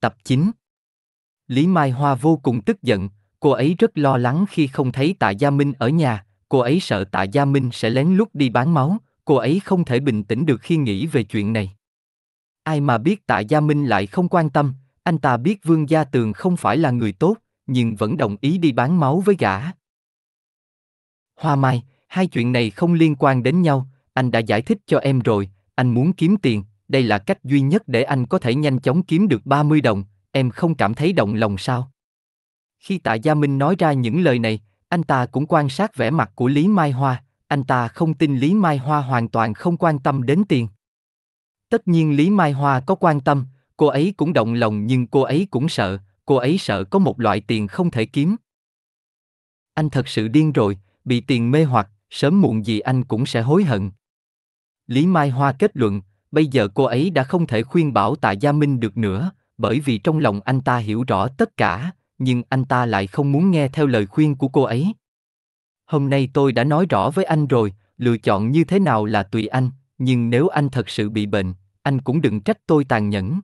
Tập 9 Lý Mai Hoa vô cùng tức giận, cô ấy rất lo lắng khi không thấy Tạ Gia Minh ở nhà, cô ấy sợ Tạ Gia Minh sẽ lén lút đi bán máu, cô ấy không thể bình tĩnh được khi nghĩ về chuyện này. Ai mà biết Tạ Gia Minh lại không quan tâm, anh ta biết Vương Gia Tường không phải là người tốt, nhưng vẫn đồng ý đi bán máu với gã. Hoa Mai, hai chuyện này không liên quan đến nhau, anh đã giải thích cho em rồi, anh muốn kiếm tiền, đây là cách duy nhất để anh có thể nhanh chóng kiếm được 30 đồng, em không cảm thấy động lòng sao? Khi Tạ Gia Minh nói ra những lời này, anh ta cũng quan sát vẻ mặt của Lý Mai Hoa, anh ta không tin Lý Mai Hoa hoàn toàn không quan tâm đến tiền. Tất nhiên Lý Mai Hoa có quan tâm, cô ấy cũng động lòng nhưng cô ấy cũng sợ, cô ấy sợ có một loại tiền không thể kiếm. Anh thật sự điên rồi, bị tiền mê hoặc, sớm muộn gì anh cũng sẽ hối hận. Lý Mai Hoa kết luận, bây giờ cô ấy đã không thể khuyên bảo tạ gia minh được nữa bởi vì trong lòng anh ta hiểu rõ tất cả nhưng anh ta lại không muốn nghe theo lời khuyên của cô ấy hôm nay tôi đã nói rõ với anh rồi lựa chọn như thế nào là tùy anh nhưng nếu anh thật sự bị bệnh anh cũng đừng trách tôi tàn nhẫn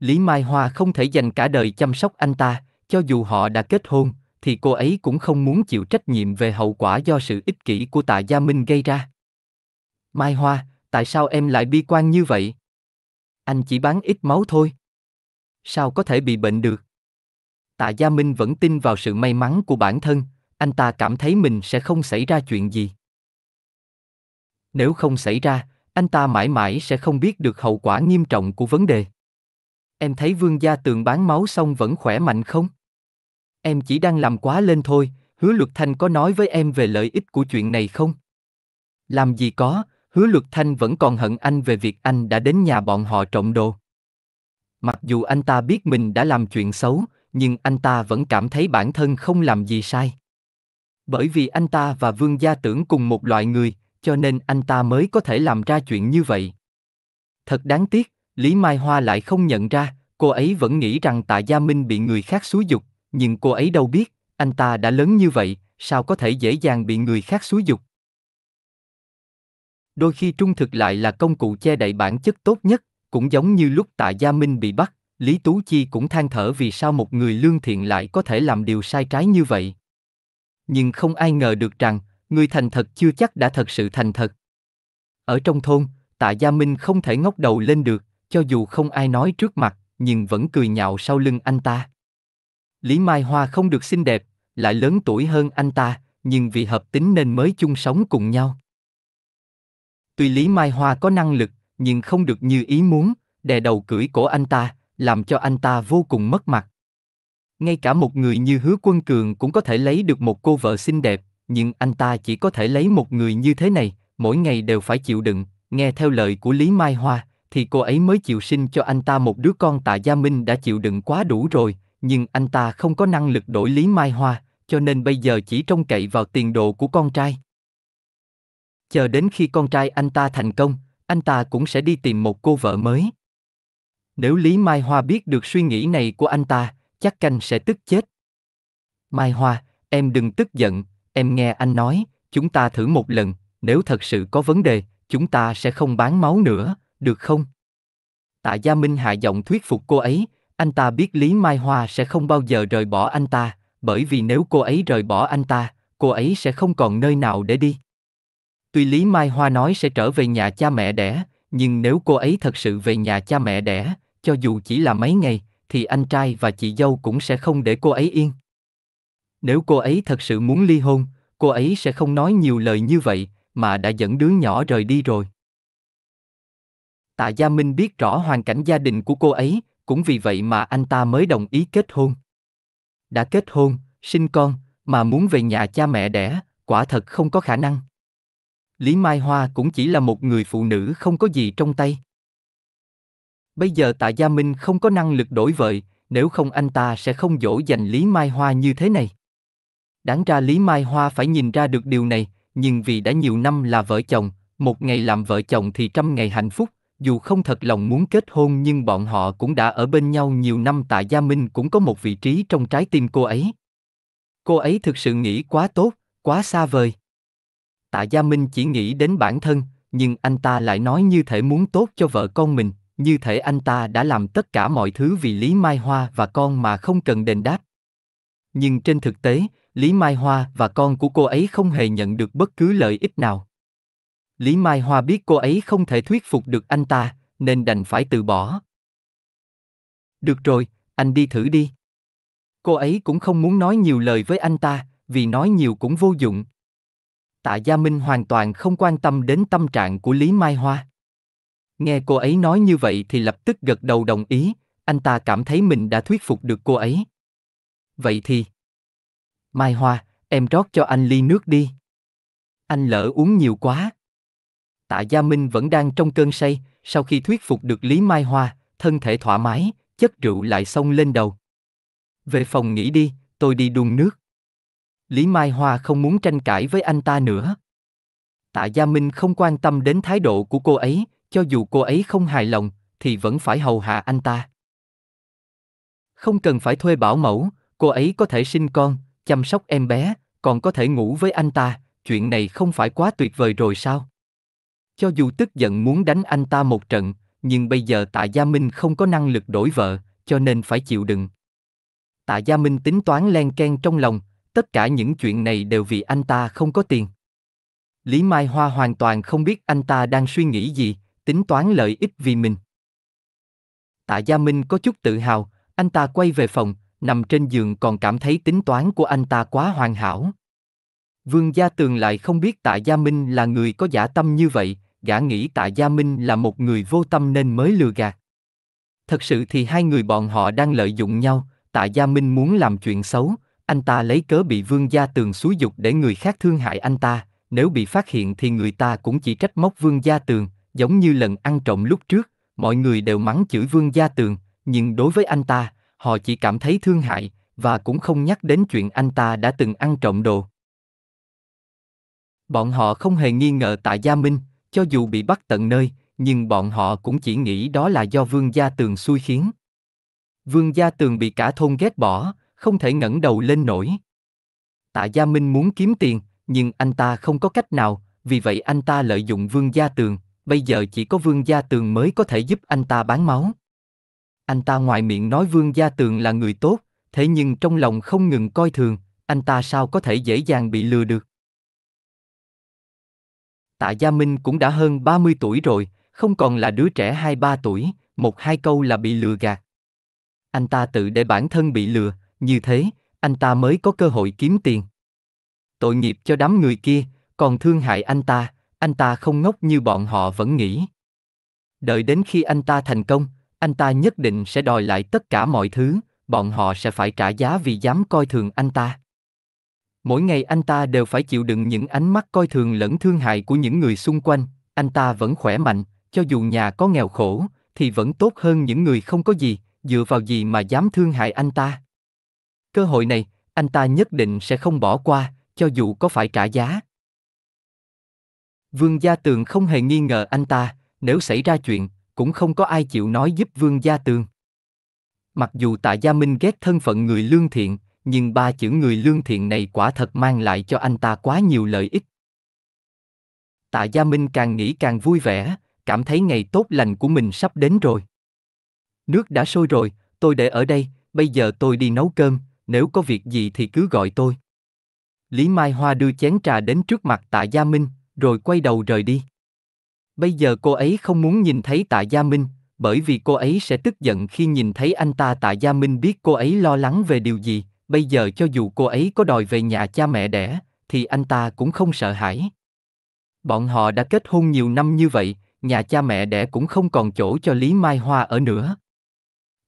lý mai hoa không thể dành cả đời chăm sóc anh ta cho dù họ đã kết hôn thì cô ấy cũng không muốn chịu trách nhiệm về hậu quả do sự ích kỷ của tạ gia minh gây ra mai hoa tại sao em lại bi quan như vậy? Anh chỉ bán ít máu thôi. Sao có thể bị bệnh được? Tạ Gia Minh vẫn tin vào sự may mắn của bản thân, anh ta cảm thấy mình sẽ không xảy ra chuyện gì. Nếu không xảy ra, anh ta mãi mãi sẽ không biết được hậu quả nghiêm trọng của vấn đề. Em thấy Vương Gia Tường bán máu xong vẫn khỏe mạnh không? Em chỉ đang làm quá lên thôi, Hứa Luật Thanh có nói với em về lợi ích của chuyện này không? Làm gì có, Hứa Luật Thanh vẫn còn hận anh về việc anh đã đến nhà bọn họ trộm đồ. Mặc dù anh ta biết mình đã làm chuyện xấu, nhưng anh ta vẫn cảm thấy bản thân không làm gì sai. Bởi vì anh ta và Vương Gia Tưởng cùng một loại người, cho nên anh ta mới có thể làm ra chuyện như vậy. Thật đáng tiếc, Lý Mai Hoa lại không nhận ra, cô ấy vẫn nghĩ rằng Tạ Gia Minh bị người khác xúi dục, nhưng cô ấy đâu biết, anh ta đã lớn như vậy, sao có thể dễ dàng bị người khác xúi dục đôi khi trung thực lại là công cụ che đậy bản chất tốt nhất cũng giống như lúc tạ gia minh bị bắt lý tú chi cũng than thở vì sao một người lương thiện lại có thể làm điều sai trái như vậy nhưng không ai ngờ được rằng người thành thật chưa chắc đã thật sự thành thật ở trong thôn tạ gia minh không thể ngóc đầu lên được cho dù không ai nói trước mặt nhưng vẫn cười nhạo sau lưng anh ta lý mai hoa không được xinh đẹp lại lớn tuổi hơn anh ta nhưng vì hợp tính nên mới chung sống cùng nhau Tuy Lý Mai Hoa có năng lực, nhưng không được như ý muốn, đè đầu cưỡi cổ anh ta, làm cho anh ta vô cùng mất mặt. Ngay cả một người như Hứa Quân Cường cũng có thể lấy được một cô vợ xinh đẹp, nhưng anh ta chỉ có thể lấy một người như thế này, mỗi ngày đều phải chịu đựng, nghe theo lời của Lý Mai Hoa, thì cô ấy mới chịu sinh cho anh ta một đứa con tạ Gia Minh đã chịu đựng quá đủ rồi, nhưng anh ta không có năng lực đổi Lý Mai Hoa, cho nên bây giờ chỉ trông cậy vào tiền đồ của con trai chờ đến khi con trai anh ta thành công, anh ta cũng sẽ đi tìm một cô vợ mới. Nếu Lý Mai Hoa biết được suy nghĩ này của anh ta, chắc canh sẽ tức chết. Mai Hoa, em đừng tức giận, em nghe anh nói, chúng ta thử một lần, nếu thật sự có vấn đề, chúng ta sẽ không bán máu nữa, được không? Tạ Gia Minh hạ giọng thuyết phục cô ấy, anh ta biết Lý Mai Hoa sẽ không bao giờ rời bỏ anh ta, bởi vì nếu cô ấy rời bỏ anh ta, cô ấy sẽ không còn nơi nào để đi. Tuy Lý Mai Hoa nói sẽ trở về nhà cha mẹ đẻ, nhưng nếu cô ấy thật sự về nhà cha mẹ đẻ, cho dù chỉ là mấy ngày, thì anh trai và chị dâu cũng sẽ không để cô ấy yên. Nếu cô ấy thật sự muốn ly hôn, cô ấy sẽ không nói nhiều lời như vậy, mà đã dẫn đứa nhỏ rời đi rồi. Tạ Gia Minh biết rõ hoàn cảnh gia đình của cô ấy, cũng vì vậy mà anh ta mới đồng ý kết hôn. Đã kết hôn, sinh con, mà muốn về nhà cha mẹ đẻ, quả thật không có khả năng. Lý Mai Hoa cũng chỉ là một người phụ nữ không có gì trong tay. Bây giờ Tạ Gia Minh không có năng lực đổi vợ, nếu không anh ta sẽ không dỗ dành Lý Mai Hoa như thế này. Đáng ra Lý Mai Hoa phải nhìn ra được điều này, nhưng vì đã nhiều năm là vợ chồng, một ngày làm vợ chồng thì trăm ngày hạnh phúc, dù không thật lòng muốn kết hôn nhưng bọn họ cũng đã ở bên nhau nhiều năm Tạ Gia Minh cũng có một vị trí trong trái tim cô ấy. Cô ấy thực sự nghĩ quá tốt, quá xa vời. Tạ Gia Minh chỉ nghĩ đến bản thân, nhưng anh ta lại nói như thể muốn tốt cho vợ con mình, như thể anh ta đã làm tất cả mọi thứ vì Lý Mai Hoa và con mà không cần đền đáp. Nhưng trên thực tế, Lý Mai Hoa và con của cô ấy không hề nhận được bất cứ lợi ích nào. Lý Mai Hoa biết cô ấy không thể thuyết phục được anh ta, nên đành phải từ bỏ. Được rồi, anh đi thử đi. Cô ấy cũng không muốn nói nhiều lời với anh ta, vì nói nhiều cũng vô dụng, tạ gia minh hoàn toàn không quan tâm đến tâm trạng của lý mai hoa nghe cô ấy nói như vậy thì lập tức gật đầu đồng ý anh ta cảm thấy mình đã thuyết phục được cô ấy vậy thì mai hoa em rót cho anh ly nước đi anh lỡ uống nhiều quá tạ gia minh vẫn đang trong cơn say sau khi thuyết phục được lý mai hoa thân thể thoải mái chất rượu lại xông lên đầu về phòng nghỉ đi tôi đi đun nước Lý Mai Hoa không muốn tranh cãi với anh ta nữa. Tạ Gia Minh không quan tâm đến thái độ của cô ấy, cho dù cô ấy không hài lòng, thì vẫn phải hầu hạ anh ta. Không cần phải thuê bảo mẫu, cô ấy có thể sinh con, chăm sóc em bé, còn có thể ngủ với anh ta, chuyện này không phải quá tuyệt vời rồi sao? Cho dù tức giận muốn đánh anh ta một trận, nhưng bây giờ Tạ Gia Minh không có năng lực đổi vợ, cho nên phải chịu đựng. Tạ Gia Minh tính toán len ken trong lòng, tất cả những chuyện này đều vì anh ta không có tiền. Lý Mai Hoa hoàn toàn không biết anh ta đang suy nghĩ gì, tính toán lợi ích vì mình. Tạ Gia Minh có chút tự hào, anh ta quay về phòng, nằm trên giường còn cảm thấy tính toán của anh ta quá hoàn hảo. Vương Gia Tường lại không biết Tạ Gia Minh là người có giả tâm như vậy, gã nghĩ Tạ Gia Minh là một người vô tâm nên mới lừa gạt. Thật sự thì hai người bọn họ đang lợi dụng nhau, Tạ Gia Minh muốn làm chuyện xấu, anh ta lấy cớ bị vương gia tường xúi dục để người khác thương hại anh ta, nếu bị phát hiện thì người ta cũng chỉ trách móc vương gia tường, giống như lần ăn trộm lúc trước, mọi người đều mắng chửi vương gia tường, nhưng đối với anh ta, họ chỉ cảm thấy thương hại, và cũng không nhắc đến chuyện anh ta đã từng ăn trộm đồ. Bọn họ không hề nghi ngờ tại Gia Minh, cho dù bị bắt tận nơi, nhưng bọn họ cũng chỉ nghĩ đó là do Vương Gia Tường xui khiến. Vương Gia Tường bị cả thôn ghét bỏ, không thể ngẩng đầu lên nổi. Tạ Gia Minh muốn kiếm tiền, nhưng anh ta không có cách nào, vì vậy anh ta lợi dụng Vương Gia Tường, bây giờ chỉ có Vương Gia Tường mới có thể giúp anh ta bán máu. Anh ta ngoài miệng nói Vương Gia Tường là người tốt, thế nhưng trong lòng không ngừng coi thường, anh ta sao có thể dễ dàng bị lừa được. Tạ Gia Minh cũng đã hơn 30 tuổi rồi, không còn là đứa trẻ 2-3 tuổi, một hai câu là bị lừa gạt. Anh ta tự để bản thân bị lừa, như thế, anh ta mới có cơ hội kiếm tiền. Tội nghiệp cho đám người kia, còn thương hại anh ta, anh ta không ngốc như bọn họ vẫn nghĩ. Đợi đến khi anh ta thành công, anh ta nhất định sẽ đòi lại tất cả mọi thứ, bọn họ sẽ phải trả giá vì dám coi thường anh ta. Mỗi ngày anh ta đều phải chịu đựng những ánh mắt coi thường lẫn thương hại của những người xung quanh, anh ta vẫn khỏe mạnh, cho dù nhà có nghèo khổ, thì vẫn tốt hơn những người không có gì, dựa vào gì mà dám thương hại anh ta. Cơ hội này, anh ta nhất định sẽ không bỏ qua, cho dù có phải trả giá. Vương Gia Tường không hề nghi ngờ anh ta, nếu xảy ra chuyện, cũng không có ai chịu nói giúp Vương Gia Tường. Mặc dù Tạ Gia Minh ghét thân phận người lương thiện, nhưng ba chữ người lương thiện này quả thật mang lại cho anh ta quá nhiều lợi ích. Tạ Gia Minh càng nghĩ càng vui vẻ, cảm thấy ngày tốt lành của mình sắp đến rồi. Nước đã sôi rồi, tôi để ở đây, bây giờ tôi đi nấu cơm, nếu có việc gì thì cứ gọi tôi. Lý Mai Hoa đưa chén trà đến trước mặt tạ Gia Minh, rồi quay đầu rời đi. Bây giờ cô ấy không muốn nhìn thấy tạ Gia Minh, bởi vì cô ấy sẽ tức giận khi nhìn thấy anh ta tạ Gia Minh biết cô ấy lo lắng về điều gì, bây giờ cho dù cô ấy có đòi về nhà cha mẹ đẻ, thì anh ta cũng không sợ hãi. Bọn họ đã kết hôn nhiều năm như vậy, nhà cha mẹ đẻ cũng không còn chỗ cho Lý Mai Hoa ở nữa.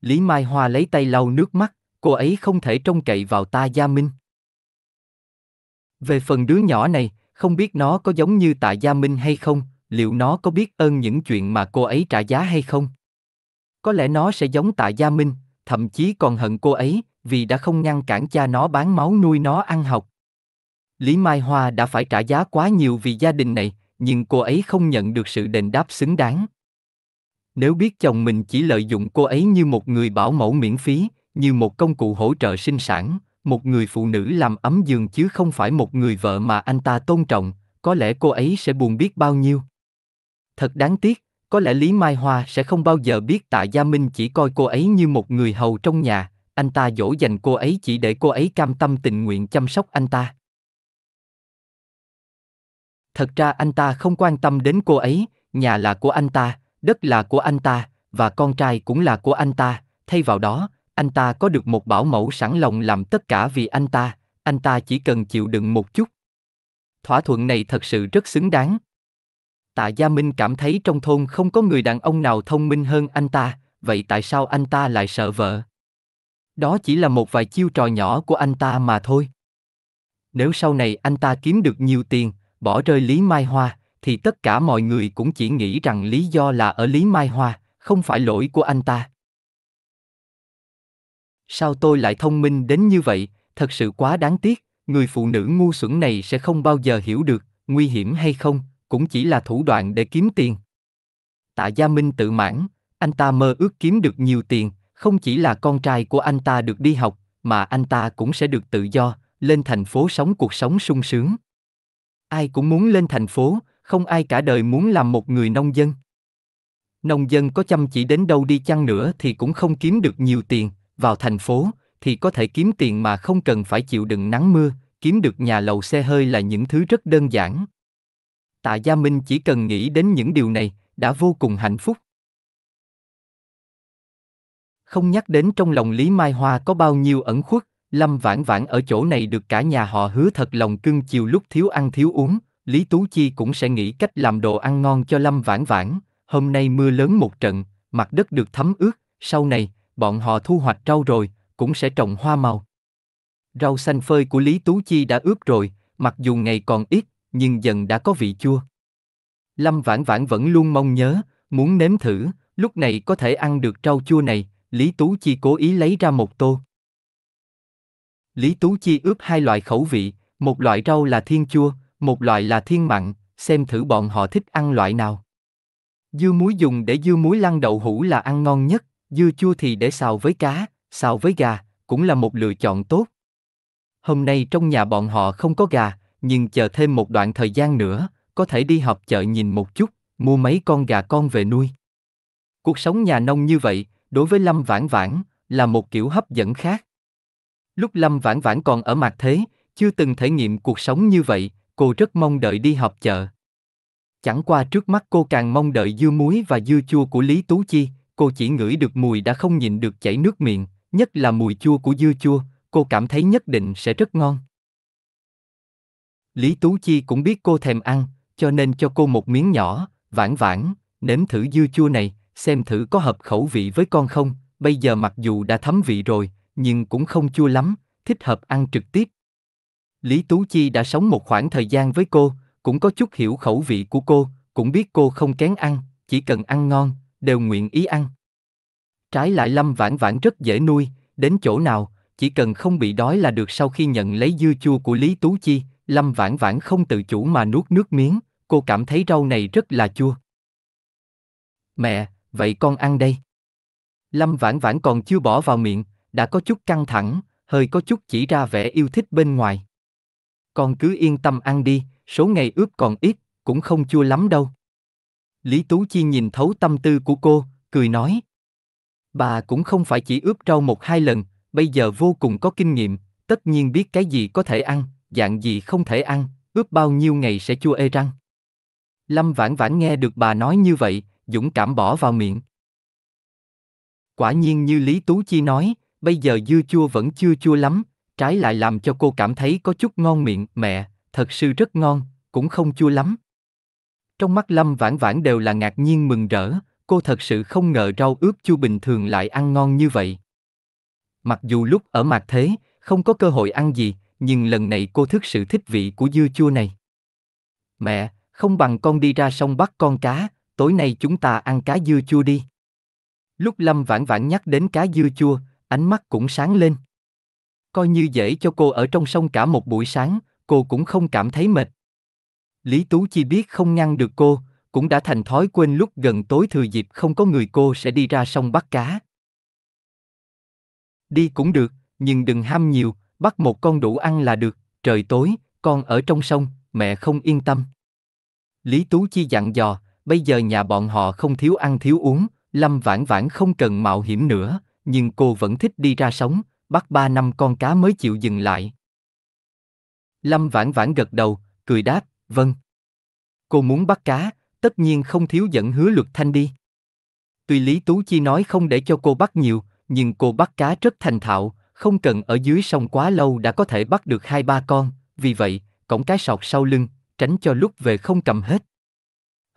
Lý Mai Hoa lấy tay lau nước mắt, cô ấy không thể trông cậy vào ta Gia Minh. Về phần đứa nhỏ này, không biết nó có giống như tạ Gia Minh hay không, liệu nó có biết ơn những chuyện mà cô ấy trả giá hay không? Có lẽ nó sẽ giống tạ Gia Minh, thậm chí còn hận cô ấy vì đã không ngăn cản cha nó bán máu nuôi nó ăn học. Lý Mai Hoa đã phải trả giá quá nhiều vì gia đình này, nhưng cô ấy không nhận được sự đền đáp xứng đáng. Nếu biết chồng mình chỉ lợi dụng cô ấy như một người bảo mẫu miễn phí, như một công cụ hỗ trợ sinh sản, một người phụ nữ làm ấm giường chứ không phải một người vợ mà anh ta tôn trọng, có lẽ cô ấy sẽ buồn biết bao nhiêu. Thật đáng tiếc, có lẽ Lý Mai Hoa sẽ không bao giờ biết Tạ Gia Minh chỉ coi cô ấy như một người hầu trong nhà, anh ta dỗ dành cô ấy chỉ để cô ấy cam tâm tình nguyện chăm sóc anh ta. Thật ra anh ta không quan tâm đến cô ấy, nhà là của anh ta, đất là của anh ta, và con trai cũng là của anh ta, thay vào đó, anh ta có được một bảo mẫu sẵn lòng làm tất cả vì anh ta, anh ta chỉ cần chịu đựng một chút. Thỏa thuận này thật sự rất xứng đáng. Tạ Gia Minh cảm thấy trong thôn không có người đàn ông nào thông minh hơn anh ta, vậy tại sao anh ta lại sợ vợ? Đó chỉ là một vài chiêu trò nhỏ của anh ta mà thôi. Nếu sau này anh ta kiếm được nhiều tiền, bỏ rơi Lý Mai Hoa, thì tất cả mọi người cũng chỉ nghĩ rằng lý do là ở Lý Mai Hoa, không phải lỗi của anh ta. Sao tôi lại thông minh đến như vậy, thật sự quá đáng tiếc, người phụ nữ ngu xuẩn này sẽ không bao giờ hiểu được, nguy hiểm hay không, cũng chỉ là thủ đoạn để kiếm tiền. Tạ Gia Minh tự mãn, anh ta mơ ước kiếm được nhiều tiền, không chỉ là con trai của anh ta được đi học, mà anh ta cũng sẽ được tự do, lên thành phố sống cuộc sống sung sướng. Ai cũng muốn lên thành phố, không ai cả đời muốn làm một người nông dân. Nông dân có chăm chỉ đến đâu đi chăng nữa thì cũng không kiếm được nhiều tiền, vào thành phố thì có thể kiếm tiền mà không cần phải chịu đựng nắng mưa, kiếm được nhà lầu xe hơi là những thứ rất đơn giản. Tạ Gia Minh chỉ cần nghĩ đến những điều này đã vô cùng hạnh phúc. Không nhắc đến trong lòng Lý Mai Hoa có bao nhiêu ẩn khuất, Lâm Vãn Vãn ở chỗ này được cả nhà họ hứa thật lòng cưng chiều lúc thiếu ăn thiếu uống, Lý Tú Chi cũng sẽ nghĩ cách làm đồ ăn ngon cho Lâm Vãn Vãn. Hôm nay mưa lớn một trận, mặt đất được thấm ướt, sau này, bọn họ thu hoạch rau rồi, cũng sẽ trồng hoa màu. Rau xanh phơi của Lý Tú Chi đã ướp rồi, mặc dù ngày còn ít, nhưng dần đã có vị chua. Lâm Vãn Vãn vẫn luôn mong nhớ, muốn nếm thử, lúc này có thể ăn được rau chua này, Lý Tú Chi cố ý lấy ra một tô. Lý Tú Chi ướp hai loại khẩu vị, một loại rau là thiên chua, một loại là thiên mặn, xem thử bọn họ thích ăn loại nào. Dưa muối dùng để dưa muối lăn đậu hũ là ăn ngon nhất, Dưa chua thì để xào với cá, xào với gà, cũng là một lựa chọn tốt. Hôm nay trong nhà bọn họ không có gà, nhưng chờ thêm một đoạn thời gian nữa, có thể đi họp chợ nhìn một chút, mua mấy con gà con về nuôi. Cuộc sống nhà nông như vậy, đối với Lâm Vãn Vãn, là một kiểu hấp dẫn khác. Lúc Lâm Vãn Vãn còn ở mặt thế, chưa từng thể nghiệm cuộc sống như vậy, cô rất mong đợi đi họp chợ. Chẳng qua trước mắt cô càng mong đợi dưa muối và dưa chua của Lý Tú Chi, cô chỉ ngửi được mùi đã không nhịn được chảy nước miệng, nhất là mùi chua của dưa chua, cô cảm thấy nhất định sẽ rất ngon. Lý Tú Chi cũng biết cô thèm ăn, cho nên cho cô một miếng nhỏ, vãn vãn, nếm thử dưa chua này, xem thử có hợp khẩu vị với con không, bây giờ mặc dù đã thấm vị rồi, nhưng cũng không chua lắm, thích hợp ăn trực tiếp. Lý Tú Chi đã sống một khoảng thời gian với cô, cũng có chút hiểu khẩu vị của cô, cũng biết cô không kén ăn, chỉ cần ăn ngon, đều nguyện ý ăn. Trái lại Lâm Vãn Vãn rất dễ nuôi, đến chỗ nào, chỉ cần không bị đói là được sau khi nhận lấy dưa chua của Lý Tú Chi, Lâm Vãn Vãn không tự chủ mà nuốt nước miếng, cô cảm thấy rau này rất là chua. Mẹ, vậy con ăn đây. Lâm Vãn Vãn còn chưa bỏ vào miệng, đã có chút căng thẳng, hơi có chút chỉ ra vẻ yêu thích bên ngoài. Con cứ yên tâm ăn đi, số ngày ướp còn ít, cũng không chua lắm đâu. Lý Tú Chi nhìn thấu tâm tư của cô, cười nói. Bà cũng không phải chỉ ướp rau một hai lần, bây giờ vô cùng có kinh nghiệm, tất nhiên biết cái gì có thể ăn, dạng gì không thể ăn, ướp bao nhiêu ngày sẽ chua ê răng. Lâm vãn vãn nghe được bà nói như vậy, dũng cảm bỏ vào miệng. Quả nhiên như Lý Tú Chi nói, bây giờ dưa chua vẫn chưa chua lắm, trái lại làm cho cô cảm thấy có chút ngon miệng, mẹ, thật sự rất ngon, cũng không chua lắm. Trong mắt Lâm Vãn Vãn đều là ngạc nhiên mừng rỡ, cô thật sự không ngờ rau ướp chua bình thường lại ăn ngon như vậy. Mặc dù lúc ở mặt thế, không có cơ hội ăn gì, nhưng lần này cô thực sự thích vị của dưa chua này. Mẹ, không bằng con đi ra sông bắt con cá, tối nay chúng ta ăn cá dưa chua đi. Lúc Lâm Vãn Vãn nhắc đến cá dưa chua, ánh mắt cũng sáng lên. Coi như dễ cho cô ở trong sông cả một buổi sáng, cô cũng không cảm thấy mệt. Lý Tú Chi biết không ngăn được cô, cũng đã thành thói quên lúc gần tối thừa dịp không có người cô sẽ đi ra sông bắt cá. Đi cũng được, nhưng đừng ham nhiều, bắt một con đủ ăn là được, trời tối, con ở trong sông, mẹ không yên tâm. Lý Tú Chi dặn dò, bây giờ nhà bọn họ không thiếu ăn thiếu uống, Lâm Vãn Vãn không cần mạo hiểm nữa, nhưng cô vẫn thích đi ra sống, bắt ba năm con cá mới chịu dừng lại. Lâm Vãn Vãn gật đầu, cười đáp, vâng. Cô muốn bắt cá, tất nhiên không thiếu dẫn hứa luật thanh đi. Tuy Lý Tú Chi nói không để cho cô bắt nhiều, nhưng cô bắt cá rất thành thạo, không cần ở dưới sông quá lâu đã có thể bắt được hai ba con, vì vậy, cổng cái sọt sau lưng, tránh cho lúc về không cầm hết.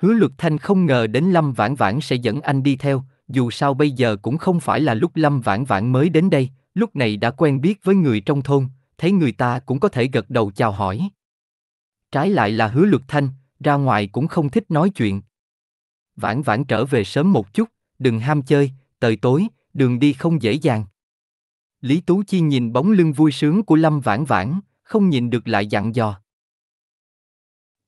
Hứa luật thanh không ngờ đến Lâm Vãn Vãn sẽ dẫn anh đi theo, dù sao bây giờ cũng không phải là lúc Lâm Vãn Vãn mới đến đây, lúc này đã quen biết với người trong thôn, thấy người ta cũng có thể gật đầu chào hỏi. Trái lại là hứa luật thanh, ra ngoài cũng không thích nói chuyện. Vãn vãn trở về sớm một chút, đừng ham chơi, trời tối, đường đi không dễ dàng. Lý Tú Chi nhìn bóng lưng vui sướng của Lâm Vãn Vãn, không nhìn được lại dặn dò.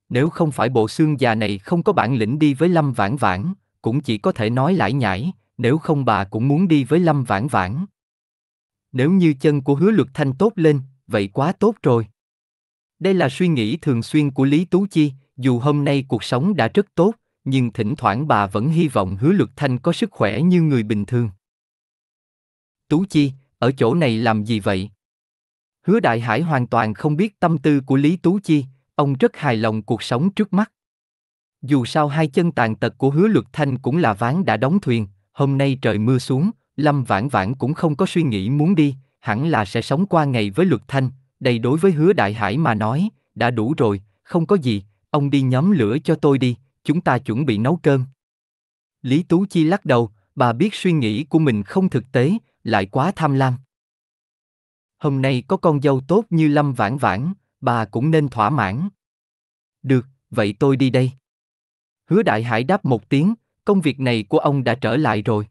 Nếu không phải bộ xương già này không có bản lĩnh đi với Lâm Vãn Vãn, cũng chỉ có thể nói lại nhải, nếu không bà cũng muốn đi với Lâm Vãn Vãn. Nếu như chân của hứa luật thanh tốt lên, vậy quá tốt rồi. Đây là suy nghĩ thường xuyên của Lý Tú Chi, dù hôm nay cuộc sống đã rất tốt, nhưng thỉnh thoảng bà vẫn hy vọng hứa luật thanh có sức khỏe như người bình thường. Tú Chi, ở chỗ này làm gì vậy? Hứa Đại Hải hoàn toàn không biết tâm tư của Lý Tú Chi, ông rất hài lòng cuộc sống trước mắt. Dù sao hai chân tàn tật của hứa luật thanh cũng là ván đã đóng thuyền, hôm nay trời mưa xuống, Lâm Vãn Vãn cũng không có suy nghĩ muốn đi, hẳn là sẽ sống qua ngày với luật thanh, đây đối với hứa đại hải mà nói đã đủ rồi không có gì ông đi nhóm lửa cho tôi đi chúng ta chuẩn bị nấu cơm lý tú chi lắc đầu bà biết suy nghĩ của mình không thực tế lại quá tham lam hôm nay có con dâu tốt như lâm vãn vãn bà cũng nên thỏa mãn được vậy tôi đi đây hứa đại hải đáp một tiếng công việc này của ông đã trở lại rồi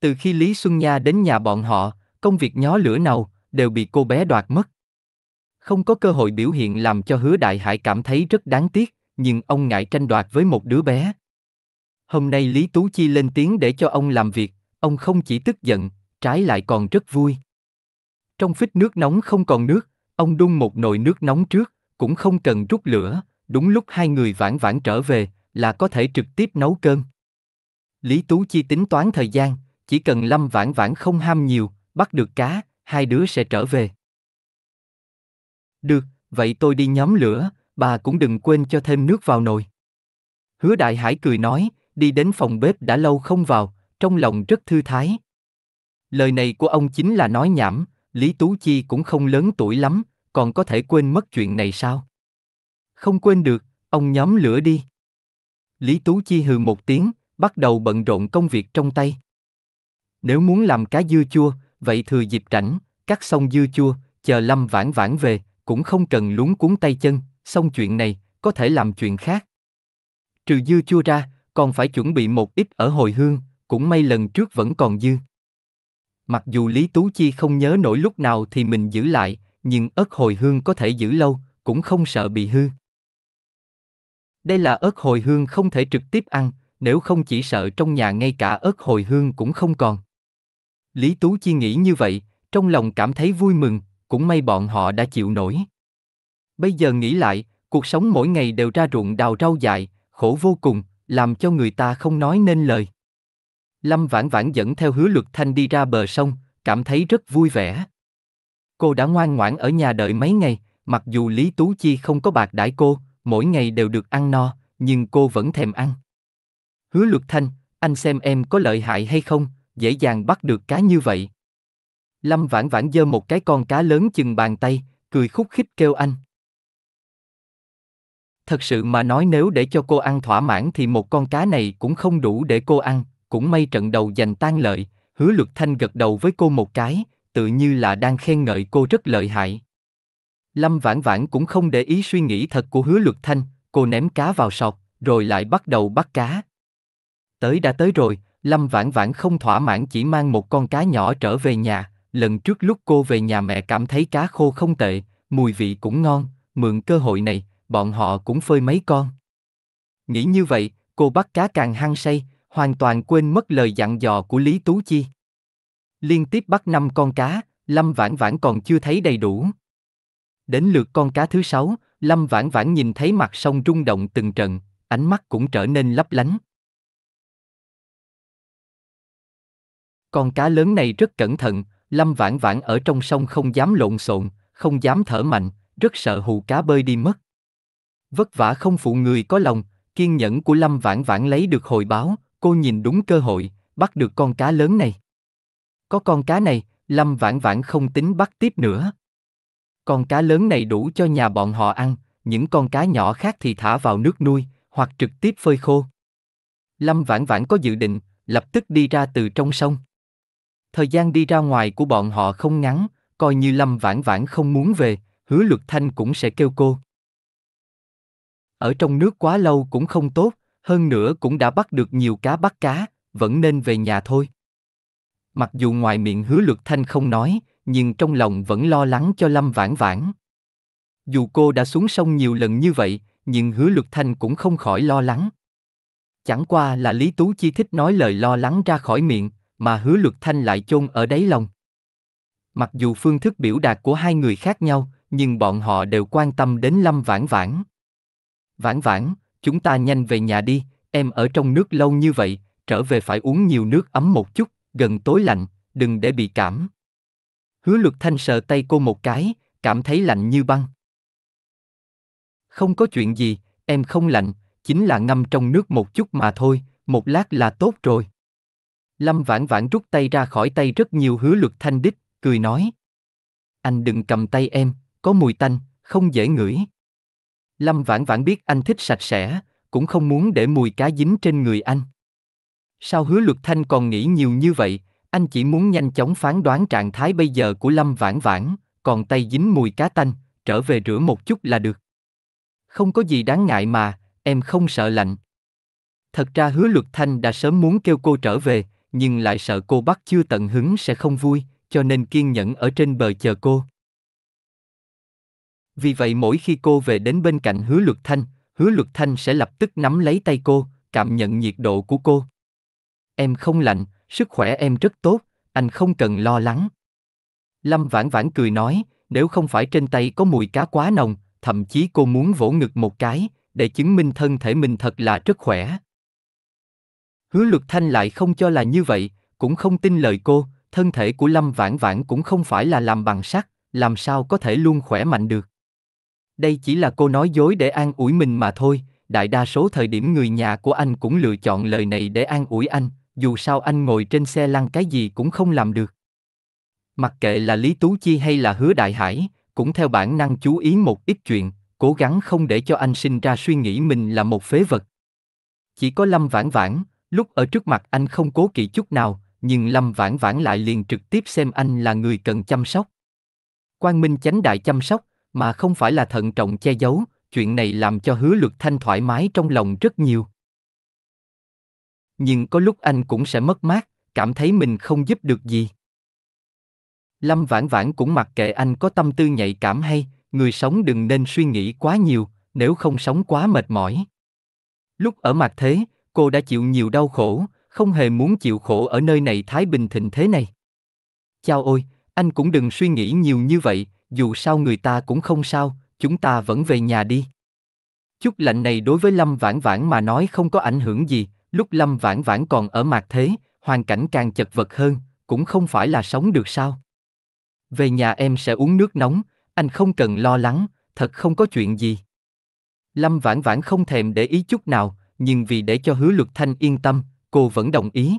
từ khi lý xuân nha đến nhà bọn họ công việc nhó lửa nào đều bị cô bé đoạt mất không có cơ hội biểu hiện làm cho hứa đại hải cảm thấy rất đáng tiếc, nhưng ông ngại tranh đoạt với một đứa bé. Hôm nay Lý Tú Chi lên tiếng để cho ông làm việc, ông không chỉ tức giận, trái lại còn rất vui. Trong phích nước nóng không còn nước, ông đun một nồi nước nóng trước, cũng không cần rút lửa, đúng lúc hai người vãn vãn trở về là có thể trực tiếp nấu cơm. Lý Tú Chi tính toán thời gian, chỉ cần Lâm vãn vãn không ham nhiều, bắt được cá, hai đứa sẽ trở về. Được, vậy tôi đi nhóm lửa, bà cũng đừng quên cho thêm nước vào nồi. Hứa đại hải cười nói, đi đến phòng bếp đã lâu không vào, trong lòng rất thư thái. Lời này của ông chính là nói nhảm, Lý Tú Chi cũng không lớn tuổi lắm, còn có thể quên mất chuyện này sao? Không quên được, ông nhóm lửa đi. Lý Tú Chi hừ một tiếng, bắt đầu bận rộn công việc trong tay. Nếu muốn làm cá dưa chua, vậy thừa dịp rảnh, cắt xong dưa chua, chờ Lâm Vãn Vãn về, cũng không cần lúng cuốn tay chân, xong chuyện này, có thể làm chuyện khác. Trừ dư chua ra, còn phải chuẩn bị một ít ở hồi hương, cũng may lần trước vẫn còn dư. Mặc dù Lý Tú Chi không nhớ nổi lúc nào thì mình giữ lại, nhưng ớt hồi hương có thể giữ lâu, cũng không sợ bị hư. Đây là ớt hồi hương không thể trực tiếp ăn, nếu không chỉ sợ trong nhà ngay cả ớt hồi hương cũng không còn. Lý Tú Chi nghĩ như vậy, trong lòng cảm thấy vui mừng, cũng may bọn họ đã chịu nổi. Bây giờ nghĩ lại, cuộc sống mỗi ngày đều ra ruộng đào rau dại, khổ vô cùng, làm cho người ta không nói nên lời. Lâm Vãn Vãn dẫn theo hứa luật thanh đi ra bờ sông, cảm thấy rất vui vẻ. Cô đã ngoan ngoãn ở nhà đợi mấy ngày, mặc dù Lý Tú Chi không có bạc đãi cô, mỗi ngày đều được ăn no, nhưng cô vẫn thèm ăn. Hứa luật thanh, anh xem em có lợi hại hay không, dễ dàng bắt được cá như vậy. Lâm Vãn Vãn dơ một cái con cá lớn chừng bàn tay, cười khúc khích kêu anh. Thật sự mà nói nếu để cho cô ăn thỏa mãn thì một con cá này cũng không đủ để cô ăn, cũng may trận đầu giành tan lợi, hứa luật thanh gật đầu với cô một cái, tự như là đang khen ngợi cô rất lợi hại. Lâm Vãn Vãn cũng không để ý suy nghĩ thật của hứa luật thanh, cô ném cá vào sọt, rồi lại bắt đầu bắt cá. Tới đã tới rồi, Lâm Vãn Vãn không thỏa mãn chỉ mang một con cá nhỏ trở về nhà, lần trước lúc cô về nhà mẹ cảm thấy cá khô không tệ, mùi vị cũng ngon, mượn cơ hội này, bọn họ cũng phơi mấy con. Nghĩ như vậy, cô bắt cá càng hăng say, hoàn toàn quên mất lời dặn dò của Lý Tú Chi. Liên tiếp bắt 5 con cá, Lâm Vãn Vãn còn chưa thấy đầy đủ. Đến lượt con cá thứ sáu, Lâm Vãn Vãn nhìn thấy mặt sông rung động từng trận, ánh mắt cũng trở nên lấp lánh. Con cá lớn này rất cẩn thận, Lâm Vãn Vãn ở trong sông không dám lộn xộn, không dám thở mạnh, rất sợ hù cá bơi đi mất. Vất vả không phụ người có lòng, kiên nhẫn của Lâm Vãn Vãn lấy được hồi báo, cô nhìn đúng cơ hội, bắt được con cá lớn này. Có con cá này, Lâm Vãn Vãn không tính bắt tiếp nữa. Con cá lớn này đủ cho nhà bọn họ ăn, những con cá nhỏ khác thì thả vào nước nuôi, hoặc trực tiếp phơi khô. Lâm Vãn Vãn có dự định, lập tức đi ra từ trong sông. Thời gian đi ra ngoài của bọn họ không ngắn, coi như Lâm Vãn Vãn không muốn về, Hứa Luật Thanh cũng sẽ kêu cô. Ở trong nước quá lâu cũng không tốt, hơn nữa cũng đã bắt được nhiều cá bắt cá, vẫn nên về nhà thôi. Mặc dù ngoài miệng Hứa Luật Thanh không nói, nhưng trong lòng vẫn lo lắng cho Lâm Vãn Vãn. Dù cô đã xuống sông nhiều lần như vậy, nhưng Hứa Luật Thanh cũng không khỏi lo lắng. Chẳng qua là Lý Tú Chi thích nói lời lo lắng ra khỏi miệng, mà hứa luật thanh lại chôn ở đáy lòng. Mặc dù phương thức biểu đạt của hai người khác nhau, nhưng bọn họ đều quan tâm đến Lâm Vãn Vãn. Vãn Vãn, chúng ta nhanh về nhà đi, em ở trong nước lâu như vậy, trở về phải uống nhiều nước ấm một chút, gần tối lạnh, đừng để bị cảm. Hứa luật thanh sờ tay cô một cái, cảm thấy lạnh như băng. Không có chuyện gì, em không lạnh, chính là ngâm trong nước một chút mà thôi, một lát là tốt rồi. Lâm Vãn Vãn rút tay ra khỏi tay rất nhiều hứa luật thanh đích, cười nói. Anh đừng cầm tay em, có mùi tanh, không dễ ngửi. Lâm Vãn Vãn biết anh thích sạch sẽ, cũng không muốn để mùi cá dính trên người anh. Sao hứa luật thanh còn nghĩ nhiều như vậy, anh chỉ muốn nhanh chóng phán đoán trạng thái bây giờ của Lâm Vãn Vãn, còn tay dính mùi cá tanh, trở về rửa một chút là được. Không có gì đáng ngại mà, em không sợ lạnh. Thật ra hứa luật thanh đã sớm muốn kêu cô trở về, nhưng lại sợ cô bắt chưa tận hứng sẽ không vui, cho nên kiên nhẫn ở trên bờ chờ cô. Vì vậy mỗi khi cô về đến bên cạnh hứa luật thanh, hứa luật thanh sẽ lập tức nắm lấy tay cô, cảm nhận nhiệt độ của cô. Em không lạnh, sức khỏe em rất tốt, anh không cần lo lắng. Lâm vãn vãn cười nói, nếu không phải trên tay có mùi cá quá nồng, thậm chí cô muốn vỗ ngực một cái, để chứng minh thân thể mình thật là rất khỏe. Hứa Lục Thanh lại không cho là như vậy, cũng không tin lời cô, thân thể của Lâm Vãn Vãn cũng không phải là làm bằng sắt, làm sao có thể luôn khỏe mạnh được. Đây chỉ là cô nói dối để an ủi mình mà thôi, đại đa số thời điểm người nhà của anh cũng lựa chọn lời này để an ủi anh, dù sao anh ngồi trên xe lăn cái gì cũng không làm được. Mặc kệ là Lý Tú Chi hay là Hứa Đại Hải, cũng theo bản năng chú ý một ít chuyện, cố gắng không để cho anh sinh ra suy nghĩ mình là một phế vật. Chỉ có Lâm Vãn Vãn, Lúc ở trước mặt anh không cố kỵ chút nào, nhưng Lâm Vãn Vãn lại liền trực tiếp xem anh là người cần chăm sóc. Quang Minh chánh đại chăm sóc, mà không phải là thận trọng che giấu, chuyện này làm cho hứa luật thanh thoải mái trong lòng rất nhiều. Nhưng có lúc anh cũng sẽ mất mát, cảm thấy mình không giúp được gì. Lâm Vãn Vãn cũng mặc kệ anh có tâm tư nhạy cảm hay, người sống đừng nên suy nghĩ quá nhiều, nếu không sống quá mệt mỏi. Lúc ở mặt thế, cô đã chịu nhiều đau khổ, không hề muốn chịu khổ ở nơi này thái bình thịnh thế này. Chao ôi, anh cũng đừng suy nghĩ nhiều như vậy, dù sao người ta cũng không sao, chúng ta vẫn về nhà đi. Chút lạnh này đối với Lâm Vãn Vãn mà nói không có ảnh hưởng gì, lúc Lâm Vãn Vãn còn ở mạc thế, hoàn cảnh càng chật vật hơn, cũng không phải là sống được sao. Về nhà em sẽ uống nước nóng, anh không cần lo lắng, thật không có chuyện gì. Lâm Vãn Vãn không thèm để ý chút nào, nhưng vì để cho Hứa Luật Thanh yên tâm, cô vẫn đồng ý.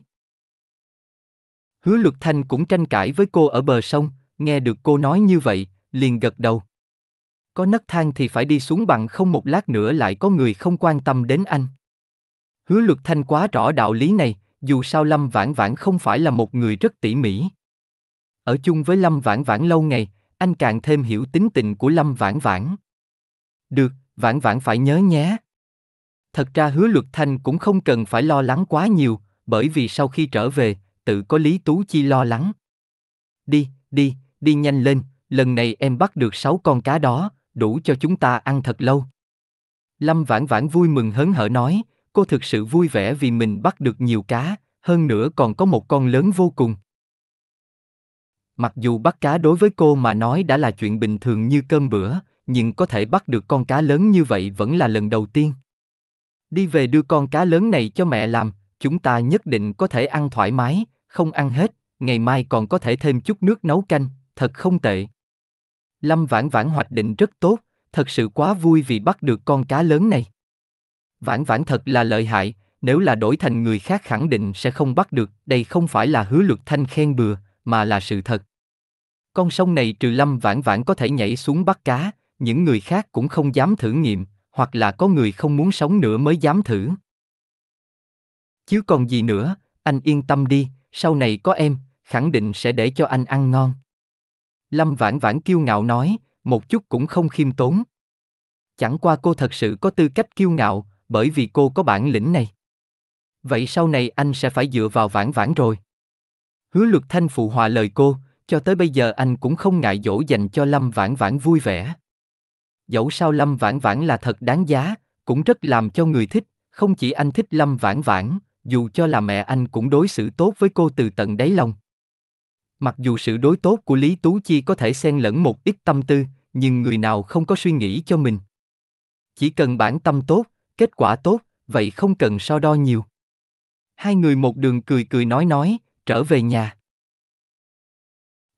Hứa Luật Thanh cũng tranh cãi với cô ở bờ sông, nghe được cô nói như vậy, liền gật đầu. Có nấc thang thì phải đi xuống bằng không một lát nữa lại có người không quan tâm đến anh. Hứa Luật Thanh quá rõ đạo lý này, dù sao Lâm Vãn Vãn không phải là một người rất tỉ mỉ. Ở chung với Lâm Vãn Vãn lâu ngày, anh càng thêm hiểu tính tình của Lâm Vãn Vãn. Được, Vãn Vãn phải nhớ nhé. Thật ra hứa luật thanh cũng không cần phải lo lắng quá nhiều, bởi vì sau khi trở về, tự có Lý Tú Chi lo lắng. Đi, đi, đi nhanh lên, lần này em bắt được sáu con cá đó, đủ cho chúng ta ăn thật lâu. Lâm Vãn Vãn vui mừng hớn hở nói, cô thực sự vui vẻ vì mình bắt được nhiều cá, hơn nữa còn có một con lớn vô cùng. Mặc dù bắt cá đối với cô mà nói đã là chuyện bình thường như cơm bữa, nhưng có thể bắt được con cá lớn như vậy vẫn là lần đầu tiên. Đi về đưa con cá lớn này cho mẹ làm, chúng ta nhất định có thể ăn thoải mái, không ăn hết, ngày mai còn có thể thêm chút nước nấu canh, thật không tệ. Lâm Vãn Vãn hoạch định rất tốt, thật sự quá vui vì bắt được con cá lớn này. Vãn Vãn thật là lợi hại, nếu là đổi thành người khác khẳng định sẽ không bắt được, đây không phải là hứa luật thanh khen bừa, mà là sự thật. Con sông này trừ Lâm Vãn Vãn có thể nhảy xuống bắt cá, những người khác cũng không dám thử nghiệm, hoặc là có người không muốn sống nữa mới dám thử. Chứ còn gì nữa, anh yên tâm đi, sau này có em, khẳng định sẽ để cho anh ăn ngon. Lâm Vãn Vãn kiêu ngạo nói, một chút cũng không khiêm tốn. Chẳng qua cô thật sự có tư cách kiêu ngạo, bởi vì cô có bản lĩnh này. Vậy sau này anh sẽ phải dựa vào Vãn Vãn rồi. Hứa Luật Thanh phụ hòa lời cô, cho tới bây giờ anh cũng không ngại dỗ dành cho Lâm Vãn Vãn vui vẻ dẫu sao Lâm Vãn Vãn là thật đáng giá, cũng rất làm cho người thích, không chỉ anh thích Lâm Vãn Vãn, dù cho là mẹ anh cũng đối xử tốt với cô từ tận đáy lòng. Mặc dù sự đối tốt của Lý Tú Chi có thể xen lẫn một ít tâm tư, nhưng người nào không có suy nghĩ cho mình. Chỉ cần bản tâm tốt, kết quả tốt, vậy không cần so đo nhiều. Hai người một đường cười cười nói nói, trở về nhà.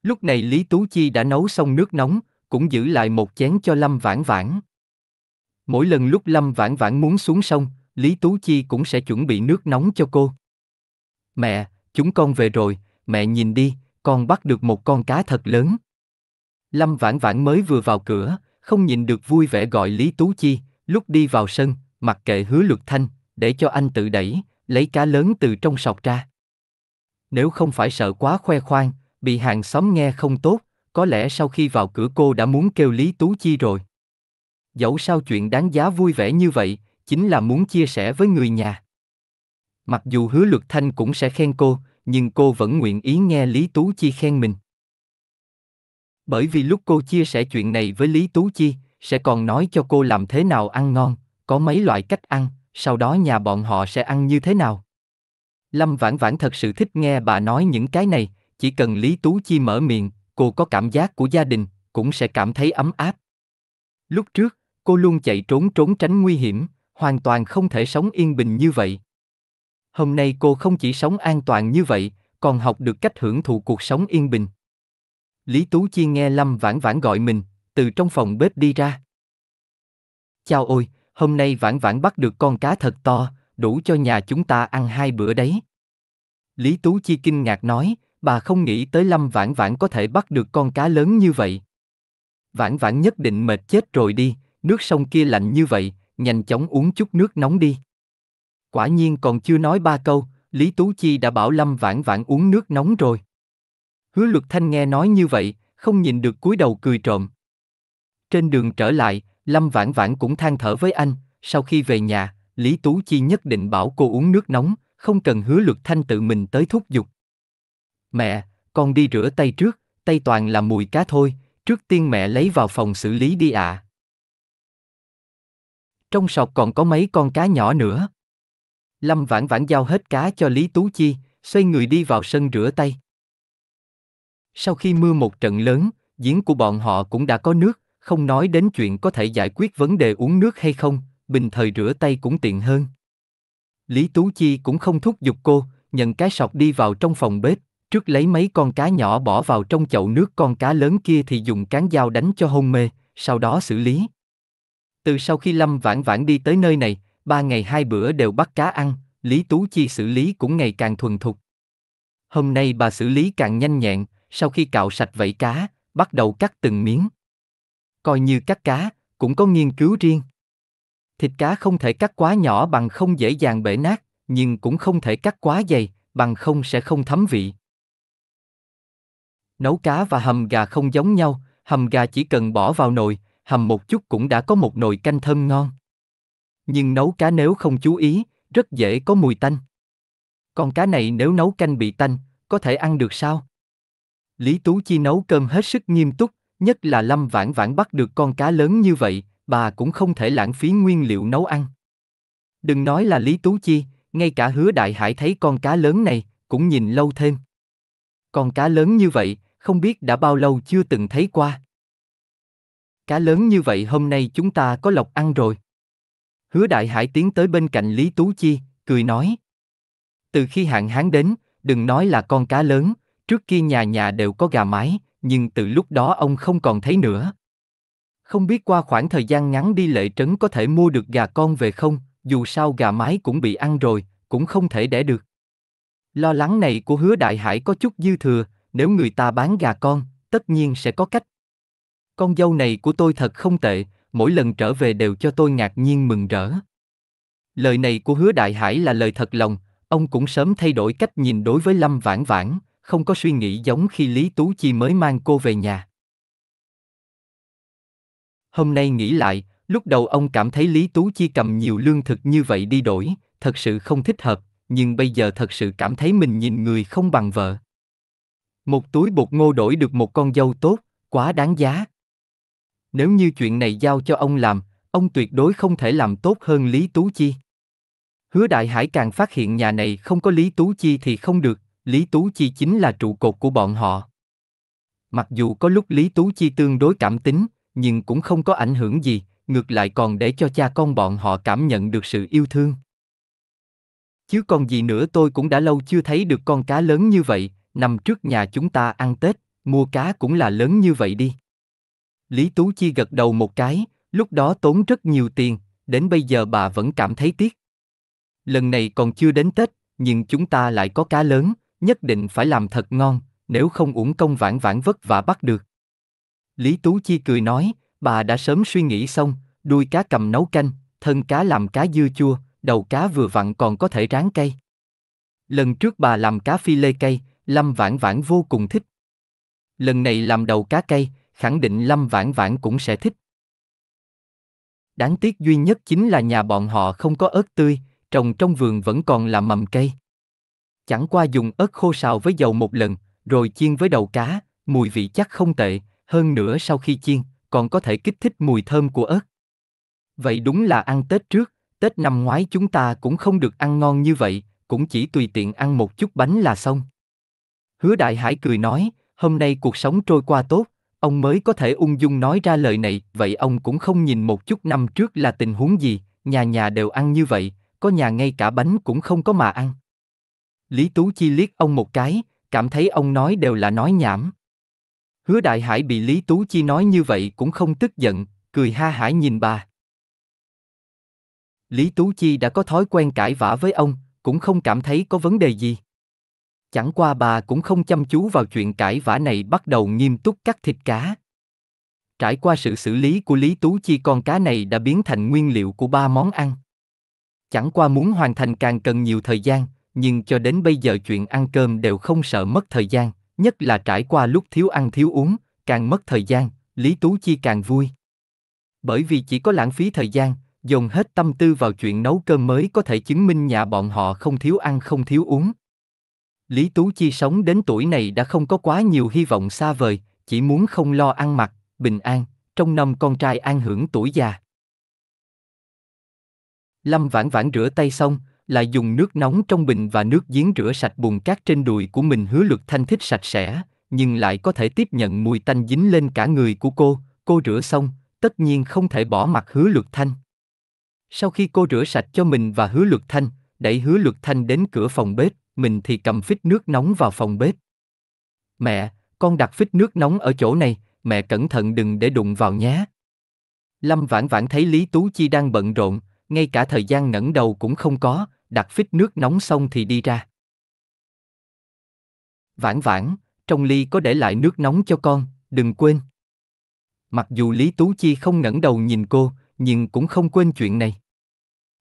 Lúc này Lý Tú Chi đã nấu xong nước nóng, cũng giữ lại một chén cho Lâm Vãn Vãn. Mỗi lần lúc Lâm Vãn Vãn muốn xuống sông, Lý Tú Chi cũng sẽ chuẩn bị nước nóng cho cô. Mẹ, chúng con về rồi, mẹ nhìn đi, con bắt được một con cá thật lớn. Lâm Vãn Vãn mới vừa vào cửa, không nhìn được vui vẻ gọi Lý Tú Chi, lúc đi vào sân, mặc kệ hứa luật thanh, để cho anh tự đẩy, lấy cá lớn từ trong sọc ra. Nếu không phải sợ quá khoe khoang, bị hàng xóm nghe không tốt, có lẽ sau khi vào cửa cô đã muốn kêu Lý Tú Chi rồi. Dẫu sao chuyện đáng giá vui vẻ như vậy, chính là muốn chia sẻ với người nhà. Mặc dù hứa luật thanh cũng sẽ khen cô, nhưng cô vẫn nguyện ý nghe Lý Tú Chi khen mình. Bởi vì lúc cô chia sẻ chuyện này với Lý Tú Chi, sẽ còn nói cho cô làm thế nào ăn ngon, có mấy loại cách ăn, sau đó nhà bọn họ sẽ ăn như thế nào. Lâm Vãn Vãn thật sự thích nghe bà nói những cái này, chỉ cần Lý Tú Chi mở miệng, cô có cảm giác của gia đình, cũng sẽ cảm thấy ấm áp. Lúc trước, cô luôn chạy trốn trốn tránh nguy hiểm, hoàn toàn không thể sống yên bình như vậy. Hôm nay cô không chỉ sống an toàn như vậy, còn học được cách hưởng thụ cuộc sống yên bình. Lý Tú Chi nghe Lâm Vãn Vãn gọi mình, từ trong phòng bếp đi ra. Chào ôi, hôm nay Vãn Vãn bắt được con cá thật to, đủ cho nhà chúng ta ăn hai bữa đấy. Lý Tú Chi kinh ngạc nói, bà không nghĩ tới Lâm Vãn Vãn có thể bắt được con cá lớn như vậy. Vãn Vãn nhất định mệt chết rồi đi, nước sông kia lạnh như vậy, nhanh chóng uống chút nước nóng đi. Quả nhiên còn chưa nói ba câu, Lý Tú Chi đã bảo Lâm Vãn Vãn uống nước nóng rồi. Hứa Luật Thanh nghe nói như vậy, không nhìn được cúi đầu cười trộm. Trên đường trở lại, Lâm Vãn Vãn cũng than thở với anh, sau khi về nhà, Lý Tú Chi nhất định bảo cô uống nước nóng, không cần Hứa Luật Thanh tự mình tới thúc giục. Mẹ, con đi rửa tay trước, tay toàn là mùi cá thôi, trước tiên mẹ lấy vào phòng xử lý đi ạ. À. Trong sọc còn có mấy con cá nhỏ nữa. Lâm vãn vãn giao hết cá cho Lý Tú Chi, xoay người đi vào sân rửa tay. Sau khi mưa một trận lớn, giếng của bọn họ cũng đã có nước, không nói đến chuyện có thể giải quyết vấn đề uống nước hay không, bình thời rửa tay cũng tiện hơn. Lý Tú Chi cũng không thúc giục cô, nhận cái sọc đi vào trong phòng bếp, Trước lấy mấy con cá nhỏ bỏ vào trong chậu nước con cá lớn kia thì dùng cán dao đánh cho hôn mê, sau đó xử lý. Từ sau khi Lâm Vãn Vãn đi tới nơi này, ba ngày hai bữa đều bắt cá ăn, Lý Tú Chi xử lý cũng ngày càng thuần thục. Hôm nay bà xử lý càng nhanh nhẹn, sau khi cạo sạch vảy cá, bắt đầu cắt từng miếng. Coi như cắt cá, cũng có nghiên cứu riêng. Thịt cá không thể cắt quá nhỏ bằng không dễ dàng bể nát, nhưng cũng không thể cắt quá dày, bằng không sẽ không thấm vị. Nấu cá và hầm gà không giống nhau, hầm gà chỉ cần bỏ vào nồi, hầm một chút cũng đã có một nồi canh thơm ngon. Nhưng nấu cá nếu không chú ý, rất dễ có mùi tanh. Con cá này nếu nấu canh bị tanh, có thể ăn được sao? Lý Tú Chi nấu cơm hết sức nghiêm túc, nhất là Lâm Vãn Vãn bắt được con cá lớn như vậy, bà cũng không thể lãng phí nguyên liệu nấu ăn. Đừng nói là Lý Tú Chi, ngay cả hứa đại hải thấy con cá lớn này, cũng nhìn lâu thêm. Con cá lớn như vậy, không biết đã bao lâu chưa từng thấy qua. Cá lớn như vậy hôm nay chúng ta có lộc ăn rồi. Hứa Đại Hải tiến tới bên cạnh Lý Tú Chi, cười nói. Từ khi hạn hán đến, đừng nói là con cá lớn, trước kia nhà nhà đều có gà mái, nhưng từ lúc đó ông không còn thấy nữa. Không biết qua khoảng thời gian ngắn đi lệ trấn có thể mua được gà con về không, dù sao gà mái cũng bị ăn rồi, cũng không thể đẻ được. Lo lắng này của hứa đại hải có chút dư thừa, nếu người ta bán gà con, tất nhiên sẽ có cách. Con dâu này của tôi thật không tệ, mỗi lần trở về đều cho tôi ngạc nhiên mừng rỡ. Lời này của hứa đại hải là lời thật lòng, ông cũng sớm thay đổi cách nhìn đối với Lâm Vãn Vãn, không có suy nghĩ giống khi Lý Tú Chi mới mang cô về nhà. Hôm nay nghĩ lại, lúc đầu ông cảm thấy Lý Tú Chi cầm nhiều lương thực như vậy đi đổi, thật sự không thích hợp, nhưng bây giờ thật sự cảm thấy mình nhìn người không bằng vợ. Một túi bột ngô đổi được một con dâu tốt, quá đáng giá. Nếu như chuyện này giao cho ông làm, ông tuyệt đối không thể làm tốt hơn Lý Tú Chi. Hứa Đại Hải càng phát hiện nhà này không có Lý Tú Chi thì không được, Lý Tú Chi chính là trụ cột của bọn họ. Mặc dù có lúc Lý Tú Chi tương đối cảm tính, nhưng cũng không có ảnh hưởng gì, ngược lại còn để cho cha con bọn họ cảm nhận được sự yêu thương. Chứ còn gì nữa tôi cũng đã lâu chưa thấy được con cá lớn như vậy, năm trước nhà chúng ta ăn Tết, mua cá cũng là lớn như vậy đi. Lý Tú Chi gật đầu một cái, lúc đó tốn rất nhiều tiền, đến bây giờ bà vẫn cảm thấy tiếc. Lần này còn chưa đến Tết, nhưng chúng ta lại có cá lớn, nhất định phải làm thật ngon, nếu không uổng công vãn vãn vất vả bắt được. Lý Tú Chi cười nói, bà đã sớm suy nghĩ xong, đuôi cá cầm nấu canh, thân cá làm cá dưa chua, đầu cá vừa vặn còn có thể rán cây. Lần trước bà làm cá phi lê cây, Lâm Vãn Vãn vô cùng thích. Lần này làm đầu cá cây, khẳng định Lâm Vãn Vãn cũng sẽ thích. Đáng tiếc duy nhất chính là nhà bọn họ không có ớt tươi, trồng trong vườn vẫn còn là mầm cây. Chẳng qua dùng ớt khô xào với dầu một lần, rồi chiên với đầu cá, mùi vị chắc không tệ, hơn nữa sau khi chiên, còn có thể kích thích mùi thơm của ớt. Vậy đúng là ăn Tết trước, Tết năm ngoái chúng ta cũng không được ăn ngon như vậy, cũng chỉ tùy tiện ăn một chút bánh là xong. Hứa Đại Hải cười nói, hôm nay cuộc sống trôi qua tốt, ông mới có thể ung dung nói ra lời này, vậy ông cũng không nhìn một chút năm trước là tình huống gì, nhà nhà đều ăn như vậy, có nhà ngay cả bánh cũng không có mà ăn. Lý Tú Chi liếc ông một cái, cảm thấy ông nói đều là nói nhảm. Hứa Đại Hải bị Lý Tú Chi nói như vậy cũng không tức giận, cười ha hả nhìn bà. Lý Tú Chi đã có thói quen cãi vã với ông, cũng không cảm thấy có vấn đề gì. Chẳng qua bà cũng không chăm chú vào chuyện cãi vã này bắt đầu nghiêm túc cắt thịt cá. Trải qua sự xử lý của Lý Tú Chi con cá này đã biến thành nguyên liệu của ba món ăn. Chẳng qua muốn hoàn thành càng cần nhiều thời gian, nhưng cho đến bây giờ chuyện ăn cơm đều không sợ mất thời gian, nhất là trải qua lúc thiếu ăn thiếu uống, càng mất thời gian, Lý Tú Chi càng vui. Bởi vì chỉ có lãng phí thời gian, dồn hết tâm tư vào chuyện nấu cơm mới có thể chứng minh nhà bọn họ không thiếu ăn không thiếu uống. Lý Tú Chi sống đến tuổi này đã không có quá nhiều hy vọng xa vời, chỉ muốn không lo ăn mặc, bình an, trong năm con trai an hưởng tuổi già. Lâm vãn vãn rửa tay xong, lại dùng nước nóng trong bình và nước giếng rửa sạch bùn cát trên đùi của mình hứa lực thanh thích sạch sẽ, nhưng lại có thể tiếp nhận mùi tanh dính lên cả người của cô, cô rửa xong, tất nhiên không thể bỏ mặt hứa lực thanh. Sau khi cô rửa sạch cho mình và hứa lực thanh, đẩy hứa lực thanh đến cửa phòng bếp, mình thì cầm phích nước nóng vào phòng bếp. Mẹ, con đặt phích nước nóng ở chỗ này, mẹ cẩn thận đừng để đụng vào nhé. Lâm vãn vãn thấy Lý Tú Chi đang bận rộn, ngay cả thời gian ngẩng đầu cũng không có, đặt phích nước nóng xong thì đi ra. Vãn vãn, trong ly có để lại nước nóng cho con, đừng quên. Mặc dù Lý Tú Chi không ngẩng đầu nhìn cô, nhưng cũng không quên chuyện này.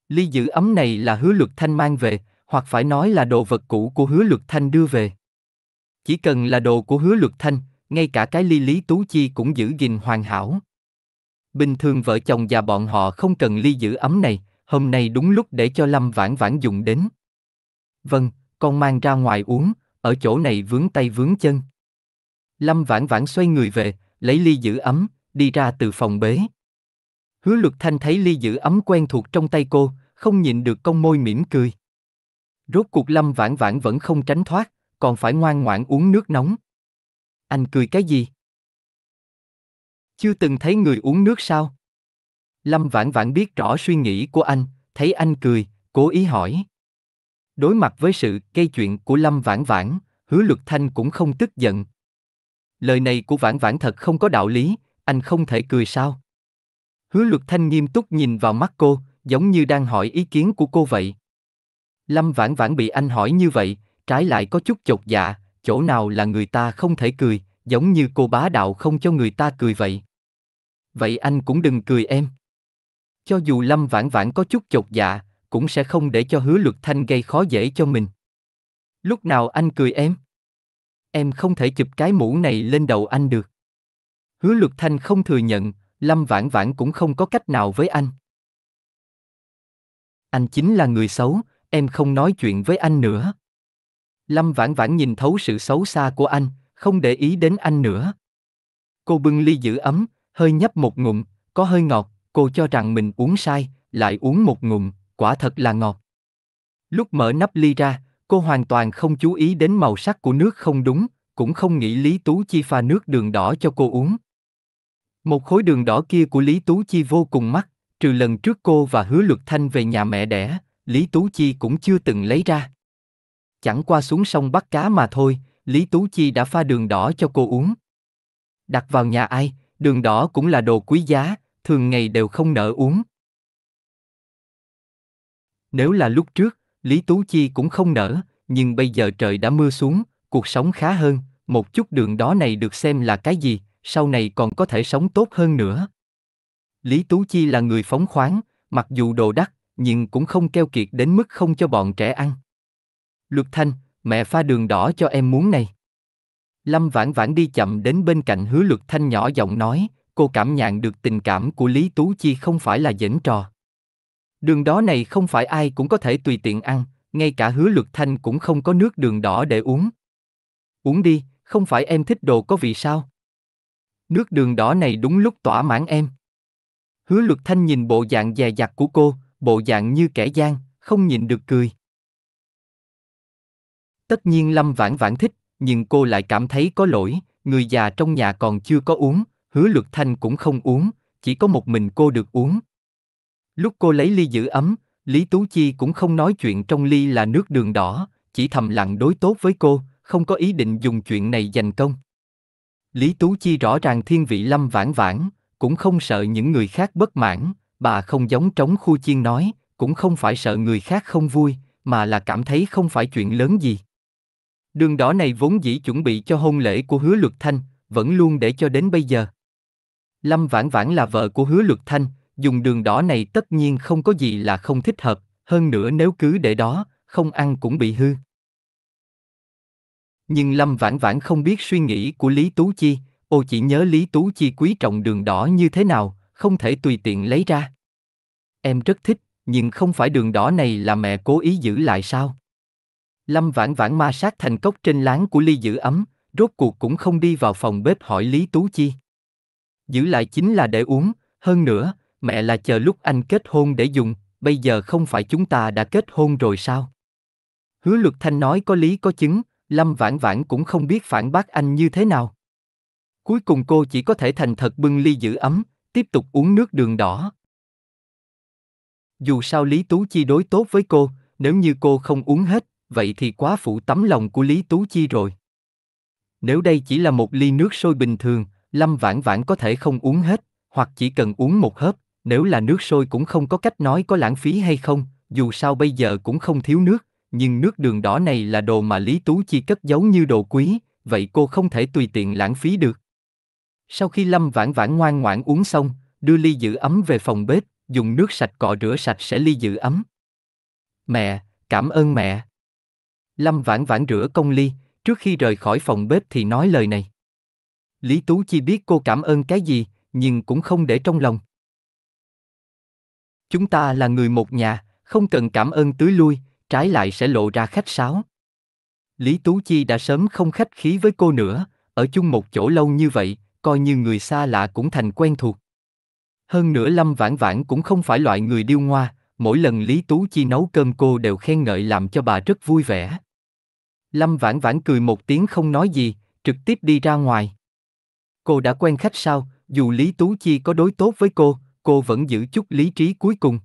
Ly giữ ấm này là hứa luật thanh mang về, hoặc phải nói là đồ vật cũ của hứa luật thanh đưa về. Chỉ cần là đồ của hứa luật thanh, ngay cả cái ly lý tú chi cũng giữ gìn hoàn hảo. Bình thường vợ chồng già bọn họ không cần ly giữ ấm này, hôm nay đúng lúc để cho Lâm Vãn Vãn dùng đến. Vâng, con mang ra ngoài uống, ở chỗ này vướng tay vướng chân. Lâm Vãn Vãn xoay người về, lấy ly giữ ấm, đi ra từ phòng bế. Hứa Luật Thanh thấy ly giữ ấm quen thuộc trong tay cô, không nhịn được cong môi mỉm cười. Rốt cuộc Lâm Vãn Vãn vẫn không tránh thoát, còn phải ngoan ngoãn uống nước nóng. Anh cười cái gì? Chưa từng thấy người uống nước sao? Lâm Vãn Vãn biết rõ suy nghĩ của anh, thấy anh cười, cố ý hỏi. Đối mặt với sự gây chuyện của Lâm Vãn Vãn, Hứa Luật Thanh cũng không tức giận. Lời này của Vãn Vãn thật không có đạo lý, anh không thể cười sao? Hứa Luật Thanh nghiêm túc nhìn vào mắt cô, giống như đang hỏi ý kiến của cô vậy. Lâm Vãn Vãn bị anh hỏi như vậy, trái lại có chút chột dạ, chỗ nào là người ta không thể cười, giống như cô bá đạo không cho người ta cười vậy. Vậy anh cũng đừng cười em. Cho dù Lâm Vãn Vãn có chút chột dạ, cũng sẽ không để cho hứa luật thanh gây khó dễ cho mình. Lúc nào anh cười em? Em không thể chụp cái mũ này lên đầu anh được. Hứa luật thanh không thừa nhận, Lâm Vãn Vãn cũng không có cách nào với anh. Anh chính là người xấu, em không nói chuyện với anh nữa. Lâm vãn vãn nhìn thấu sự xấu xa của anh, không để ý đến anh nữa. Cô bưng ly giữ ấm, hơi nhấp một ngụm, có hơi ngọt, cô cho rằng mình uống sai, lại uống một ngụm, quả thật là ngọt. Lúc mở nắp ly ra, cô hoàn toàn không chú ý đến màu sắc của nước không đúng, cũng không nghĩ Lý Tú Chi pha nước đường đỏ cho cô uống. Một khối đường đỏ kia của Lý Tú Chi vô cùng mắc, trừ lần trước cô và hứa luật thanh về nhà mẹ đẻ, Lý Tú Chi cũng chưa từng lấy ra. Chẳng qua xuống sông bắt cá mà thôi, Lý Tú Chi đã pha đường đỏ cho cô uống. Đặt vào nhà ai, đường đỏ cũng là đồ quý giá, thường ngày đều không nỡ uống. Nếu là lúc trước, Lý Tú Chi cũng không nỡ, nhưng bây giờ trời đã mưa xuống, cuộc sống khá hơn, một chút đường đó này được xem là cái gì, sau này còn có thể sống tốt hơn nữa. Lý Tú Chi là người phóng khoáng, mặc dù đồ đắt, nhưng cũng không keo kiệt đến mức không cho bọn trẻ ăn. Luật Thanh, mẹ pha đường đỏ cho em muốn này. Lâm Vãn Vãn đi chậm đến bên cạnh Hứa Luật Thanh nhỏ giọng nói, cô cảm nhận được tình cảm của Lý Tú Chi không phải là dễn trò. Đường đó này không phải ai cũng có thể tùy tiện ăn, ngay cả Hứa Luật Thanh cũng không có nước đường đỏ để uống. Uống đi, không phải em thích đồ có vị sao? Nước đường đỏ này đúng lúc tỏa mãn em. Hứa Luật Thanh nhìn bộ dạng dè dặt của cô, bộ dạng như kẻ gian, không nhịn được cười. Tất nhiên Lâm Vãn Vãn thích, nhưng cô lại cảm thấy có lỗi, người già trong nhà còn chưa có uống, hứa luật thanh cũng không uống, chỉ có một mình cô được uống. Lúc cô lấy ly giữ ấm, Lý Tú Chi cũng không nói chuyện trong ly là nước đường đỏ, chỉ thầm lặng đối tốt với cô, không có ý định dùng chuyện này giành công. Lý Tú Chi rõ ràng thiên vị Lâm Vãn Vãn, cũng không sợ những người khác bất mãn, Bà không giống trống khu chiên nói, cũng không phải sợ người khác không vui, mà là cảm thấy không phải chuyện lớn gì. Đường đỏ này vốn dĩ chuẩn bị cho hôn lễ của Hứa Luật Thanh, vẫn luôn để cho đến bây giờ. Lâm Vãn Vãn là vợ của Hứa Luật Thanh, dùng đường đỏ này tất nhiên không có gì là không thích hợp, hơn nữa nếu cứ để đó, không ăn cũng bị hư. Nhưng Lâm Vãn Vãn không biết suy nghĩ của Lý Tú Chi, ô chỉ nhớ Lý Tú Chi quý trọng đường đỏ như thế nào, không thể tùy tiện lấy ra. Em rất thích, nhưng không phải đường đỏ này là mẹ cố ý giữ lại sao? Lâm vãn vãn ma sát thành cốc trên láng của ly giữ ấm, rốt cuộc cũng không đi vào phòng bếp hỏi Lý Tú Chi. Giữ lại chính là để uống, hơn nữa, mẹ là chờ lúc anh kết hôn để dùng, bây giờ không phải chúng ta đã kết hôn rồi sao? Hứa luật thanh nói có lý có chứng, Lâm vãn vãn cũng không biết phản bác anh như thế nào. Cuối cùng cô chỉ có thể thành thật bưng ly giữ ấm, tiếp tục uống nước đường đỏ. Dù sao Lý Tú Chi đối tốt với cô, nếu như cô không uống hết, vậy thì quá phụ tấm lòng của Lý Tú Chi rồi. Nếu đây chỉ là một ly nước sôi bình thường, Lâm Vãn Vãn có thể không uống hết, hoặc chỉ cần uống một hớp, nếu là nước sôi cũng không có cách nói có lãng phí hay không, dù sao bây giờ cũng không thiếu nước, nhưng nước đường đỏ này là đồ mà Lý Tú Chi cất giấu như đồ quý, vậy cô không thể tùy tiện lãng phí được. Sau khi Lâm Vãn Vãn ngoan ngoãn uống xong, đưa ly giữ ấm về phòng bếp, dùng nước sạch cọ rửa sạch sẽ ly giữ ấm. Mẹ, cảm ơn mẹ. Lâm Vãn Vãn rửa công ly, trước khi rời khỏi phòng bếp thì nói lời này. Lý Tú Chi biết cô cảm ơn cái gì, nhưng cũng không để trong lòng. Chúng ta là người một nhà, không cần cảm ơn tưới lui, trái lại sẽ lộ ra khách sáo. Lý Tú Chi đã sớm không khách khí với cô nữa, ở chung một chỗ lâu như vậy, coi như người xa lạ cũng thành quen thuộc. Hơn nữa Lâm Vãn Vãn cũng không phải loại người điêu ngoa, mỗi lần Lý Tú Chi nấu cơm cô đều khen ngợi làm cho bà rất vui vẻ. Lâm Vãn Vãn cười một tiếng không nói gì, trực tiếp đi ra ngoài. Cô đã quen khách sao, dù Lý Tú Chi có đối tốt với cô, cô vẫn giữ chút lý trí cuối cùng.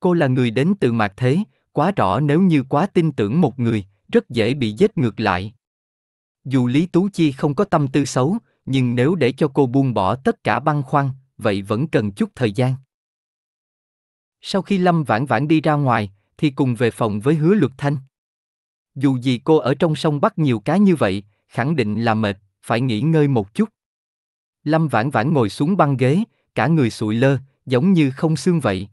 Cô là người đến từ mạc thế, quá rõ nếu như quá tin tưởng một người, rất dễ bị giết ngược lại. Dù Lý Tú Chi không có tâm tư xấu, nhưng nếu để cho cô buông bỏ tất cả băn khoăn vậy vẫn cần chút thời gian sau khi lâm vãn vãn đi ra ngoài thì cùng về phòng với hứa luật thanh dù gì cô ở trong sông bắt nhiều cá như vậy khẳng định là mệt phải nghỉ ngơi một chút lâm vãn vãn ngồi xuống băng ghế cả người sụi lơ giống như không xương vậy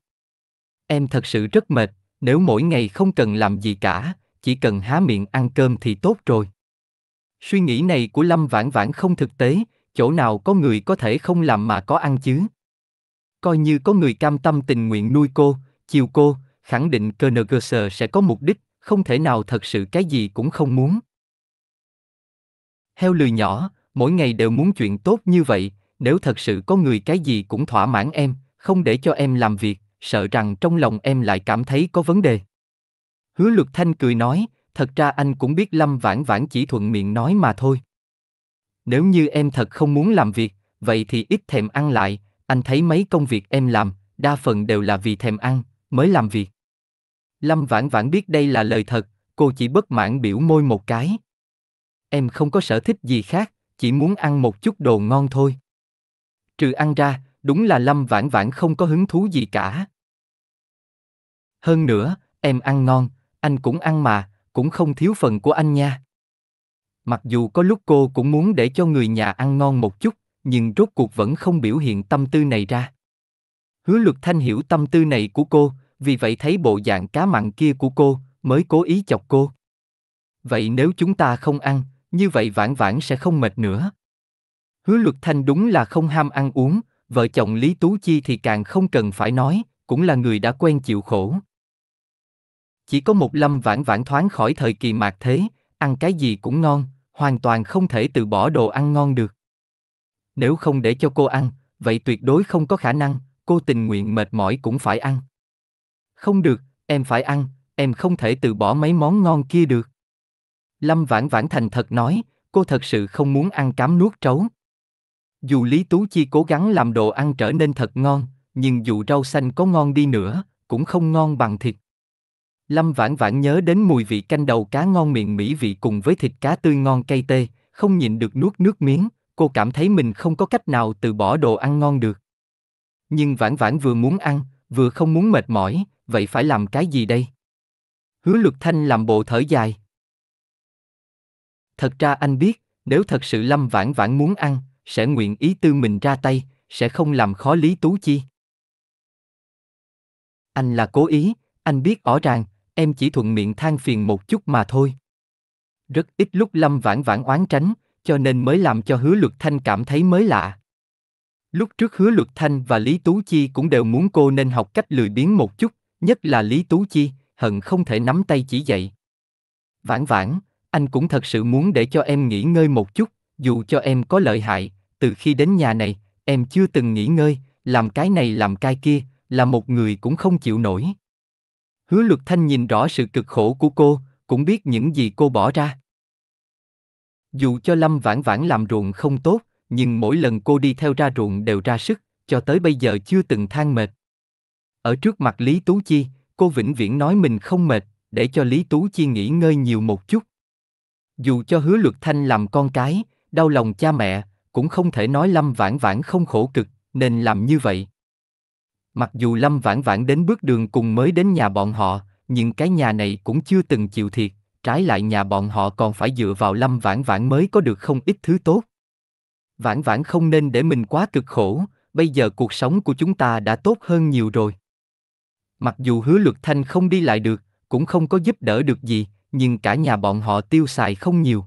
em thật sự rất mệt nếu mỗi ngày không cần làm gì cả chỉ cần há miệng ăn cơm thì tốt rồi Suy nghĩ này của Lâm Vãn Vãn không thực tế, chỗ nào có người có thể không làm mà có ăn chứ. Coi như có người cam tâm tình nguyện nuôi cô, chiều cô, khẳng định Kernergerser sẽ có mục đích, không thể nào thật sự cái gì cũng không muốn. Heo lười nhỏ, mỗi ngày đều muốn chuyện tốt như vậy, nếu thật sự có người cái gì cũng thỏa mãn em, không để cho em làm việc, sợ rằng trong lòng em lại cảm thấy có vấn đề. Hứa luật thanh cười nói, thật ra anh cũng biết Lâm Vãn Vãn chỉ thuận miệng nói mà thôi. Nếu như em thật không muốn làm việc, vậy thì ít thèm ăn lại, anh thấy mấy công việc em làm, đa phần đều là vì thèm ăn, mới làm việc. Lâm Vãn Vãn biết đây là lời thật, cô chỉ bất mãn biểu môi một cái. Em không có sở thích gì khác, chỉ muốn ăn một chút đồ ngon thôi. Trừ ăn ra, đúng là Lâm Vãn Vãn không có hứng thú gì cả. Hơn nữa, em ăn ngon, anh cũng ăn mà, cũng không thiếu phần của anh nha. Mặc dù có lúc cô cũng muốn để cho người nhà ăn ngon một chút, nhưng rốt cuộc vẫn không biểu hiện tâm tư này ra. Hứa luật thanh hiểu tâm tư này của cô, vì vậy thấy bộ dạng cá mặn kia của cô, mới cố ý chọc cô. Vậy nếu chúng ta không ăn, như vậy vãn vãn sẽ không mệt nữa. Hứa luật thanh đúng là không ham ăn uống, vợ chồng Lý Tú Chi thì càng không cần phải nói, cũng là người đã quen chịu khổ chỉ có một lâm vãn vãn thoáng khỏi thời kỳ mạc thế, ăn cái gì cũng ngon, hoàn toàn không thể từ bỏ đồ ăn ngon được. Nếu không để cho cô ăn, vậy tuyệt đối không có khả năng, cô tình nguyện mệt mỏi cũng phải ăn. Không được, em phải ăn, em không thể từ bỏ mấy món ngon kia được. Lâm Vãn Vãn thành thật nói, cô thật sự không muốn ăn cám nuốt trấu. Dù Lý Tú Chi cố gắng làm đồ ăn trở nên thật ngon, nhưng dù rau xanh có ngon đi nữa, cũng không ngon bằng thịt. Lâm vãn vãn nhớ đến mùi vị canh đầu cá ngon miệng mỹ vị cùng với thịt cá tươi ngon cay tê, không nhịn được nuốt nước miếng, cô cảm thấy mình không có cách nào từ bỏ đồ ăn ngon được. Nhưng vãn vãn vừa muốn ăn, vừa không muốn mệt mỏi, vậy phải làm cái gì đây? Hứa luật thanh làm bộ thở dài. Thật ra anh biết, nếu thật sự Lâm vãn vãn muốn ăn, sẽ nguyện ý tư mình ra tay, sẽ không làm khó Lý Tú Chi. Anh là cố ý, anh biết rõ ràng, em chỉ thuận miệng than phiền một chút mà thôi. Rất ít lúc Lâm Vãn Vãn oán tránh, cho nên mới làm cho Hứa Luật Thanh cảm thấy mới lạ. Lúc trước Hứa Luật Thanh và Lý Tú Chi cũng đều muốn cô nên học cách lười biếng một chút, nhất là Lý Tú Chi, hận không thể nắm tay chỉ dạy. Vãn vãn, anh cũng thật sự muốn để cho em nghỉ ngơi một chút, dù cho em có lợi hại, từ khi đến nhà này, em chưa từng nghỉ ngơi, làm cái này làm cái kia, là một người cũng không chịu nổi. Hứa Luật Thanh nhìn rõ sự cực khổ của cô, cũng biết những gì cô bỏ ra. Dù cho Lâm Vãn Vãn làm ruộng không tốt, nhưng mỗi lần cô đi theo ra ruộng đều ra sức, cho tới bây giờ chưa từng than mệt. Ở trước mặt Lý Tú Chi, cô vĩnh viễn nói mình không mệt, để cho Lý Tú Chi nghỉ ngơi nhiều một chút. Dù cho Hứa Luật Thanh làm con cái, đau lòng cha mẹ, cũng không thể nói Lâm Vãn Vãn không khổ cực, nên làm như vậy. Mặc dù Lâm Vãn Vãn đến bước đường cùng mới đến nhà bọn họ, nhưng cái nhà này cũng chưa từng chịu thiệt, trái lại nhà bọn họ còn phải dựa vào Lâm Vãn Vãn mới có được không ít thứ tốt. Vãn Vãn không nên để mình quá cực khổ, bây giờ cuộc sống của chúng ta đã tốt hơn nhiều rồi. Mặc dù hứa luật thanh không đi lại được, cũng không có giúp đỡ được gì, nhưng cả nhà bọn họ tiêu xài không nhiều.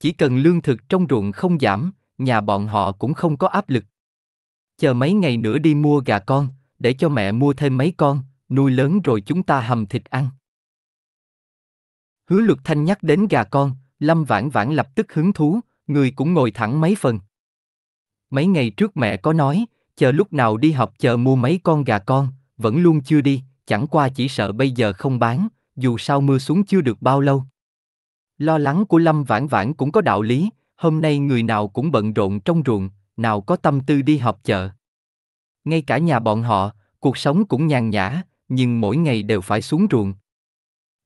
Chỉ cần lương thực trong ruộng không giảm, nhà bọn họ cũng không có áp lực chờ mấy ngày nữa đi mua gà con, để cho mẹ mua thêm mấy con, nuôi lớn rồi chúng ta hầm thịt ăn. Hứa Lục Thanh nhắc đến gà con, Lâm Vãn Vãn lập tức hứng thú, người cũng ngồi thẳng mấy phần. Mấy ngày trước mẹ có nói, chờ lúc nào đi học chờ mua mấy con gà con, vẫn luôn chưa đi, chẳng qua chỉ sợ bây giờ không bán, dù sao mưa xuống chưa được bao lâu. Lo lắng của Lâm Vãn Vãn cũng có đạo lý, hôm nay người nào cũng bận rộn trong ruộng, nào có tâm tư đi họp chợ. Ngay cả nhà bọn họ, cuộc sống cũng nhàn nhã, nhưng mỗi ngày đều phải xuống ruộng.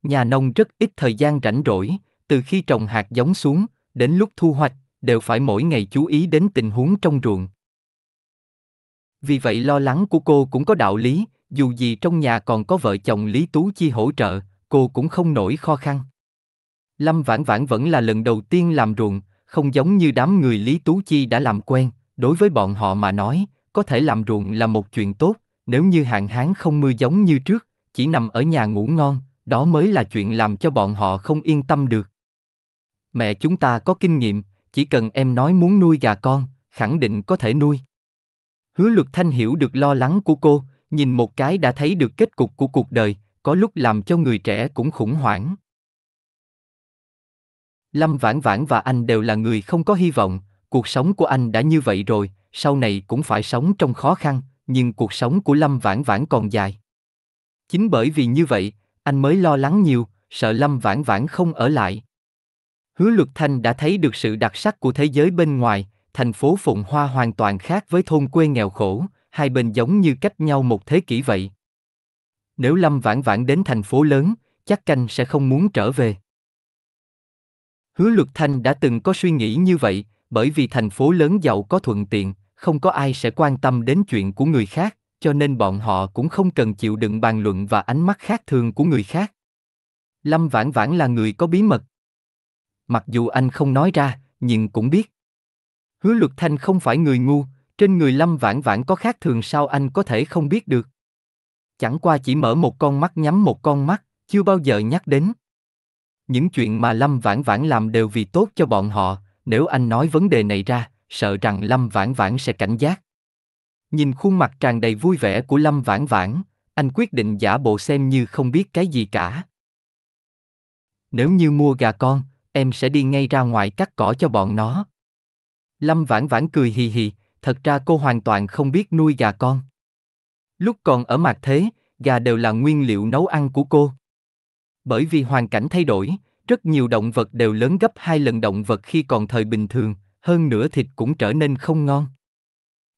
Nhà nông rất ít thời gian rảnh rỗi, từ khi trồng hạt giống xuống, đến lúc thu hoạch, đều phải mỗi ngày chú ý đến tình huống trong ruộng. Vì vậy lo lắng của cô cũng có đạo lý, dù gì trong nhà còn có vợ chồng Lý Tú Chi hỗ trợ, cô cũng không nổi khó khăn. Lâm Vãn Vãn vẫn là lần đầu tiên làm ruộng, không giống như đám người Lý Tú Chi đã làm quen, đối với bọn họ mà nói, có thể làm ruộng là một chuyện tốt, nếu như hạn hán không mưa giống như trước, chỉ nằm ở nhà ngủ ngon, đó mới là chuyện làm cho bọn họ không yên tâm được. Mẹ chúng ta có kinh nghiệm, chỉ cần em nói muốn nuôi gà con, khẳng định có thể nuôi. Hứa luật thanh hiểu được lo lắng của cô, nhìn một cái đã thấy được kết cục của cuộc đời, có lúc làm cho người trẻ cũng khủng hoảng. Lâm Vãn Vãn và anh đều là người không có hy vọng, cuộc sống của anh đã như vậy rồi sau này cũng phải sống trong khó khăn nhưng cuộc sống của lâm vãn vãn còn dài chính bởi vì như vậy anh mới lo lắng nhiều sợ lâm vãn vãn không ở lại hứa luật thanh đã thấy được sự đặc sắc của thế giới bên ngoài thành phố phụng hoa hoàn toàn khác với thôn quê nghèo khổ hai bên giống như cách nhau một thế kỷ vậy nếu lâm vãn vãn đến thành phố lớn chắc canh sẽ không muốn trở về hứa luật thanh đã từng có suy nghĩ như vậy bởi vì thành phố lớn giàu có thuận tiện không có ai sẽ quan tâm đến chuyện của người khác cho nên bọn họ cũng không cần chịu đựng bàn luận và ánh mắt khác thường của người khác lâm vãn vãn là người có bí mật mặc dù anh không nói ra nhưng cũng biết hứa luật thanh không phải người ngu trên người lâm vãn vãn có khác thường sao anh có thể không biết được chẳng qua chỉ mở một con mắt nhắm một con mắt chưa bao giờ nhắc đến những chuyện mà lâm vãn vãn làm đều vì tốt cho bọn họ nếu anh nói vấn đề này ra, sợ rằng Lâm Vãn Vãn sẽ cảnh giác. Nhìn khuôn mặt tràn đầy vui vẻ của Lâm Vãn Vãn, anh quyết định giả bộ xem như không biết cái gì cả. Nếu như mua gà con, em sẽ đi ngay ra ngoài cắt cỏ cho bọn nó. Lâm Vãn Vãn cười hì hì, thật ra cô hoàn toàn không biết nuôi gà con. Lúc còn ở mặt thế, gà đều là nguyên liệu nấu ăn của cô. Bởi vì hoàn cảnh thay đổi, rất nhiều động vật đều lớn gấp hai lần động vật khi còn thời bình thường, hơn nữa thịt cũng trở nên không ngon.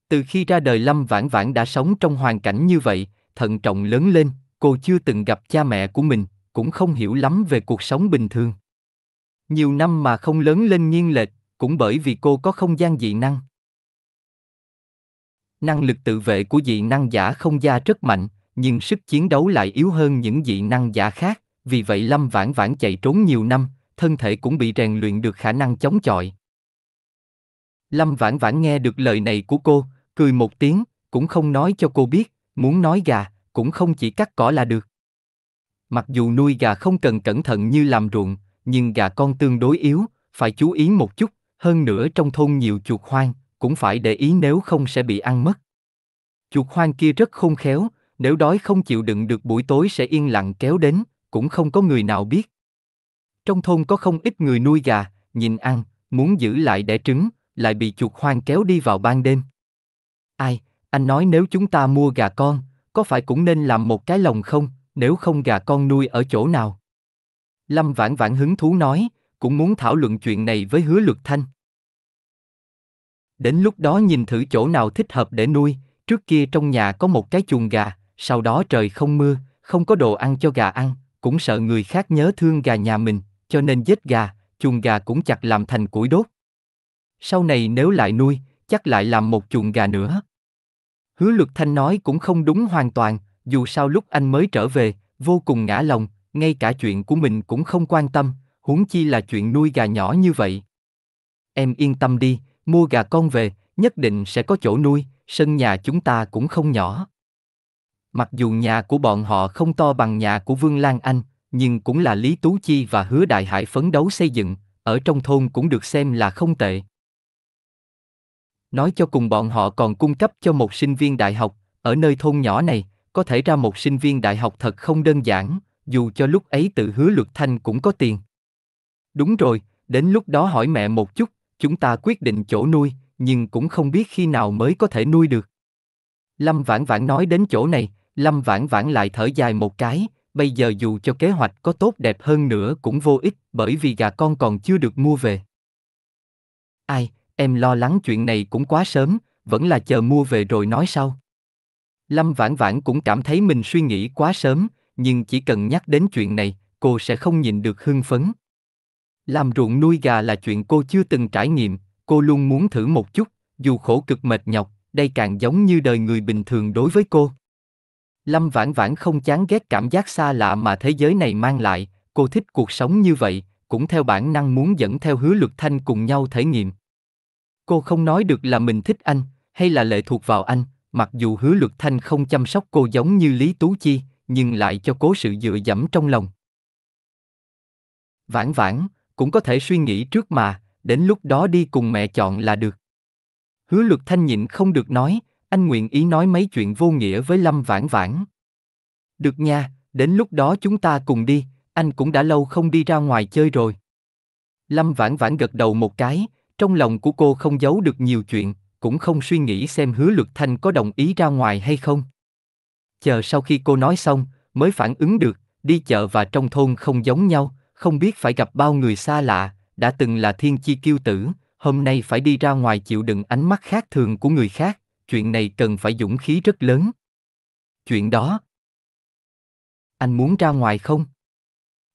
Từ khi ra đời Lâm Vãn Vãn đã sống trong hoàn cảnh như vậy, thận trọng lớn lên, cô chưa từng gặp cha mẹ của mình, cũng không hiểu lắm về cuộc sống bình thường. Nhiều năm mà không lớn lên nghiêng lệch, cũng bởi vì cô có không gian dị năng. Năng lực tự vệ của dị năng giả không gia rất mạnh, nhưng sức chiến đấu lại yếu hơn những dị năng giả khác vì vậy Lâm Vãn Vãn chạy trốn nhiều năm, thân thể cũng bị rèn luyện được khả năng chống chọi. Lâm Vãn Vãn nghe được lời này của cô, cười một tiếng, cũng không nói cho cô biết, muốn nói gà, cũng không chỉ cắt cỏ là được. Mặc dù nuôi gà không cần cẩn thận như làm ruộng, nhưng gà con tương đối yếu, phải chú ý một chút, hơn nữa trong thôn nhiều chuột hoang, cũng phải để ý nếu không sẽ bị ăn mất. Chuột hoang kia rất khôn khéo, nếu đói không chịu đựng được buổi tối sẽ yên lặng kéo đến, cũng không có người nào biết. Trong thôn có không ít người nuôi gà, nhìn ăn, muốn giữ lại đẻ trứng, lại bị chuột hoang kéo đi vào ban đêm. Ai, anh nói nếu chúng ta mua gà con, có phải cũng nên làm một cái lồng không, nếu không gà con nuôi ở chỗ nào? Lâm Vãn Vãn hứng thú nói, cũng muốn thảo luận chuyện này với Hứa Luật Thanh. Đến lúc đó nhìn thử chỗ nào thích hợp để nuôi, trước kia trong nhà có một cái chuồng gà, sau đó trời không mưa, không có đồ ăn cho gà ăn, cũng sợ người khác nhớ thương gà nhà mình, cho nên giết gà, chuồng gà cũng chặt làm thành củi đốt. Sau này nếu lại nuôi, chắc lại làm một chuồng gà nữa. Hứa Luật Thanh nói cũng không đúng hoàn toàn, dù sao lúc anh mới trở về, vô cùng ngã lòng, ngay cả chuyện của mình cũng không quan tâm, huống chi là chuyện nuôi gà nhỏ như vậy. Em yên tâm đi, mua gà con về, nhất định sẽ có chỗ nuôi, sân nhà chúng ta cũng không nhỏ. Mặc dù nhà của bọn họ không to bằng nhà của Vương Lan Anh, nhưng cũng là Lý Tú Chi và Hứa Đại Hải phấn đấu xây dựng, ở trong thôn cũng được xem là không tệ. Nói cho cùng bọn họ còn cung cấp cho một sinh viên đại học, ở nơi thôn nhỏ này, có thể ra một sinh viên đại học thật không đơn giản, dù cho lúc ấy tự hứa luật thanh cũng có tiền. Đúng rồi, đến lúc đó hỏi mẹ một chút, chúng ta quyết định chỗ nuôi, nhưng cũng không biết khi nào mới có thể nuôi được. Lâm Vãn Vãn nói đến chỗ này, Lâm Vãn Vãn lại thở dài một cái, bây giờ dù cho kế hoạch có tốt đẹp hơn nữa cũng vô ích bởi vì gà con còn chưa được mua về. Ai, em lo lắng chuyện này cũng quá sớm, vẫn là chờ mua về rồi nói sau. Lâm Vãn Vãn cũng cảm thấy mình suy nghĩ quá sớm, nhưng chỉ cần nhắc đến chuyện này, cô sẽ không nhìn được hưng phấn. Làm ruộng nuôi gà là chuyện cô chưa từng trải nghiệm, cô luôn muốn thử một chút, dù khổ cực mệt nhọc, đây càng giống như đời người bình thường đối với cô. Lâm Vãn Vãn không chán ghét cảm giác xa lạ mà thế giới này mang lại, cô thích cuộc sống như vậy, cũng theo bản năng muốn dẫn theo hứa luật thanh cùng nhau thể nghiệm. Cô không nói được là mình thích anh, hay là lệ thuộc vào anh, mặc dù hứa luật thanh không chăm sóc cô giống như Lý Tú Chi, nhưng lại cho cố sự dựa dẫm trong lòng. Vãn vãn, cũng có thể suy nghĩ trước mà, đến lúc đó đi cùng mẹ chọn là được. Hứa luật thanh nhịn không được nói, anh nguyện ý nói mấy chuyện vô nghĩa với Lâm Vãn Vãn. Được nha, đến lúc đó chúng ta cùng đi, anh cũng đã lâu không đi ra ngoài chơi rồi. Lâm Vãn Vãn gật đầu một cái, trong lòng của cô không giấu được nhiều chuyện, cũng không suy nghĩ xem Hứa Lực Thanh có đồng ý ra ngoài hay không. Chờ sau khi cô nói xong, mới phản ứng được, đi chợ và trong thôn không giống nhau, không biết phải gặp bao người xa lạ, đã từng là thiên chi kiêu tử, hôm nay phải đi ra ngoài chịu đựng ánh mắt khác thường của người khác, chuyện này cần phải dũng khí rất lớn chuyện đó anh muốn ra ngoài không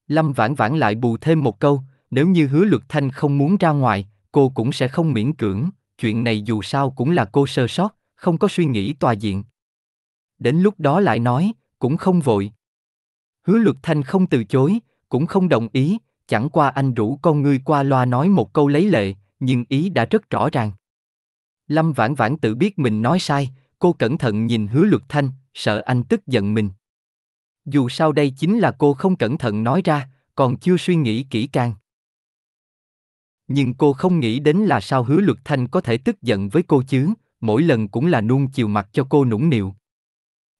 lâm vãn vãn lại bù thêm một câu nếu như hứa luật thanh không muốn ra ngoài cô cũng sẽ không miễn cưỡng chuyện này dù sao cũng là cô sơ sót không có suy nghĩ tòa diện đến lúc đó lại nói cũng không vội hứa luật thanh không từ chối cũng không đồng ý chẳng qua anh rủ con người qua loa nói một câu lấy lệ nhưng ý đã rất rõ ràng Lâm Vãn Vãn tự biết mình nói sai, cô cẩn thận nhìn Hứa Lục Thanh, sợ anh tức giận mình. Dù sao đây chính là cô không cẩn thận nói ra, còn chưa suy nghĩ kỹ càng. Nhưng cô không nghĩ đến là sao Hứa Lục Thanh có thể tức giận với cô chứ, mỗi lần cũng là nuông chiều mặt cho cô nũng nịu.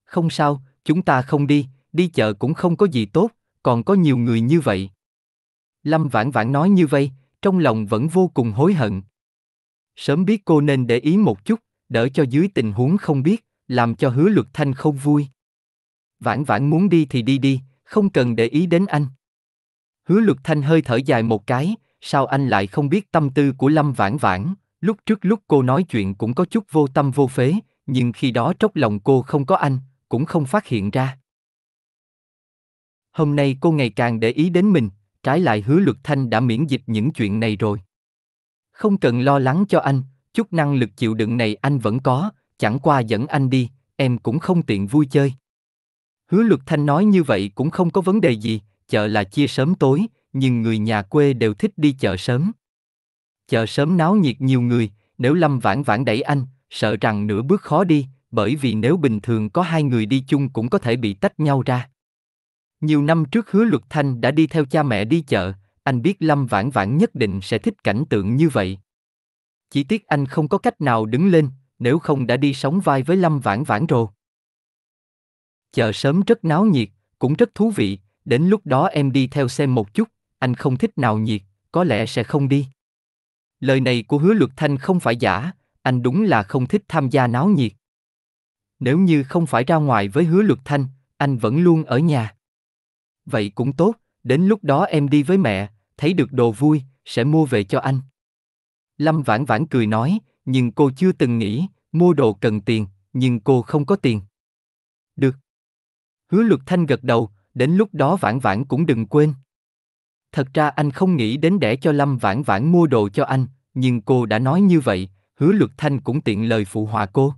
Không sao, chúng ta không đi, đi chợ cũng không có gì tốt, còn có nhiều người như vậy. Lâm Vãn Vãn nói như vậy, trong lòng vẫn vô cùng hối hận. Sớm biết cô nên để ý một chút, đỡ cho dưới tình huống không biết, làm cho hứa luật thanh không vui. Vãn vãn muốn đi thì đi đi, không cần để ý đến anh. Hứa luật thanh hơi thở dài một cái, sao anh lại không biết tâm tư của Lâm vãn vãn, lúc trước lúc cô nói chuyện cũng có chút vô tâm vô phế, nhưng khi đó trốc lòng cô không có anh, cũng không phát hiện ra. Hôm nay cô ngày càng để ý đến mình, trái lại hứa luật thanh đã miễn dịch những chuyện này rồi. Không cần lo lắng cho anh, chút năng lực chịu đựng này anh vẫn có, chẳng qua dẫn anh đi, em cũng không tiện vui chơi. Hứa Luật Thanh nói như vậy cũng không có vấn đề gì, chợ là chia sớm tối, nhưng người nhà quê đều thích đi chợ sớm. Chợ sớm náo nhiệt nhiều người, nếu Lâm Vãn Vãn đẩy anh, sợ rằng nửa bước khó đi, bởi vì nếu bình thường có hai người đi chung cũng có thể bị tách nhau ra. Nhiều năm trước Hứa Luật Thanh đã đi theo cha mẹ đi chợ, anh biết Lâm Vãn Vãn nhất định sẽ thích cảnh tượng như vậy. Chỉ tiếc anh không có cách nào đứng lên, nếu không đã đi sóng vai với Lâm Vãn Vãn rồi. Chờ sớm rất náo nhiệt, cũng rất thú vị, đến lúc đó em đi theo xem một chút, anh không thích nào nhiệt, có lẽ sẽ không đi. Lời này của hứa luật thanh không phải giả, anh đúng là không thích tham gia náo nhiệt. Nếu như không phải ra ngoài với hứa luật thanh, anh vẫn luôn ở nhà. Vậy cũng tốt đến lúc đó em đi với mẹ, thấy được đồ vui, sẽ mua về cho anh. Lâm Vãn Vãn cười nói, nhưng cô chưa từng nghĩ, mua đồ cần tiền, nhưng cô không có tiền. Được. Hứa Luật Thanh gật đầu, đến lúc đó Vãn Vãn cũng đừng quên. Thật ra anh không nghĩ đến để cho Lâm Vãn Vãn mua đồ cho anh, nhưng cô đã nói như vậy, Hứa Luật Thanh cũng tiện lời phụ họa cô.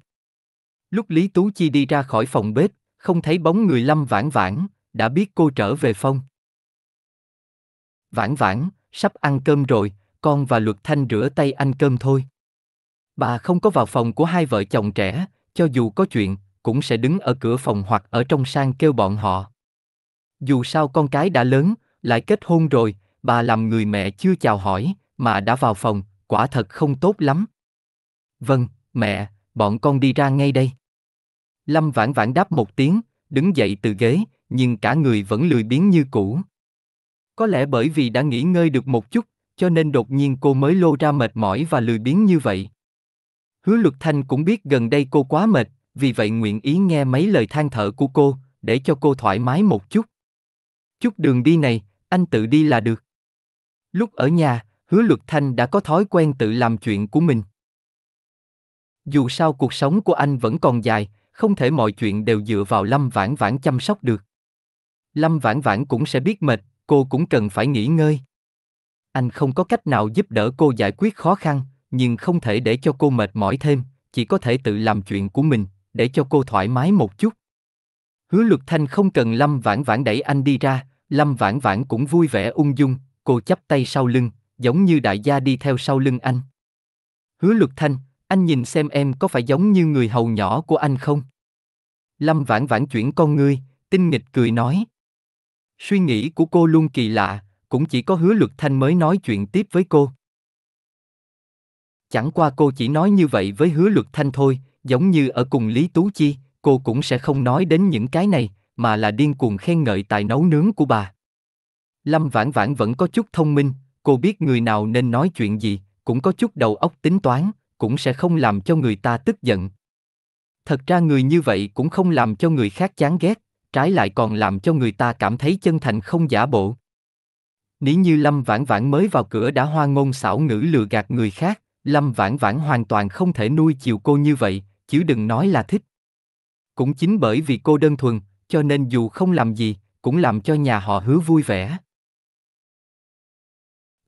Lúc Lý Tú Chi đi ra khỏi phòng bếp, không thấy bóng người Lâm Vãn Vãn, đã biết cô trở về phong. Vãn vãn, sắp ăn cơm rồi, con và Luật Thanh rửa tay ăn cơm thôi. Bà không có vào phòng của hai vợ chồng trẻ, cho dù có chuyện, cũng sẽ đứng ở cửa phòng hoặc ở trong sang kêu bọn họ. Dù sao con cái đã lớn, lại kết hôn rồi, bà làm người mẹ chưa chào hỏi, mà đã vào phòng, quả thật không tốt lắm. Vâng, mẹ, bọn con đi ra ngay đây. Lâm vãn vãn đáp một tiếng, đứng dậy từ ghế, nhưng cả người vẫn lười biếng như cũ. Có lẽ bởi vì đã nghỉ ngơi được một chút, cho nên đột nhiên cô mới lô ra mệt mỏi và lười biếng như vậy. Hứa Luật Thanh cũng biết gần đây cô quá mệt, vì vậy nguyện ý nghe mấy lời than thở của cô, để cho cô thoải mái một chút. Chút đường đi này, anh tự đi là được. Lúc ở nhà, Hứa Luật Thanh đã có thói quen tự làm chuyện của mình. Dù sao cuộc sống của anh vẫn còn dài, không thể mọi chuyện đều dựa vào Lâm Vãn Vãn chăm sóc được. Lâm Vãn Vãn cũng sẽ biết mệt, cô cũng cần phải nghỉ ngơi. Anh không có cách nào giúp đỡ cô giải quyết khó khăn, nhưng không thể để cho cô mệt mỏi thêm, chỉ có thể tự làm chuyện của mình, để cho cô thoải mái một chút. Hứa lục Thanh không cần Lâm Vãn Vãn đẩy anh đi ra, Lâm Vãn Vãn cũng vui vẻ ung dung, cô chắp tay sau lưng, giống như đại gia đi theo sau lưng anh. Hứa lục Thanh, anh nhìn xem em có phải giống như người hầu nhỏ của anh không? Lâm Vãn Vãn chuyển con ngươi, tinh nghịch cười nói. Suy nghĩ của cô luôn kỳ lạ, cũng chỉ có hứa luật thanh mới nói chuyện tiếp với cô. Chẳng qua cô chỉ nói như vậy với hứa luật thanh thôi, giống như ở cùng Lý Tú Chi, cô cũng sẽ không nói đến những cái này, mà là điên cuồng khen ngợi tài nấu nướng của bà. Lâm Vãn Vãn vẫn có chút thông minh, cô biết người nào nên nói chuyện gì, cũng có chút đầu óc tính toán, cũng sẽ không làm cho người ta tức giận. Thật ra người như vậy cũng không làm cho người khác chán ghét, trái lại còn làm cho người ta cảm thấy chân thành không giả bộ. Nếu như Lâm Vãn Vãn mới vào cửa đã hoa ngôn xảo ngữ lừa gạt người khác, Lâm Vãn Vãn hoàn toàn không thể nuôi chiều cô như vậy, chứ đừng nói là thích. Cũng chính bởi vì cô đơn thuần, cho nên dù không làm gì, cũng làm cho nhà họ hứa vui vẻ.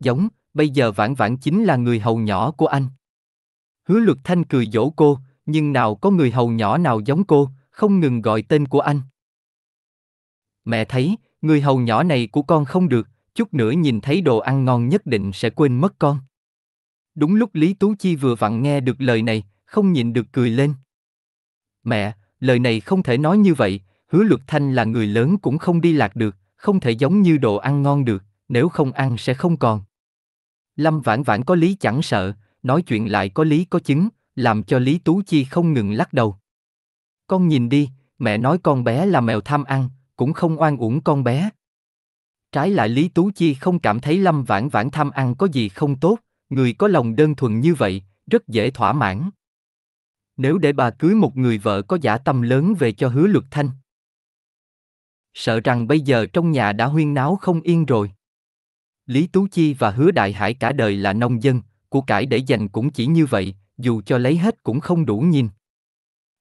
Giống, bây giờ Vãn Vãn chính là người hầu nhỏ của anh. Hứa Luật Thanh cười dỗ cô, nhưng nào có người hầu nhỏ nào giống cô, không ngừng gọi tên của anh. Mẹ thấy, người hầu nhỏ này của con không được, chút nữa nhìn thấy đồ ăn ngon nhất định sẽ quên mất con. Đúng lúc Lý Tú Chi vừa vặn nghe được lời này, không nhịn được cười lên. Mẹ, lời này không thể nói như vậy, hứa luật thanh là người lớn cũng không đi lạc được, không thể giống như đồ ăn ngon được, nếu không ăn sẽ không còn. Lâm vãn vãn có lý chẳng sợ, nói chuyện lại có lý có chứng, làm cho Lý Tú Chi không ngừng lắc đầu. Con nhìn đi, mẹ nói con bé là mèo tham ăn, cũng không oan uổng con bé. Trái lại Lý Tú Chi không cảm thấy Lâm Vãn Vãn tham ăn có gì không tốt, người có lòng đơn thuần như vậy, rất dễ thỏa mãn. Nếu để bà cưới một người vợ có giả tâm lớn về cho hứa luật thanh. Sợ rằng bây giờ trong nhà đã huyên náo không yên rồi. Lý Tú Chi và hứa đại hải cả đời là nông dân, của cải để dành cũng chỉ như vậy, dù cho lấy hết cũng không đủ nhìn.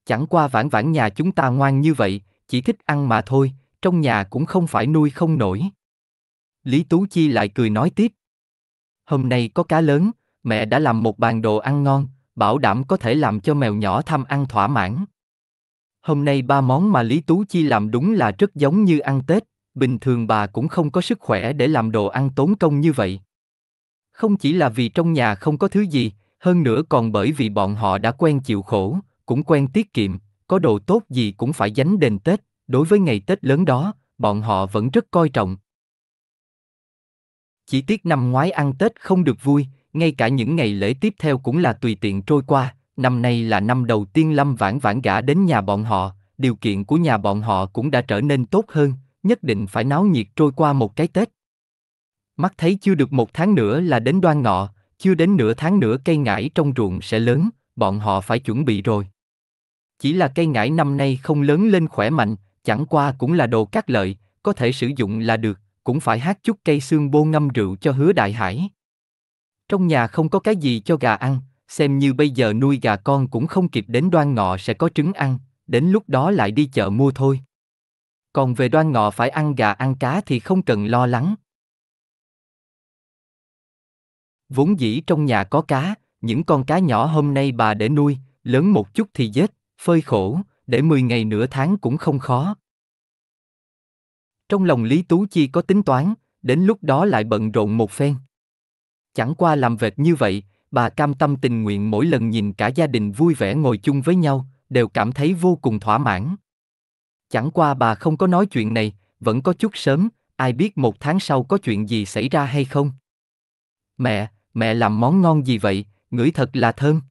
Chẳng qua vãn vãn nhà chúng ta ngoan như vậy, chỉ thích ăn mà thôi, trong nhà cũng không phải nuôi không nổi. Lý Tú Chi lại cười nói tiếp. Hôm nay có cá lớn, mẹ đã làm một bàn đồ ăn ngon, bảo đảm có thể làm cho mèo nhỏ thăm ăn thỏa mãn. Hôm nay ba món mà Lý Tú Chi làm đúng là rất giống như ăn Tết, bình thường bà cũng không có sức khỏe để làm đồ ăn tốn công như vậy. Không chỉ là vì trong nhà không có thứ gì, hơn nữa còn bởi vì bọn họ đã quen chịu khổ, cũng quen tiết kiệm, có đồ tốt gì cũng phải dánh đền Tết, đối với ngày Tết lớn đó, bọn họ vẫn rất coi trọng. Chỉ tiếc năm ngoái ăn Tết không được vui, ngay cả những ngày lễ tiếp theo cũng là tùy tiện trôi qua, năm nay là năm đầu tiên Lâm Vãn Vãn gã đến nhà bọn họ, điều kiện của nhà bọn họ cũng đã trở nên tốt hơn, nhất định phải náo nhiệt trôi qua một cái Tết. Mắt thấy chưa được một tháng nữa là đến đoan ngọ, chưa đến nửa tháng nữa cây ngải trong ruộng sẽ lớn, bọn họ phải chuẩn bị rồi. Chỉ là cây ngải năm nay không lớn lên khỏe mạnh, chẳng qua cũng là đồ các lợi, có thể sử dụng là được, cũng phải hát chút cây xương bô ngâm rượu cho hứa đại hải. Trong nhà không có cái gì cho gà ăn, xem như bây giờ nuôi gà con cũng không kịp đến đoan ngọ sẽ có trứng ăn, đến lúc đó lại đi chợ mua thôi. Còn về đoan ngọ phải ăn gà ăn cá thì không cần lo lắng. Vốn dĩ trong nhà có cá, những con cá nhỏ hôm nay bà để nuôi, lớn một chút thì giết, phơi khổ, để 10 ngày nửa tháng cũng không khó. Trong lòng Lý Tú Chi có tính toán, đến lúc đó lại bận rộn một phen. Chẳng qua làm vệt như vậy, bà cam tâm tình nguyện mỗi lần nhìn cả gia đình vui vẻ ngồi chung với nhau, đều cảm thấy vô cùng thỏa mãn. Chẳng qua bà không có nói chuyện này, vẫn có chút sớm, ai biết một tháng sau có chuyện gì xảy ra hay không. Mẹ, mẹ làm món ngon gì vậy, ngửi thật là thơm.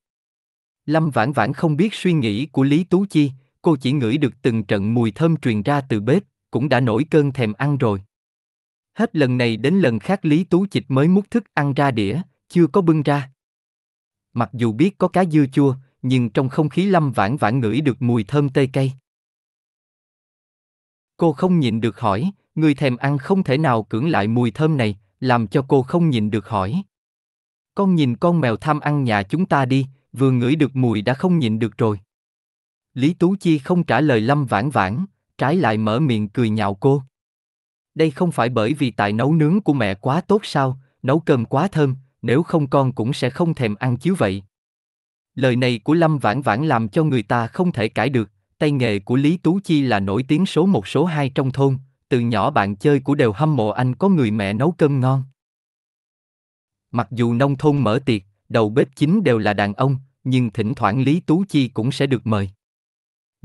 Lâm Vãn Vãn không biết suy nghĩ của Lý Tú Chi, cô chỉ ngửi được từng trận mùi thơm truyền ra từ bếp, cũng đã nổi cơn thèm ăn rồi. Hết lần này đến lần khác Lý Tú Chịch mới múc thức ăn ra đĩa, chưa có bưng ra. Mặc dù biết có cá dưa chua, nhưng trong không khí lâm vãn vãn ngửi được mùi thơm tê cây. Cô không nhịn được hỏi, người thèm ăn không thể nào cưỡng lại mùi thơm này, làm cho cô không nhịn được hỏi. Con nhìn con mèo tham ăn nhà chúng ta đi, vừa ngửi được mùi đã không nhịn được rồi. Lý Tú Chi không trả lời Lâm Vãn Vãn, trái lại mở miệng cười nhạo cô. Đây không phải bởi vì tại nấu nướng của mẹ quá tốt sao, nấu cơm quá thơm, nếu không con cũng sẽ không thèm ăn chiếu vậy. Lời này của Lâm Vãn Vãn làm cho người ta không thể cãi được, tay nghề của Lý Tú Chi là nổi tiếng số một số hai trong thôn, từ nhỏ bạn chơi của đều hâm mộ anh có người mẹ nấu cơm ngon. Mặc dù nông thôn mở tiệc, đầu bếp chính đều là đàn ông, nhưng thỉnh thoảng Lý Tú Chi cũng sẽ được mời.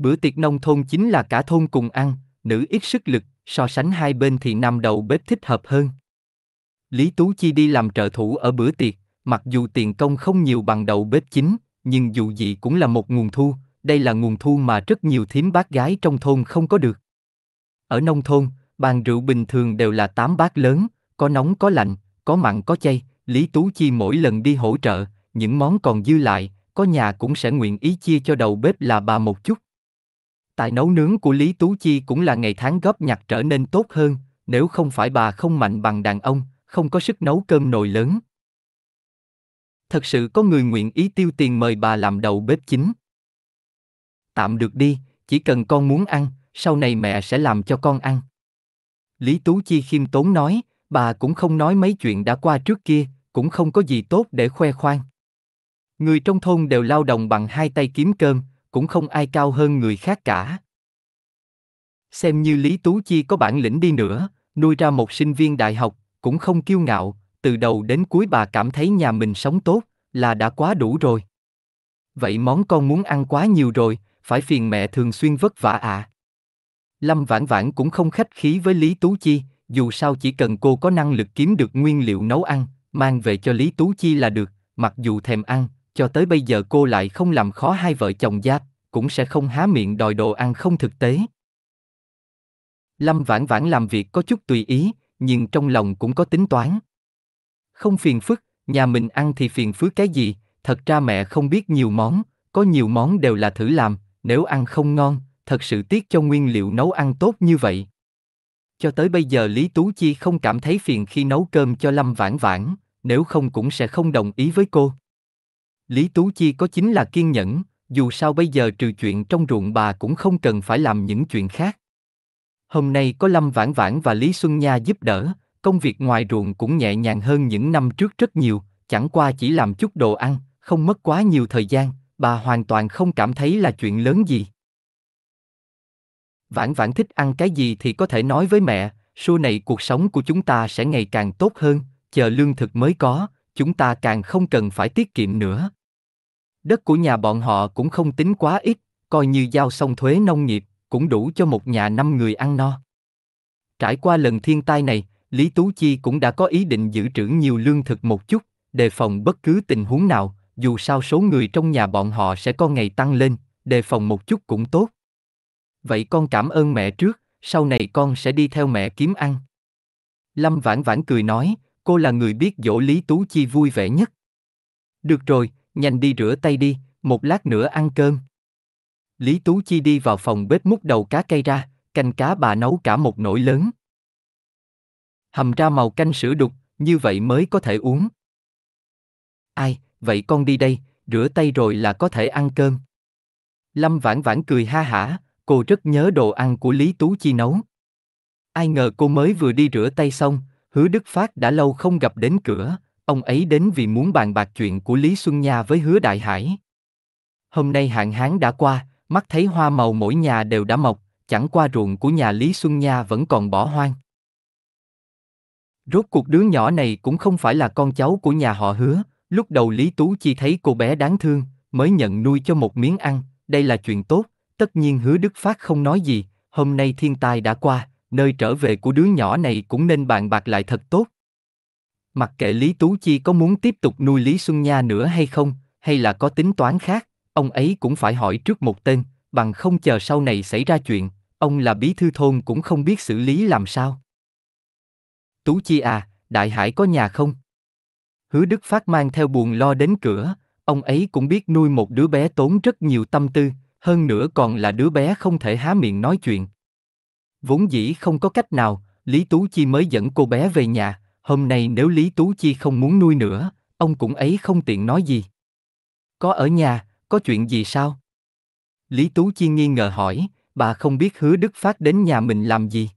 Bữa tiệc nông thôn chính là cả thôn cùng ăn, nữ ít sức lực, so sánh hai bên thì nam đầu bếp thích hợp hơn. Lý Tú Chi đi làm trợ thủ ở bữa tiệc, mặc dù tiền công không nhiều bằng đầu bếp chính, nhưng dù gì cũng là một nguồn thu, đây là nguồn thu mà rất nhiều thím bác gái trong thôn không có được. Ở nông thôn, bàn rượu bình thường đều là tám bát lớn, có nóng có lạnh, có mặn có chay, Lý Tú Chi mỗi lần đi hỗ trợ, những món còn dư lại, có nhà cũng sẽ nguyện ý chia cho đầu bếp là bà một chút tài nấu nướng của Lý Tú Chi cũng là ngày tháng góp nhặt trở nên tốt hơn, nếu không phải bà không mạnh bằng đàn ông, không có sức nấu cơm nồi lớn. Thật sự có người nguyện ý tiêu tiền mời bà làm đầu bếp chính. Tạm được đi, chỉ cần con muốn ăn, sau này mẹ sẽ làm cho con ăn. Lý Tú Chi khiêm tốn nói, bà cũng không nói mấy chuyện đã qua trước kia, cũng không có gì tốt để khoe khoang. Người trong thôn đều lao động bằng hai tay kiếm cơm, cũng không ai cao hơn người khác cả. Xem như Lý Tú Chi có bản lĩnh đi nữa, nuôi ra một sinh viên đại học, cũng không kiêu ngạo, từ đầu đến cuối bà cảm thấy nhà mình sống tốt, là đã quá đủ rồi. Vậy món con muốn ăn quá nhiều rồi, phải phiền mẹ thường xuyên vất vả à. Lâm Vãn Vãn cũng không khách khí với Lý Tú Chi, dù sao chỉ cần cô có năng lực kiếm được nguyên liệu nấu ăn, mang về cho Lý Tú Chi là được, mặc dù thèm ăn, cho tới bây giờ cô lại không làm khó hai vợ chồng giáp, cũng sẽ không há miệng đòi đồ ăn không thực tế. Lâm Vãn Vãn làm việc có chút tùy ý, nhưng trong lòng cũng có tính toán. Không phiền phức, nhà mình ăn thì phiền phức cái gì, thật ra mẹ không biết nhiều món, có nhiều món đều là thử làm, nếu ăn không ngon, thật sự tiếc cho nguyên liệu nấu ăn tốt như vậy. Cho tới bây giờ Lý Tú Chi không cảm thấy phiền khi nấu cơm cho Lâm Vãn Vãn, nếu không cũng sẽ không đồng ý với cô. Lý Tú Chi có chính là kiên nhẫn, dù sao bây giờ trừ chuyện trong ruộng bà cũng không cần phải làm những chuyện khác. Hôm nay có Lâm Vãn Vãn và Lý Xuân Nha giúp đỡ, công việc ngoài ruộng cũng nhẹ nhàng hơn những năm trước rất nhiều, chẳng qua chỉ làm chút đồ ăn, không mất quá nhiều thời gian, bà hoàn toàn không cảm thấy là chuyện lớn gì. Vãn vãn thích ăn cái gì thì có thể nói với mẹ, sau này cuộc sống của chúng ta sẽ ngày càng tốt hơn, chờ lương thực mới có, chúng ta càng không cần phải tiết kiệm nữa. Đất của nhà bọn họ cũng không tính quá ít, coi như giao xong thuế nông nghiệp, cũng đủ cho một nhà năm người ăn no. Trải qua lần thiên tai này, Lý Tú Chi cũng đã có ý định giữ trữ nhiều lương thực một chút, đề phòng bất cứ tình huống nào, dù sao số người trong nhà bọn họ sẽ có ngày tăng lên, đề phòng một chút cũng tốt. Vậy con cảm ơn mẹ trước, sau này con sẽ đi theo mẹ kiếm ăn. Lâm Vãn Vãn cười nói, cô là người biết dỗ Lý Tú Chi vui vẻ nhất. Được rồi, nhanh đi rửa tay đi, một lát nữa ăn cơm. Lý Tú Chi đi vào phòng bếp múc đầu cá cây ra, canh cá bà nấu cả một nồi lớn. Hầm ra màu canh sữa đục, như vậy mới có thể uống. Ai, vậy con đi đây, rửa tay rồi là có thể ăn cơm. Lâm vãn vãn cười ha hả, cô rất nhớ đồ ăn của Lý Tú Chi nấu. Ai ngờ cô mới vừa đi rửa tay xong, hứa Đức Phát đã lâu không gặp đến cửa, Ông ấy đến vì muốn bàn bạc chuyện của Lý Xuân Nha với Hứa Đại Hải. Hôm nay hạn hán đã qua, mắt thấy hoa màu mỗi nhà đều đã mọc, chẳng qua ruộng của nhà Lý Xuân Nha vẫn còn bỏ hoang. Rốt cuộc đứa nhỏ này cũng không phải là con cháu của nhà họ hứa, lúc đầu Lý Tú Chi thấy cô bé đáng thương, mới nhận nuôi cho một miếng ăn, đây là chuyện tốt, tất nhiên hứa Đức Phát không nói gì, hôm nay thiên tai đã qua, nơi trở về của đứa nhỏ này cũng nên bàn bạc lại thật tốt mặc kệ Lý Tú Chi có muốn tiếp tục nuôi Lý Xuân Nha nữa hay không, hay là có tính toán khác, ông ấy cũng phải hỏi trước một tên, bằng không chờ sau này xảy ra chuyện, ông là bí thư thôn cũng không biết xử lý làm sao. Tú Chi à, Đại Hải có nhà không? Hứa Đức Phát mang theo buồn lo đến cửa, ông ấy cũng biết nuôi một đứa bé tốn rất nhiều tâm tư, hơn nữa còn là đứa bé không thể há miệng nói chuyện. Vốn dĩ không có cách nào, Lý Tú Chi mới dẫn cô bé về nhà, hôm nay nếu Lý Tú Chi không muốn nuôi nữa, ông cũng ấy không tiện nói gì. Có ở nhà, có chuyện gì sao? Lý Tú Chi nghi ngờ hỏi, bà không biết hứa Đức Phát đến nhà mình làm gì.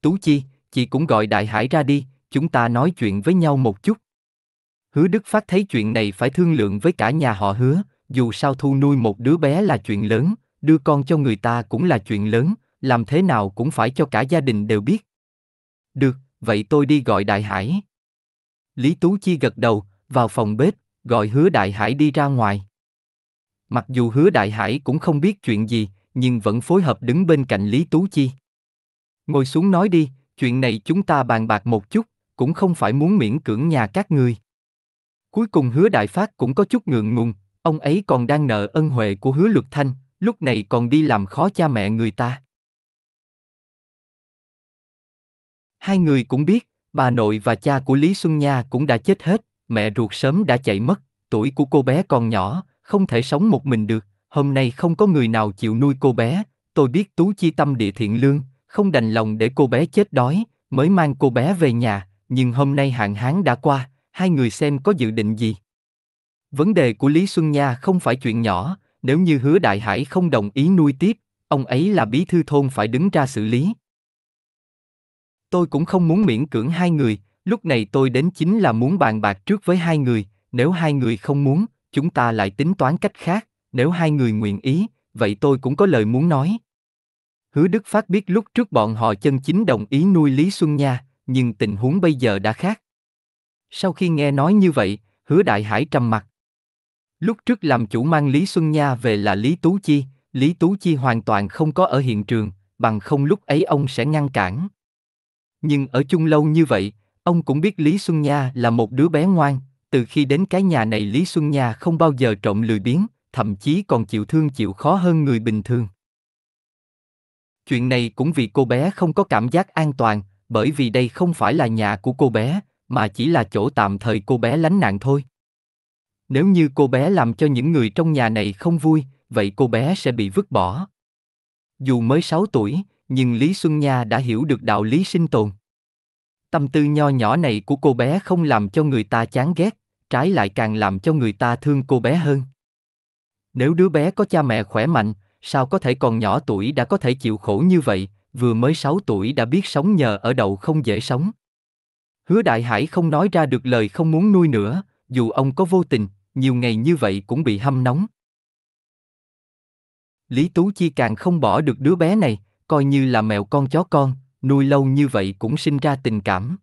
Tú Chi, chị cũng gọi Đại Hải ra đi, chúng ta nói chuyện với nhau một chút. Hứa Đức Phát thấy chuyện này phải thương lượng với cả nhà họ hứa, dù sao thu nuôi một đứa bé là chuyện lớn, đưa con cho người ta cũng là chuyện lớn, làm thế nào cũng phải cho cả gia đình đều biết. Được, vậy tôi đi gọi đại hải lý tú chi gật đầu vào phòng bếp gọi hứa đại hải đi ra ngoài mặc dù hứa đại hải cũng không biết chuyện gì nhưng vẫn phối hợp đứng bên cạnh lý tú chi ngồi xuống nói đi chuyện này chúng ta bàn bạc một chút cũng không phải muốn miễn cưỡng nhà các ngươi cuối cùng hứa đại phát cũng có chút ngượng ngùng ông ấy còn đang nợ ân huệ của hứa luật thanh lúc này còn đi làm khó cha mẹ người ta Hai người cũng biết, bà nội và cha của Lý Xuân Nha cũng đã chết hết, mẹ ruột sớm đã chạy mất, tuổi của cô bé còn nhỏ, không thể sống một mình được, hôm nay không có người nào chịu nuôi cô bé, tôi biết Tú Chi tâm địa thiện lương, không đành lòng để cô bé chết đói, mới mang cô bé về nhà, nhưng hôm nay hạn hán đã qua, hai người xem có dự định gì. Vấn đề của Lý Xuân Nha không phải chuyện nhỏ, nếu như hứa Đại Hải không đồng ý nuôi tiếp, ông ấy là bí thư thôn phải đứng ra xử lý tôi cũng không muốn miễn cưỡng hai người, lúc này tôi đến chính là muốn bàn bạc trước với hai người, nếu hai người không muốn, chúng ta lại tính toán cách khác, nếu hai người nguyện ý, vậy tôi cũng có lời muốn nói. Hứa Đức Phát biết lúc trước bọn họ chân chính đồng ý nuôi Lý Xuân Nha, nhưng tình huống bây giờ đã khác. Sau khi nghe nói như vậy, Hứa Đại Hải trầm mặt. Lúc trước làm chủ mang Lý Xuân Nha về là Lý Tú Chi, Lý Tú Chi hoàn toàn không có ở hiện trường, bằng không lúc ấy ông sẽ ngăn cản. Nhưng ở chung lâu như vậy, ông cũng biết Lý Xuân Nha là một đứa bé ngoan, từ khi đến cái nhà này Lý Xuân Nha không bao giờ trộm lười biếng, thậm chí còn chịu thương chịu khó hơn người bình thường. Chuyện này cũng vì cô bé không có cảm giác an toàn, bởi vì đây không phải là nhà của cô bé, mà chỉ là chỗ tạm thời cô bé lánh nạn thôi. Nếu như cô bé làm cho những người trong nhà này không vui, vậy cô bé sẽ bị vứt bỏ. Dù mới 6 tuổi, nhưng Lý Xuân Nha đã hiểu được đạo lý sinh tồn. Tâm tư nho nhỏ này của cô bé không làm cho người ta chán ghét, trái lại càng làm cho người ta thương cô bé hơn. Nếu đứa bé có cha mẹ khỏe mạnh, sao có thể còn nhỏ tuổi đã có thể chịu khổ như vậy, vừa mới 6 tuổi đã biết sống nhờ ở đậu không dễ sống. Hứa Đại Hải không nói ra được lời không muốn nuôi nữa, dù ông có vô tình, nhiều ngày như vậy cũng bị hâm nóng. Lý Tú Chi càng không bỏ được đứa bé này, coi như là mèo con chó con, nuôi lâu như vậy cũng sinh ra tình cảm.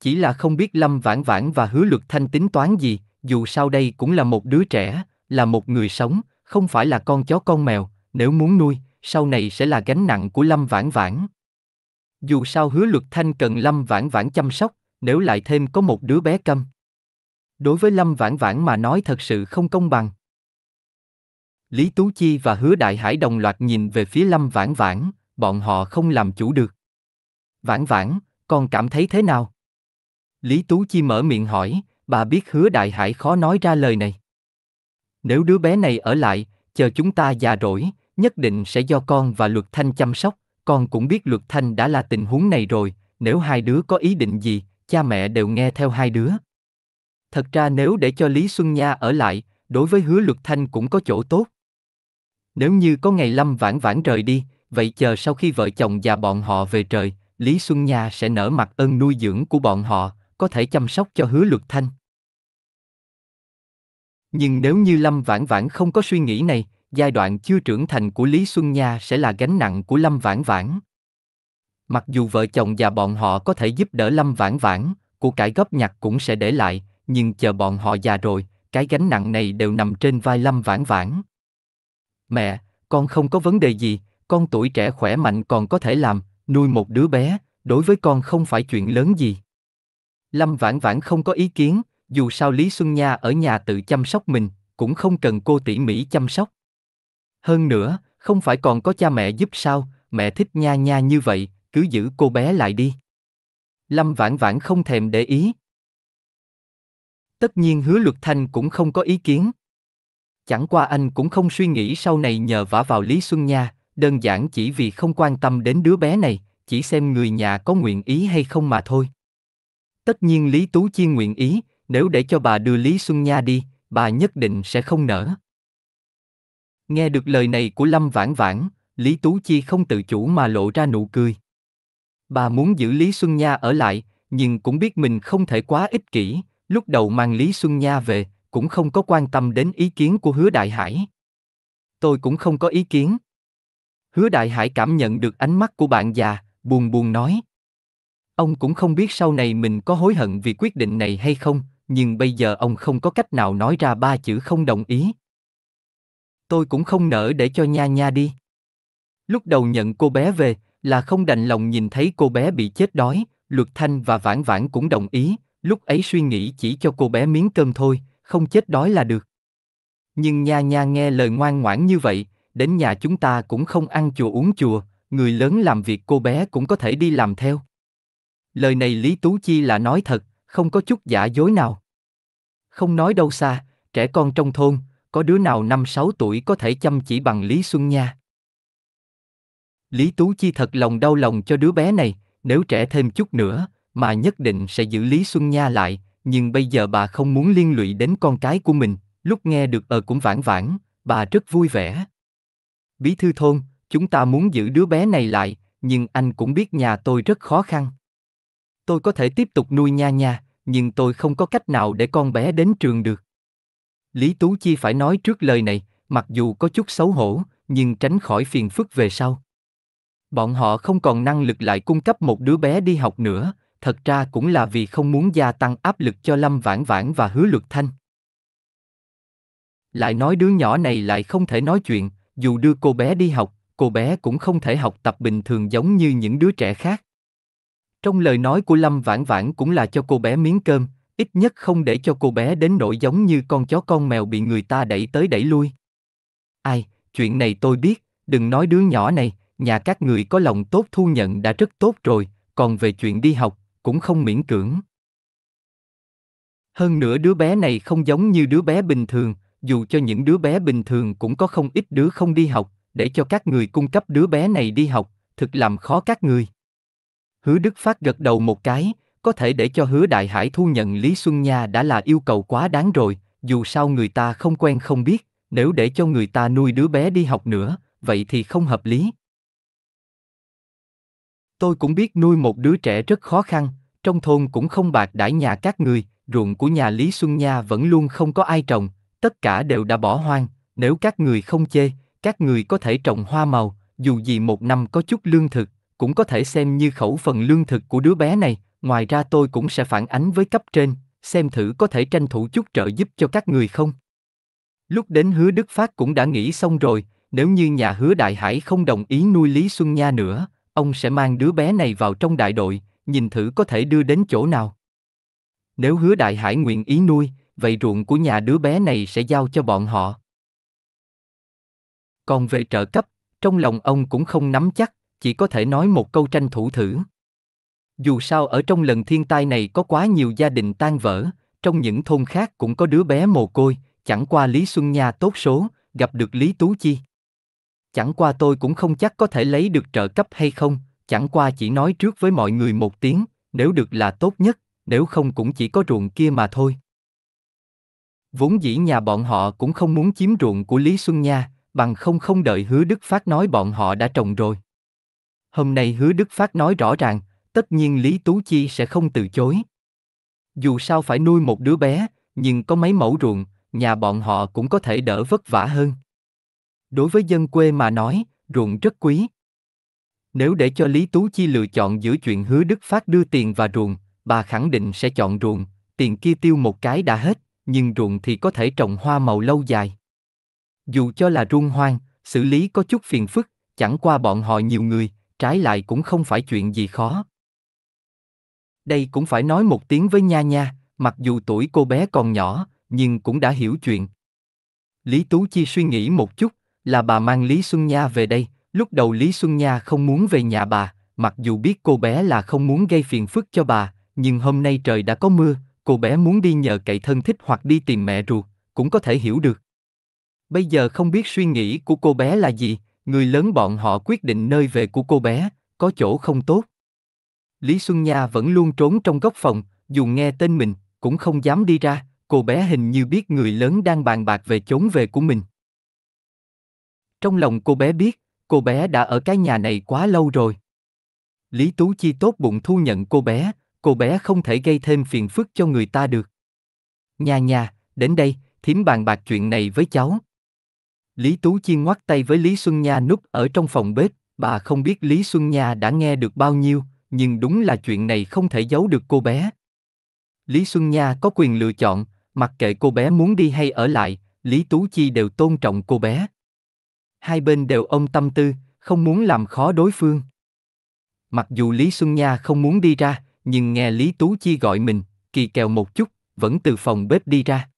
Chỉ là không biết Lâm Vãn Vãn và Hứa Luật Thanh tính toán gì, dù sau đây cũng là một đứa trẻ, là một người sống, không phải là con chó con mèo, nếu muốn nuôi, sau này sẽ là gánh nặng của Lâm Vãn Vãn. Dù sao Hứa Luật Thanh cần Lâm Vãn Vãn chăm sóc, nếu lại thêm có một đứa bé câm. Đối với Lâm Vãn Vãn mà nói thật sự không công bằng. Lý Tú Chi và Hứa Đại Hải đồng loạt nhìn về phía Lâm Vãn Vãn, bọn họ không làm chủ được. Vãn Vãn, con cảm thấy thế nào? Lý Tú Chi mở miệng hỏi, bà biết Hứa Đại Hải khó nói ra lời này. Nếu đứa bé này ở lại, chờ chúng ta già rỗi, nhất định sẽ do con và Luật Thanh chăm sóc, con cũng biết Luật Thanh đã là tình huống này rồi, nếu hai đứa có ý định gì, cha mẹ đều nghe theo hai đứa. Thật ra nếu để cho Lý Xuân Nha ở lại, đối với Hứa Luật Thanh cũng có chỗ tốt. Nếu như có ngày Lâm Vãn Vãn rời đi, vậy chờ sau khi vợ chồng và bọn họ về trời, Lý Xuân Nha sẽ nở mặt ơn nuôi dưỡng của bọn họ, có thể chăm sóc cho hứa luật thanh. Nhưng nếu như Lâm Vãn Vãn không có suy nghĩ này, giai đoạn chưa trưởng thành của Lý Xuân Nha sẽ là gánh nặng của Lâm Vãn Vãn. Mặc dù vợ chồng và bọn họ có thể giúp đỡ Lâm Vãn Vãn, của cải góp nhặt cũng sẽ để lại, nhưng chờ bọn họ già rồi, cái gánh nặng này đều nằm trên vai Lâm Vãn Vãn. Mẹ, con không có vấn đề gì, con tuổi trẻ khỏe mạnh còn có thể làm, nuôi một đứa bé, đối với con không phải chuyện lớn gì. Lâm Vãn Vãn không có ý kiến, dù sao Lý Xuân Nha ở nhà tự chăm sóc mình, cũng không cần cô tỉ mỉ chăm sóc. Hơn nữa, không phải còn có cha mẹ giúp sao, mẹ thích Nha Nha như vậy, cứ giữ cô bé lại đi. Lâm Vãn Vãn không thèm để ý. Tất nhiên Hứa Luật Thanh cũng không có ý kiến, Chẳng qua anh cũng không suy nghĩ sau này nhờ vả vào Lý Xuân Nha, đơn giản chỉ vì không quan tâm đến đứa bé này, chỉ xem người nhà có nguyện ý hay không mà thôi. Tất nhiên Lý Tú Chiên nguyện ý, nếu để cho bà đưa Lý Xuân Nha đi, bà nhất định sẽ không nỡ. Nghe được lời này của Lâm Vãn Vãn, Lý Tú Chi không tự chủ mà lộ ra nụ cười. Bà muốn giữ Lý Xuân Nha ở lại, nhưng cũng biết mình không thể quá ích kỷ, lúc đầu mang Lý Xuân Nha về, cũng không có quan tâm đến ý kiến của Hứa Đại Hải. Tôi cũng không có ý kiến. Hứa Đại Hải cảm nhận được ánh mắt của bạn già, buồn buồn nói. Ông cũng không biết sau này mình có hối hận vì quyết định này hay không, nhưng bây giờ ông không có cách nào nói ra ba chữ không đồng ý. Tôi cũng không nỡ để cho nha nha đi. Lúc đầu nhận cô bé về là không đành lòng nhìn thấy cô bé bị chết đói, Luật Thanh và Vãn Vãn cũng đồng ý, lúc ấy suy nghĩ chỉ cho cô bé miếng cơm thôi, không chết đói là được. Nhưng nha nha nghe lời ngoan ngoãn như vậy, đến nhà chúng ta cũng không ăn chùa uống chùa, người lớn làm việc cô bé cũng có thể đi làm theo. Lời này Lý Tú Chi là nói thật, không có chút giả dối nào. Không nói đâu xa, trẻ con trong thôn, có đứa nào năm sáu tuổi có thể chăm chỉ bằng Lý Xuân Nha. Lý Tú Chi thật lòng đau lòng cho đứa bé này, nếu trẻ thêm chút nữa, mà nhất định sẽ giữ Lý Xuân Nha lại, nhưng bây giờ bà không muốn liên lụy đến con cái của mình, lúc nghe được ờ cũng vãn vãn, bà rất vui vẻ. Bí thư thôn, chúng ta muốn giữ đứa bé này lại, nhưng anh cũng biết nhà tôi rất khó khăn. Tôi có thể tiếp tục nuôi nha nha, nhưng tôi không có cách nào để con bé đến trường được. Lý Tú Chi phải nói trước lời này, mặc dù có chút xấu hổ, nhưng tránh khỏi phiền phức về sau. Bọn họ không còn năng lực lại cung cấp một đứa bé đi học nữa, thật ra cũng là vì không muốn gia tăng áp lực cho Lâm Vãn Vãn và Hứa Luật Thanh. Lại nói đứa nhỏ này lại không thể nói chuyện, dù đưa cô bé đi học, cô bé cũng không thể học tập bình thường giống như những đứa trẻ khác. Trong lời nói của Lâm Vãn Vãn cũng là cho cô bé miếng cơm, ít nhất không để cho cô bé đến nỗi giống như con chó con mèo bị người ta đẩy tới đẩy lui. Ai, chuyện này tôi biết, đừng nói đứa nhỏ này, nhà các người có lòng tốt thu nhận đã rất tốt rồi, còn về chuyện đi học, cũng không miễn cưỡng. Hơn nữa đứa bé này không giống như đứa bé bình thường, dù cho những đứa bé bình thường cũng có không ít đứa không đi học, để cho các người cung cấp đứa bé này đi học, thực làm khó các người. Hứa Đức Phát gật đầu một cái, có thể để cho Hứa Đại Hải thu nhận Lý Xuân Nha đã là yêu cầu quá đáng rồi, dù sao người ta không quen không biết, nếu để cho người ta nuôi đứa bé đi học nữa, vậy thì không hợp lý. Tôi cũng biết nuôi một đứa trẻ rất khó khăn, trong thôn cũng không bạc đãi nhà các người, ruộng của nhà Lý Xuân Nha vẫn luôn không có ai trồng, tất cả đều đã bỏ hoang, nếu các người không chê, các người có thể trồng hoa màu, dù gì một năm có chút lương thực, cũng có thể xem như khẩu phần lương thực của đứa bé này, ngoài ra tôi cũng sẽ phản ánh với cấp trên, xem thử có thể tranh thủ chút trợ giúp cho các người không. Lúc đến hứa Đức Phát cũng đã nghĩ xong rồi, nếu như nhà hứa Đại Hải không đồng ý nuôi Lý Xuân Nha nữa, ông sẽ mang đứa bé này vào trong đại đội, nhìn thử có thể đưa đến chỗ nào. Nếu hứa đại hải nguyện ý nuôi, vậy ruộng của nhà đứa bé này sẽ giao cho bọn họ. Còn về trợ cấp, trong lòng ông cũng không nắm chắc, chỉ có thể nói một câu tranh thủ thử. Dù sao ở trong lần thiên tai này có quá nhiều gia đình tan vỡ, trong những thôn khác cũng có đứa bé mồ côi, chẳng qua Lý Xuân Nha tốt số, gặp được Lý Tú Chi chẳng qua tôi cũng không chắc có thể lấy được trợ cấp hay không, chẳng qua chỉ nói trước với mọi người một tiếng, nếu được là tốt nhất, nếu không cũng chỉ có ruộng kia mà thôi. Vốn dĩ nhà bọn họ cũng không muốn chiếm ruộng của Lý Xuân Nha, bằng không không đợi hứa Đức Phát nói bọn họ đã trồng rồi. Hôm nay hứa Đức Phát nói rõ ràng, tất nhiên Lý Tú Chi sẽ không từ chối. Dù sao phải nuôi một đứa bé, nhưng có mấy mẫu ruộng, nhà bọn họ cũng có thể đỡ vất vả hơn. Đối với dân quê mà nói, ruộng rất quý. Nếu để cho Lý Tú Chi lựa chọn giữa chuyện hứa Đức Phát đưa tiền và ruộng, bà khẳng định sẽ chọn ruộng, tiền kia tiêu một cái đã hết, nhưng ruộng thì có thể trồng hoa màu lâu dài. Dù cho là ruộng hoang, xử lý có chút phiền phức, chẳng qua bọn họ nhiều người, trái lại cũng không phải chuyện gì khó. Đây cũng phải nói một tiếng với Nha Nha, mặc dù tuổi cô bé còn nhỏ, nhưng cũng đã hiểu chuyện. Lý Tú Chi suy nghĩ một chút, là bà mang Lý Xuân Nha về đây, lúc đầu Lý Xuân Nha không muốn về nhà bà, mặc dù biết cô bé là không muốn gây phiền phức cho bà, nhưng hôm nay trời đã có mưa, cô bé muốn đi nhờ cậy thân thích hoặc đi tìm mẹ ruột, cũng có thể hiểu được. Bây giờ không biết suy nghĩ của cô bé là gì, người lớn bọn họ quyết định nơi về của cô bé, có chỗ không tốt. Lý Xuân Nha vẫn luôn trốn trong góc phòng, dù nghe tên mình, cũng không dám đi ra, cô bé hình như biết người lớn đang bàn bạc về chốn về của mình. Trong lòng cô bé biết, cô bé đã ở cái nhà này quá lâu rồi. Lý Tú Chi tốt bụng thu nhận cô bé, cô bé không thể gây thêm phiền phức cho người ta được. Nhà nhà, đến đây, thím bàn bạc chuyện này với cháu. Lý Tú Chi ngoắt tay với Lý Xuân Nha núp ở trong phòng bếp, bà không biết Lý Xuân Nha đã nghe được bao nhiêu, nhưng đúng là chuyện này không thể giấu được cô bé. Lý Xuân Nha có quyền lựa chọn, mặc kệ cô bé muốn đi hay ở lại, Lý Tú Chi đều tôn trọng cô bé hai bên đều ôm tâm tư, không muốn làm khó đối phương. Mặc dù Lý Xuân Nha không muốn đi ra, nhưng nghe Lý Tú Chi gọi mình, kỳ kèo một chút, vẫn từ phòng bếp đi ra.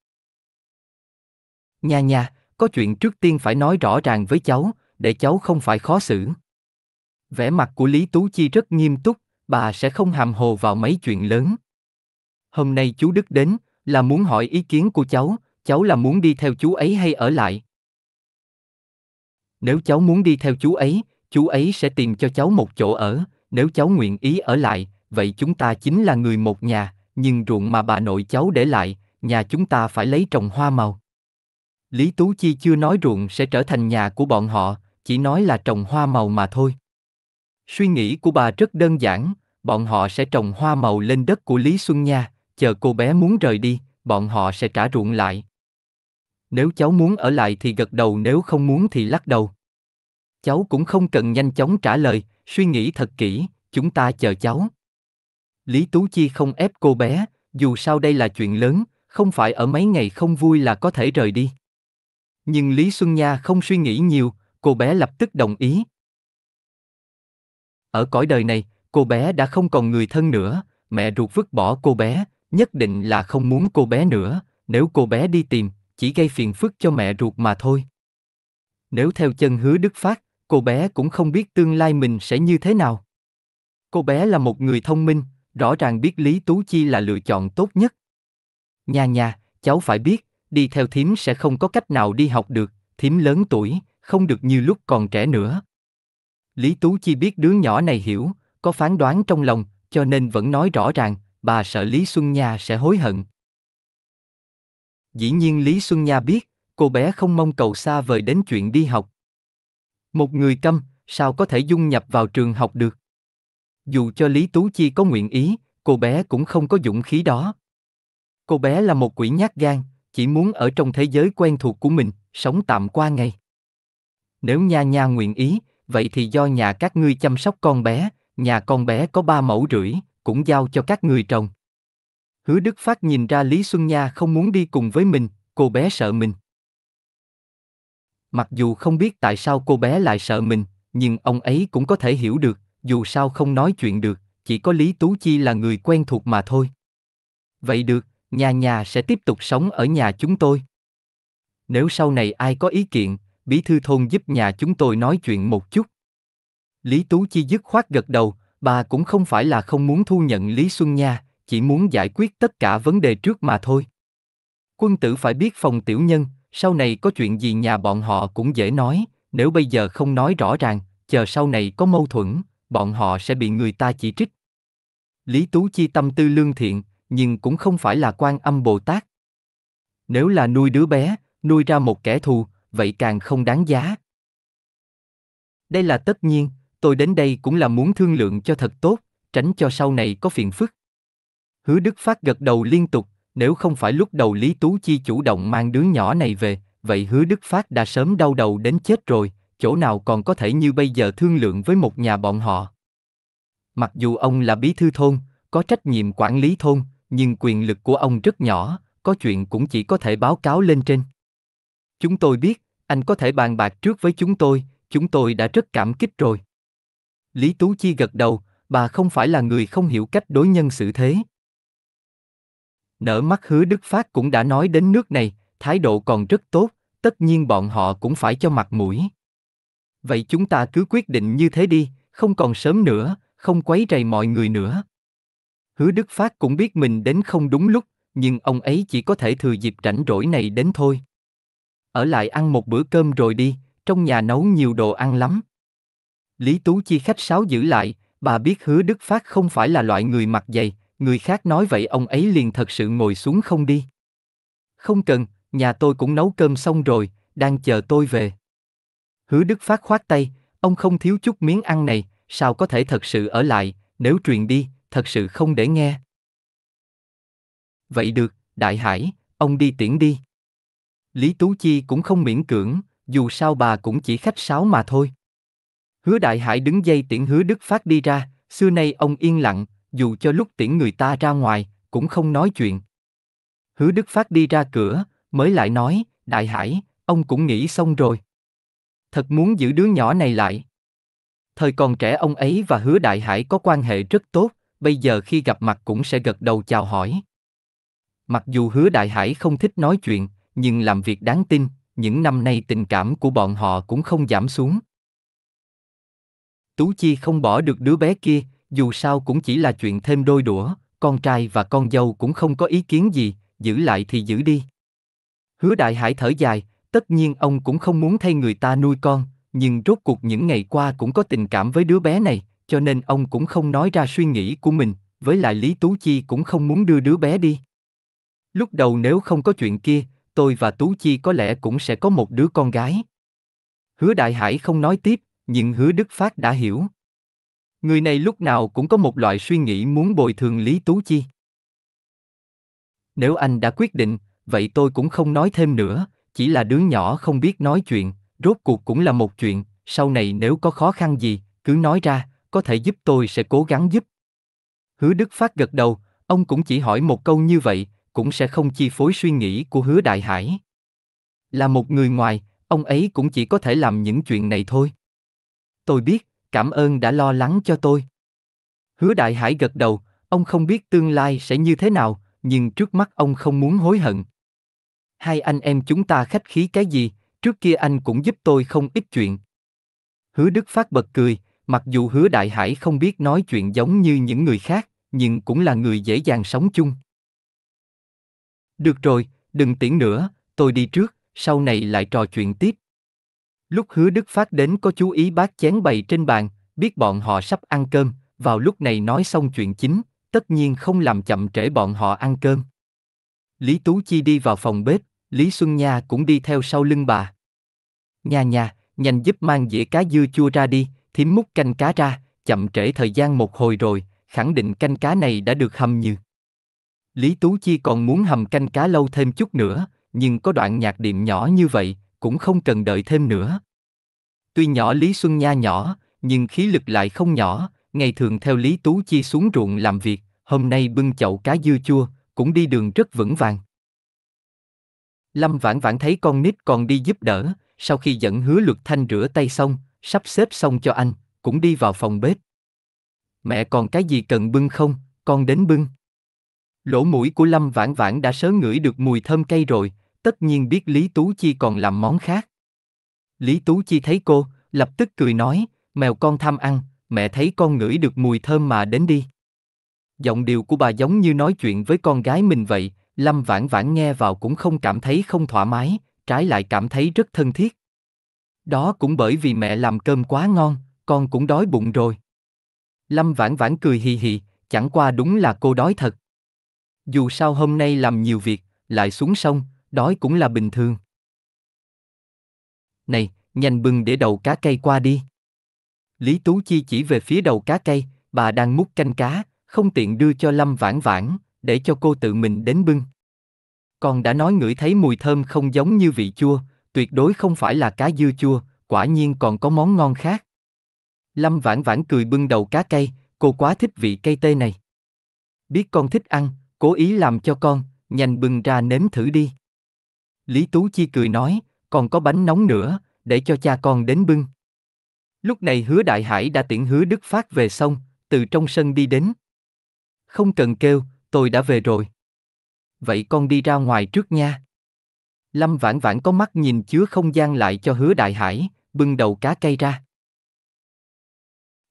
Nha nha, có chuyện trước tiên phải nói rõ ràng với cháu, để cháu không phải khó xử. Vẻ mặt của Lý Tú Chi rất nghiêm túc, bà sẽ không hàm hồ vào mấy chuyện lớn. Hôm nay chú Đức đến, là muốn hỏi ý kiến của cháu, cháu là muốn đi theo chú ấy hay ở lại? Nếu cháu muốn đi theo chú ấy, chú ấy sẽ tìm cho cháu một chỗ ở, nếu cháu nguyện ý ở lại, vậy chúng ta chính là người một nhà, nhưng ruộng mà bà nội cháu để lại, nhà chúng ta phải lấy trồng hoa màu. Lý Tú Chi chưa nói ruộng sẽ trở thành nhà của bọn họ, chỉ nói là trồng hoa màu mà thôi. Suy nghĩ của bà rất đơn giản, bọn họ sẽ trồng hoa màu lên đất của Lý Xuân Nha, chờ cô bé muốn rời đi, bọn họ sẽ trả ruộng lại, nếu cháu muốn ở lại thì gật đầu nếu không muốn thì lắc đầu. Cháu cũng không cần nhanh chóng trả lời, suy nghĩ thật kỹ, chúng ta chờ cháu. Lý Tú Chi không ép cô bé, dù sao đây là chuyện lớn, không phải ở mấy ngày không vui là có thể rời đi. Nhưng Lý Xuân Nha không suy nghĩ nhiều, cô bé lập tức đồng ý. Ở cõi đời này, cô bé đã không còn người thân nữa, mẹ ruột vứt bỏ cô bé, nhất định là không muốn cô bé nữa, nếu cô bé đi tìm, chỉ gây phiền phức cho mẹ ruột mà thôi. Nếu theo chân hứa Đức Phát, cô bé cũng không biết tương lai mình sẽ như thế nào. Cô bé là một người thông minh, rõ ràng biết Lý Tú Chi là lựa chọn tốt nhất. Nhà nhà, cháu phải biết, đi theo thím sẽ không có cách nào đi học được, thím lớn tuổi, không được như lúc còn trẻ nữa. Lý Tú Chi biết đứa nhỏ này hiểu, có phán đoán trong lòng, cho nên vẫn nói rõ ràng, bà sợ Lý Xuân Nha sẽ hối hận. Dĩ nhiên Lý Xuân Nha biết, cô bé không mong cầu xa vời đến chuyện đi học. Một người câm, sao có thể dung nhập vào trường học được? Dù cho Lý Tú Chi có nguyện ý, cô bé cũng không có dũng khí đó. Cô bé là một quỷ nhát gan, chỉ muốn ở trong thế giới quen thuộc của mình, sống tạm qua ngày. Nếu nha nha nguyện ý, vậy thì do nhà các ngươi chăm sóc con bé, nhà con bé có ba mẫu rưỡi, cũng giao cho các người trồng. Hứa Đức Phát nhìn ra Lý Xuân Nha không muốn đi cùng với mình, cô bé sợ mình. Mặc dù không biết tại sao cô bé lại sợ mình, nhưng ông ấy cũng có thể hiểu được, dù sao không nói chuyện được, chỉ có Lý Tú Chi là người quen thuộc mà thôi. Vậy được, nhà nhà sẽ tiếp tục sống ở nhà chúng tôi. Nếu sau này ai có ý kiện, bí thư thôn giúp nhà chúng tôi nói chuyện một chút. Lý Tú Chi dứt khoát gật đầu, bà cũng không phải là không muốn thu nhận Lý Xuân Nha, chỉ muốn giải quyết tất cả vấn đề trước mà thôi. Quân tử phải biết phòng tiểu nhân, sau này có chuyện gì nhà bọn họ cũng dễ nói, nếu bây giờ không nói rõ ràng, chờ sau này có mâu thuẫn, bọn họ sẽ bị người ta chỉ trích. Lý Tú Chi tâm tư lương thiện, nhưng cũng không phải là quan âm Bồ Tát. Nếu là nuôi đứa bé, nuôi ra một kẻ thù, vậy càng không đáng giá. Đây là tất nhiên, tôi đến đây cũng là muốn thương lượng cho thật tốt, tránh cho sau này có phiền phức. Hứa Đức Phát gật đầu liên tục, nếu không phải lúc đầu Lý Tú Chi chủ động mang đứa nhỏ này về, vậy Hứa Đức Phát đã sớm đau đầu đến chết rồi, chỗ nào còn có thể như bây giờ thương lượng với một nhà bọn họ. Mặc dù ông là bí thư thôn, có trách nhiệm quản lý thôn, nhưng quyền lực của ông rất nhỏ, có chuyện cũng chỉ có thể báo cáo lên trên. Chúng tôi biết, anh có thể bàn bạc trước với chúng tôi, chúng tôi đã rất cảm kích rồi. Lý Tú Chi gật đầu, bà không phải là người không hiểu cách đối nhân xử thế. Nở mắt hứa Đức Phát cũng đã nói đến nước này, thái độ còn rất tốt, tất nhiên bọn họ cũng phải cho mặt mũi. Vậy chúng ta cứ quyết định như thế đi, không còn sớm nữa, không quấy rầy mọi người nữa. Hứa Đức Phát cũng biết mình đến không đúng lúc, nhưng ông ấy chỉ có thể thừa dịp rảnh rỗi này đến thôi. Ở lại ăn một bữa cơm rồi đi, trong nhà nấu nhiều đồ ăn lắm. Lý Tú Chi khách sáo giữ lại, bà biết hứa Đức Phát không phải là loại người mặt dày, người khác nói vậy ông ấy liền thật sự ngồi xuống không đi. Không cần, nhà tôi cũng nấu cơm xong rồi, đang chờ tôi về. Hứa Đức Phát khoát tay, ông không thiếu chút miếng ăn này, sao có thể thật sự ở lại, nếu truyền đi, thật sự không để nghe. Vậy được, Đại Hải, ông đi tiễn đi. Lý Tú Chi cũng không miễn cưỡng, dù sao bà cũng chỉ khách sáo mà thôi. Hứa Đại Hải đứng dây tiễn Hứa Đức Phát đi ra, xưa nay ông yên lặng, dù cho lúc tiễn người ta ra ngoài, cũng không nói chuyện. Hứa Đức Phát đi ra cửa, mới lại nói, Đại Hải, ông cũng nghĩ xong rồi. Thật muốn giữ đứa nhỏ này lại. Thời còn trẻ ông ấy và Hứa Đại Hải có quan hệ rất tốt, bây giờ khi gặp mặt cũng sẽ gật đầu chào hỏi. Mặc dù Hứa Đại Hải không thích nói chuyện, nhưng làm việc đáng tin, những năm nay tình cảm của bọn họ cũng không giảm xuống. Tú Chi không bỏ được đứa bé kia, dù sao cũng chỉ là chuyện thêm đôi đũa, con trai và con dâu cũng không có ý kiến gì, giữ lại thì giữ đi. Hứa đại hải thở dài, tất nhiên ông cũng không muốn thay người ta nuôi con, nhưng rốt cuộc những ngày qua cũng có tình cảm với đứa bé này, cho nên ông cũng không nói ra suy nghĩ của mình, với lại Lý Tú Chi cũng không muốn đưa đứa bé đi. Lúc đầu nếu không có chuyện kia, tôi và Tú Chi có lẽ cũng sẽ có một đứa con gái. Hứa Đại Hải không nói tiếp, nhưng Hứa Đức Phát đã hiểu. Người này lúc nào cũng có một loại suy nghĩ muốn bồi thường Lý Tú Chi. Nếu anh đã quyết định, vậy tôi cũng không nói thêm nữa, chỉ là đứa nhỏ không biết nói chuyện, rốt cuộc cũng là một chuyện, sau này nếu có khó khăn gì, cứ nói ra, có thể giúp tôi sẽ cố gắng giúp. Hứa Đức Phát gật đầu, ông cũng chỉ hỏi một câu như vậy, cũng sẽ không chi phối suy nghĩ của Hứa Đại Hải. Là một người ngoài, ông ấy cũng chỉ có thể làm những chuyện này thôi. Tôi biết, cảm ơn đã lo lắng cho tôi. Hứa Đại Hải gật đầu, ông không biết tương lai sẽ như thế nào, nhưng trước mắt ông không muốn hối hận. Hai anh em chúng ta khách khí cái gì, trước kia anh cũng giúp tôi không ít chuyện. Hứa Đức Phát bật cười, mặc dù Hứa Đại Hải không biết nói chuyện giống như những người khác, nhưng cũng là người dễ dàng sống chung. Được rồi, đừng tiễn nữa, tôi đi trước, sau này lại trò chuyện tiếp. Lúc hứa Đức Phát đến có chú ý bát chén bày trên bàn, biết bọn họ sắp ăn cơm, vào lúc này nói xong chuyện chính, tất nhiên không làm chậm trễ bọn họ ăn cơm. Lý Tú Chi đi vào phòng bếp, Lý Xuân Nha cũng đi theo sau lưng bà. Nha nha, nhanh giúp mang dĩa cá dưa chua ra đi, thím múc canh cá ra, chậm trễ thời gian một hồi rồi, khẳng định canh cá này đã được hầm như. Lý Tú Chi còn muốn hầm canh cá lâu thêm chút nữa, nhưng có đoạn nhạc điệm nhỏ như vậy, cũng không cần đợi thêm nữa. Tuy nhỏ Lý Xuân Nha nhỏ, nhưng khí lực lại không nhỏ, ngày thường theo Lý Tú Chi xuống ruộng làm việc, hôm nay bưng chậu cá dưa chua, cũng đi đường rất vững vàng. Lâm Vãn Vãn thấy con nít còn đi giúp đỡ, sau khi dẫn hứa luật thanh rửa tay xong, sắp xếp xong cho anh, cũng đi vào phòng bếp. Mẹ còn cái gì cần bưng không, con đến bưng. Lỗ mũi của Lâm Vãn Vãn đã sớ ngửi được mùi thơm cây rồi, tất nhiên biết Lý Tú Chi còn làm món khác. Lý Tú Chi thấy cô, lập tức cười nói, mèo con tham ăn, mẹ thấy con ngửi được mùi thơm mà đến đi. Giọng điệu của bà giống như nói chuyện với con gái mình vậy, Lâm Vãn Vãn nghe vào cũng không cảm thấy không thoải mái, trái lại cảm thấy rất thân thiết. Đó cũng bởi vì mẹ làm cơm quá ngon, con cũng đói bụng rồi. Lâm Vãn Vãn cười hì hì, chẳng qua đúng là cô đói thật. Dù sao hôm nay làm nhiều việc, lại xuống sông, đói cũng là bình thường. Này, nhanh bưng để đầu cá cây qua đi. Lý Tú Chi chỉ về phía đầu cá cây, bà đang múc canh cá, không tiện đưa cho Lâm Vãn Vãn, để cho cô tự mình đến bưng. Con đã nói ngửi thấy mùi thơm không giống như vị chua, tuyệt đối không phải là cá dưa chua, quả nhiên còn có món ngon khác. Lâm Vãn Vãn cười bưng đầu cá cây, cô quá thích vị cây tê này. Biết con thích ăn, cố ý làm cho con, nhanh bưng ra nếm thử đi. Lý Tú Chi cười nói, còn có bánh nóng nữa, để cho cha con đến bưng. Lúc này hứa đại hải đã tiễn hứa Đức Phát về xong, từ trong sân đi đến. Không cần kêu, tôi đã về rồi. Vậy con đi ra ngoài trước nha. Lâm vãn vãn có mắt nhìn chứa không gian lại cho hứa đại hải, bưng đầu cá cây ra.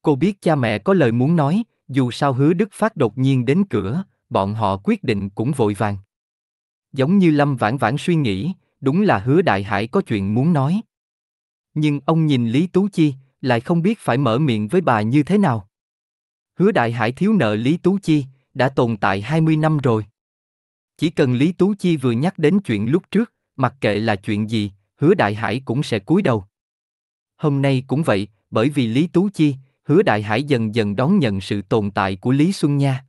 Cô biết cha mẹ có lời muốn nói, dù sao hứa Đức Phát đột nhiên đến cửa, bọn họ quyết định cũng vội vàng giống như Lâm Vãn Vãn suy nghĩ, đúng là hứa đại hải có chuyện muốn nói. Nhưng ông nhìn Lý Tú Chi, lại không biết phải mở miệng với bà như thế nào. Hứa đại hải thiếu nợ Lý Tú Chi, đã tồn tại 20 năm rồi. Chỉ cần Lý Tú Chi vừa nhắc đến chuyện lúc trước, mặc kệ là chuyện gì, hứa đại hải cũng sẽ cúi đầu. Hôm nay cũng vậy, bởi vì Lý Tú Chi, hứa đại hải dần dần đón nhận sự tồn tại của Lý Xuân Nha.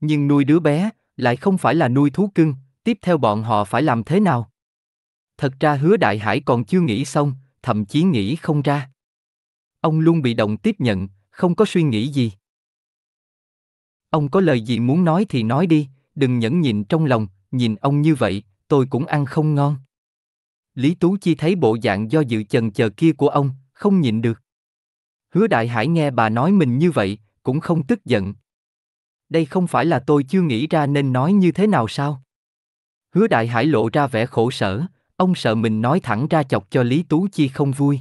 Nhưng nuôi đứa bé, lại không phải là nuôi thú cưng, tiếp theo bọn họ phải làm thế nào? Thật ra hứa đại hải còn chưa nghĩ xong, thậm chí nghĩ không ra. Ông luôn bị động tiếp nhận, không có suy nghĩ gì. Ông có lời gì muốn nói thì nói đi, đừng nhẫn nhịn trong lòng, nhìn ông như vậy, tôi cũng ăn không ngon. Lý Tú Chi thấy bộ dạng do dự chần chờ kia của ông, không nhịn được. Hứa Đại Hải nghe bà nói mình như vậy, cũng không tức giận. Đây không phải là tôi chưa nghĩ ra nên nói như thế nào sao? Hứa đại hải lộ ra vẻ khổ sở, ông sợ mình nói thẳng ra chọc cho Lý Tú Chi không vui.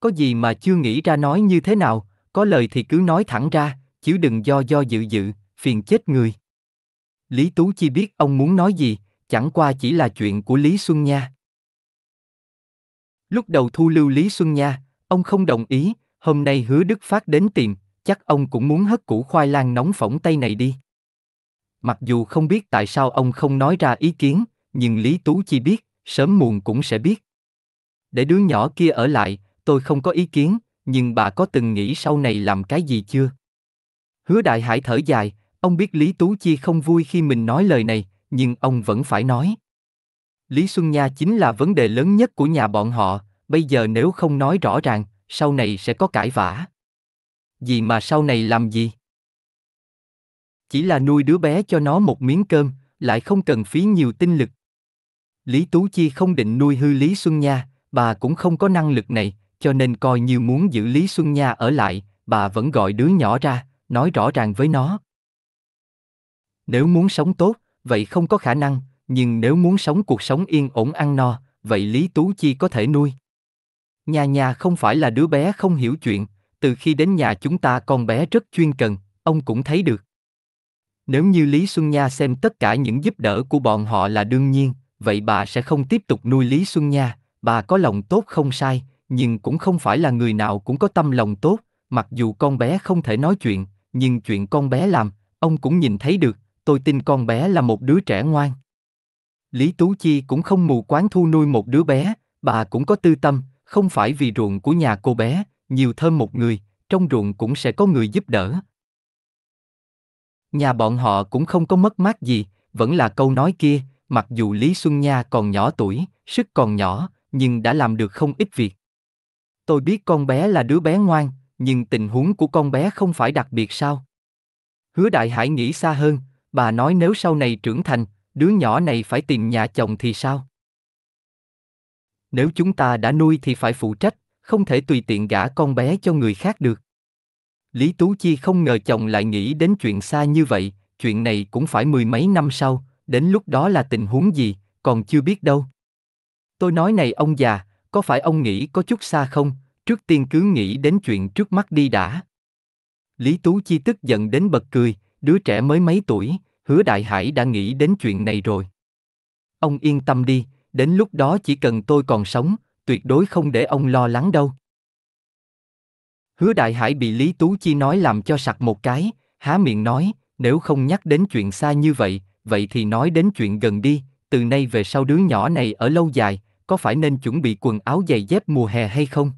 Có gì mà chưa nghĩ ra nói như thế nào, có lời thì cứ nói thẳng ra, chứ đừng do do dự dự, phiền chết người. Lý Tú Chi biết ông muốn nói gì, chẳng qua chỉ là chuyện của Lý Xuân Nha. Lúc đầu thu lưu Lý Xuân Nha, ông không đồng ý, hôm nay hứa Đức Phát đến tìm, chắc ông cũng muốn hất củ khoai lang nóng phỏng tay này đi. Mặc dù không biết tại sao ông không nói ra ý kiến, nhưng Lý Tú Chi biết, sớm muộn cũng sẽ biết. Để đứa nhỏ kia ở lại, tôi không có ý kiến, nhưng bà có từng nghĩ sau này làm cái gì chưa? Hứa Đại Hải thở dài, ông biết Lý Tú Chi không vui khi mình nói lời này, nhưng ông vẫn phải nói. Lý Xuân Nha chính là vấn đề lớn nhất của nhà bọn họ, bây giờ nếu không nói rõ ràng, sau này sẽ có cãi vã. Gì mà sau này làm gì? Chỉ là nuôi đứa bé cho nó một miếng cơm, lại không cần phí nhiều tinh lực. Lý Tú Chi không định nuôi hư Lý Xuân Nha, bà cũng không có năng lực này, cho nên coi như muốn giữ Lý Xuân Nha ở lại, bà vẫn gọi đứa nhỏ ra, nói rõ ràng với nó. Nếu muốn sống tốt, vậy không có khả năng, nhưng nếu muốn sống cuộc sống yên ổn ăn no, vậy Lý Tú Chi có thể nuôi. Nhà nhà không phải là đứa bé không hiểu chuyện, từ khi đến nhà chúng ta con bé rất chuyên cần, ông cũng thấy được. Nếu như Lý Xuân Nha xem tất cả những giúp đỡ của bọn họ là đương nhiên, vậy bà sẽ không tiếp tục nuôi Lý Xuân Nha, bà có lòng tốt không sai, nhưng cũng không phải là người nào cũng có tâm lòng tốt, mặc dù con bé không thể nói chuyện, nhưng chuyện con bé làm, ông cũng nhìn thấy được, tôi tin con bé là một đứa trẻ ngoan. Lý Tú Chi cũng không mù quáng thu nuôi một đứa bé, bà cũng có tư tâm, không phải vì ruộng của nhà cô bé, nhiều thơm một người, trong ruộng cũng sẽ có người giúp đỡ, Nhà bọn họ cũng không có mất mát gì, vẫn là câu nói kia, mặc dù Lý Xuân Nha còn nhỏ tuổi, sức còn nhỏ, nhưng đã làm được không ít việc. Tôi biết con bé là đứa bé ngoan, nhưng tình huống của con bé không phải đặc biệt sao? Hứa Đại Hải nghĩ xa hơn, bà nói nếu sau này trưởng thành, đứa nhỏ này phải tìm nhà chồng thì sao? Nếu chúng ta đã nuôi thì phải phụ trách, không thể tùy tiện gả con bé cho người khác được. Lý Tú Chi không ngờ chồng lại nghĩ đến chuyện xa như vậy, chuyện này cũng phải mười mấy năm sau, đến lúc đó là tình huống gì, còn chưa biết đâu. Tôi nói này ông già, có phải ông nghĩ có chút xa không, trước tiên cứ nghĩ đến chuyện trước mắt đi đã. Lý Tú Chi tức giận đến bật cười, đứa trẻ mới mấy tuổi, hứa Đại Hải đã nghĩ đến chuyện này rồi. Ông yên tâm đi, đến lúc đó chỉ cần tôi còn sống, tuyệt đối không để ông lo lắng đâu. Hứa Đại Hải bị Lý Tú Chi nói làm cho sặc một cái, há miệng nói, nếu không nhắc đến chuyện xa như vậy, vậy thì nói đến chuyện gần đi, từ nay về sau đứa nhỏ này ở lâu dài, có phải nên chuẩn bị quần áo giày dép mùa hè hay không?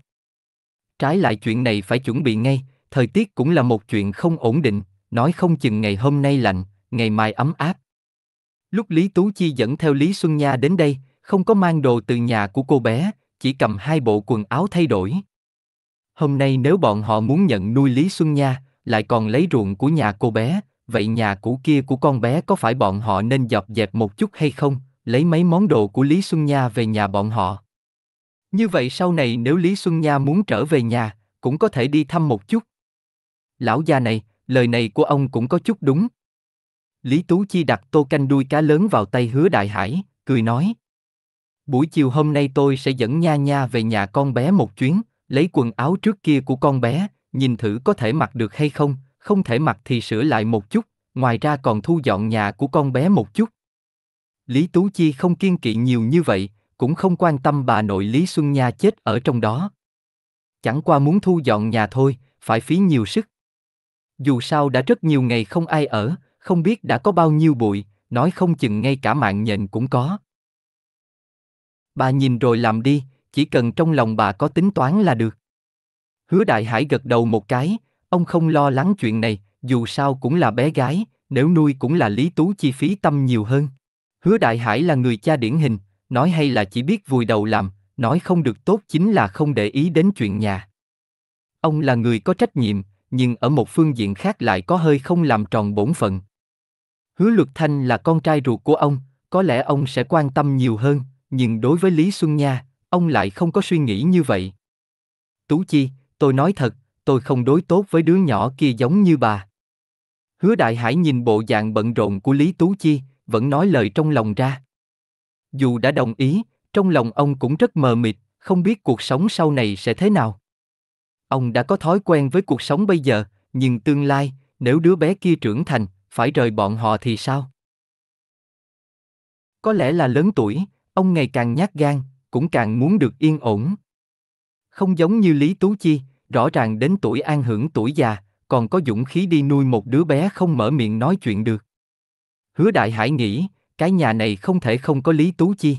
Trái lại chuyện này phải chuẩn bị ngay, thời tiết cũng là một chuyện không ổn định, nói không chừng ngày hôm nay lạnh, ngày mai ấm áp. Lúc Lý Tú Chi dẫn theo Lý Xuân Nha đến đây, không có mang đồ từ nhà của cô bé, chỉ cầm hai bộ quần áo thay đổi. Hôm nay nếu bọn họ muốn nhận nuôi Lý Xuân Nha, lại còn lấy ruộng của nhà cô bé, vậy nhà cũ kia của con bé có phải bọn họ nên dọc dẹp một chút hay không, lấy mấy món đồ của Lý Xuân Nha về nhà bọn họ. Như vậy sau này nếu Lý Xuân Nha muốn trở về nhà, cũng có thể đi thăm một chút. Lão gia này, lời này của ông cũng có chút đúng. Lý Tú Chi đặt tô canh đuôi cá lớn vào tay hứa đại hải, cười nói. Buổi chiều hôm nay tôi sẽ dẫn Nha Nha về nhà con bé một chuyến, lấy quần áo trước kia của con bé, nhìn thử có thể mặc được hay không, không thể mặc thì sửa lại một chút, ngoài ra còn thu dọn nhà của con bé một chút. Lý Tú Chi không kiên kỵ nhiều như vậy, cũng không quan tâm bà nội Lý Xuân Nha chết ở trong đó. Chẳng qua muốn thu dọn nhà thôi, phải phí nhiều sức. Dù sao đã rất nhiều ngày không ai ở, không biết đã có bao nhiêu bụi, nói không chừng ngay cả mạng nhện cũng có. Bà nhìn rồi làm đi, chỉ cần trong lòng bà có tính toán là được. Hứa Đại Hải gật đầu một cái, ông không lo lắng chuyện này, dù sao cũng là bé gái, nếu nuôi cũng là lý tú chi phí tâm nhiều hơn. Hứa Đại Hải là người cha điển hình, nói hay là chỉ biết vùi đầu làm, nói không được tốt chính là không để ý đến chuyện nhà. Ông là người có trách nhiệm, nhưng ở một phương diện khác lại có hơi không làm tròn bổn phận. Hứa Luật Thanh là con trai ruột của ông, có lẽ ông sẽ quan tâm nhiều hơn, nhưng đối với Lý Xuân Nha, ông lại không có suy nghĩ như vậy. Tú Chi, tôi nói thật, tôi không đối tốt với đứa nhỏ kia giống như bà. Hứa Đại Hải nhìn bộ dạng bận rộn của Lý Tú Chi, vẫn nói lời trong lòng ra. Dù đã đồng ý, trong lòng ông cũng rất mờ mịt, không biết cuộc sống sau này sẽ thế nào. Ông đã có thói quen với cuộc sống bây giờ, nhưng tương lai, nếu đứa bé kia trưởng thành, phải rời bọn họ thì sao? Có lẽ là lớn tuổi, ông ngày càng nhát gan, cũng càng muốn được yên ổn. Không giống như Lý Tú Chi, rõ ràng đến tuổi an hưởng tuổi già, còn có dũng khí đi nuôi một đứa bé không mở miệng nói chuyện được. Hứa Đại Hải nghĩ, cái nhà này không thể không có Lý Tú Chi.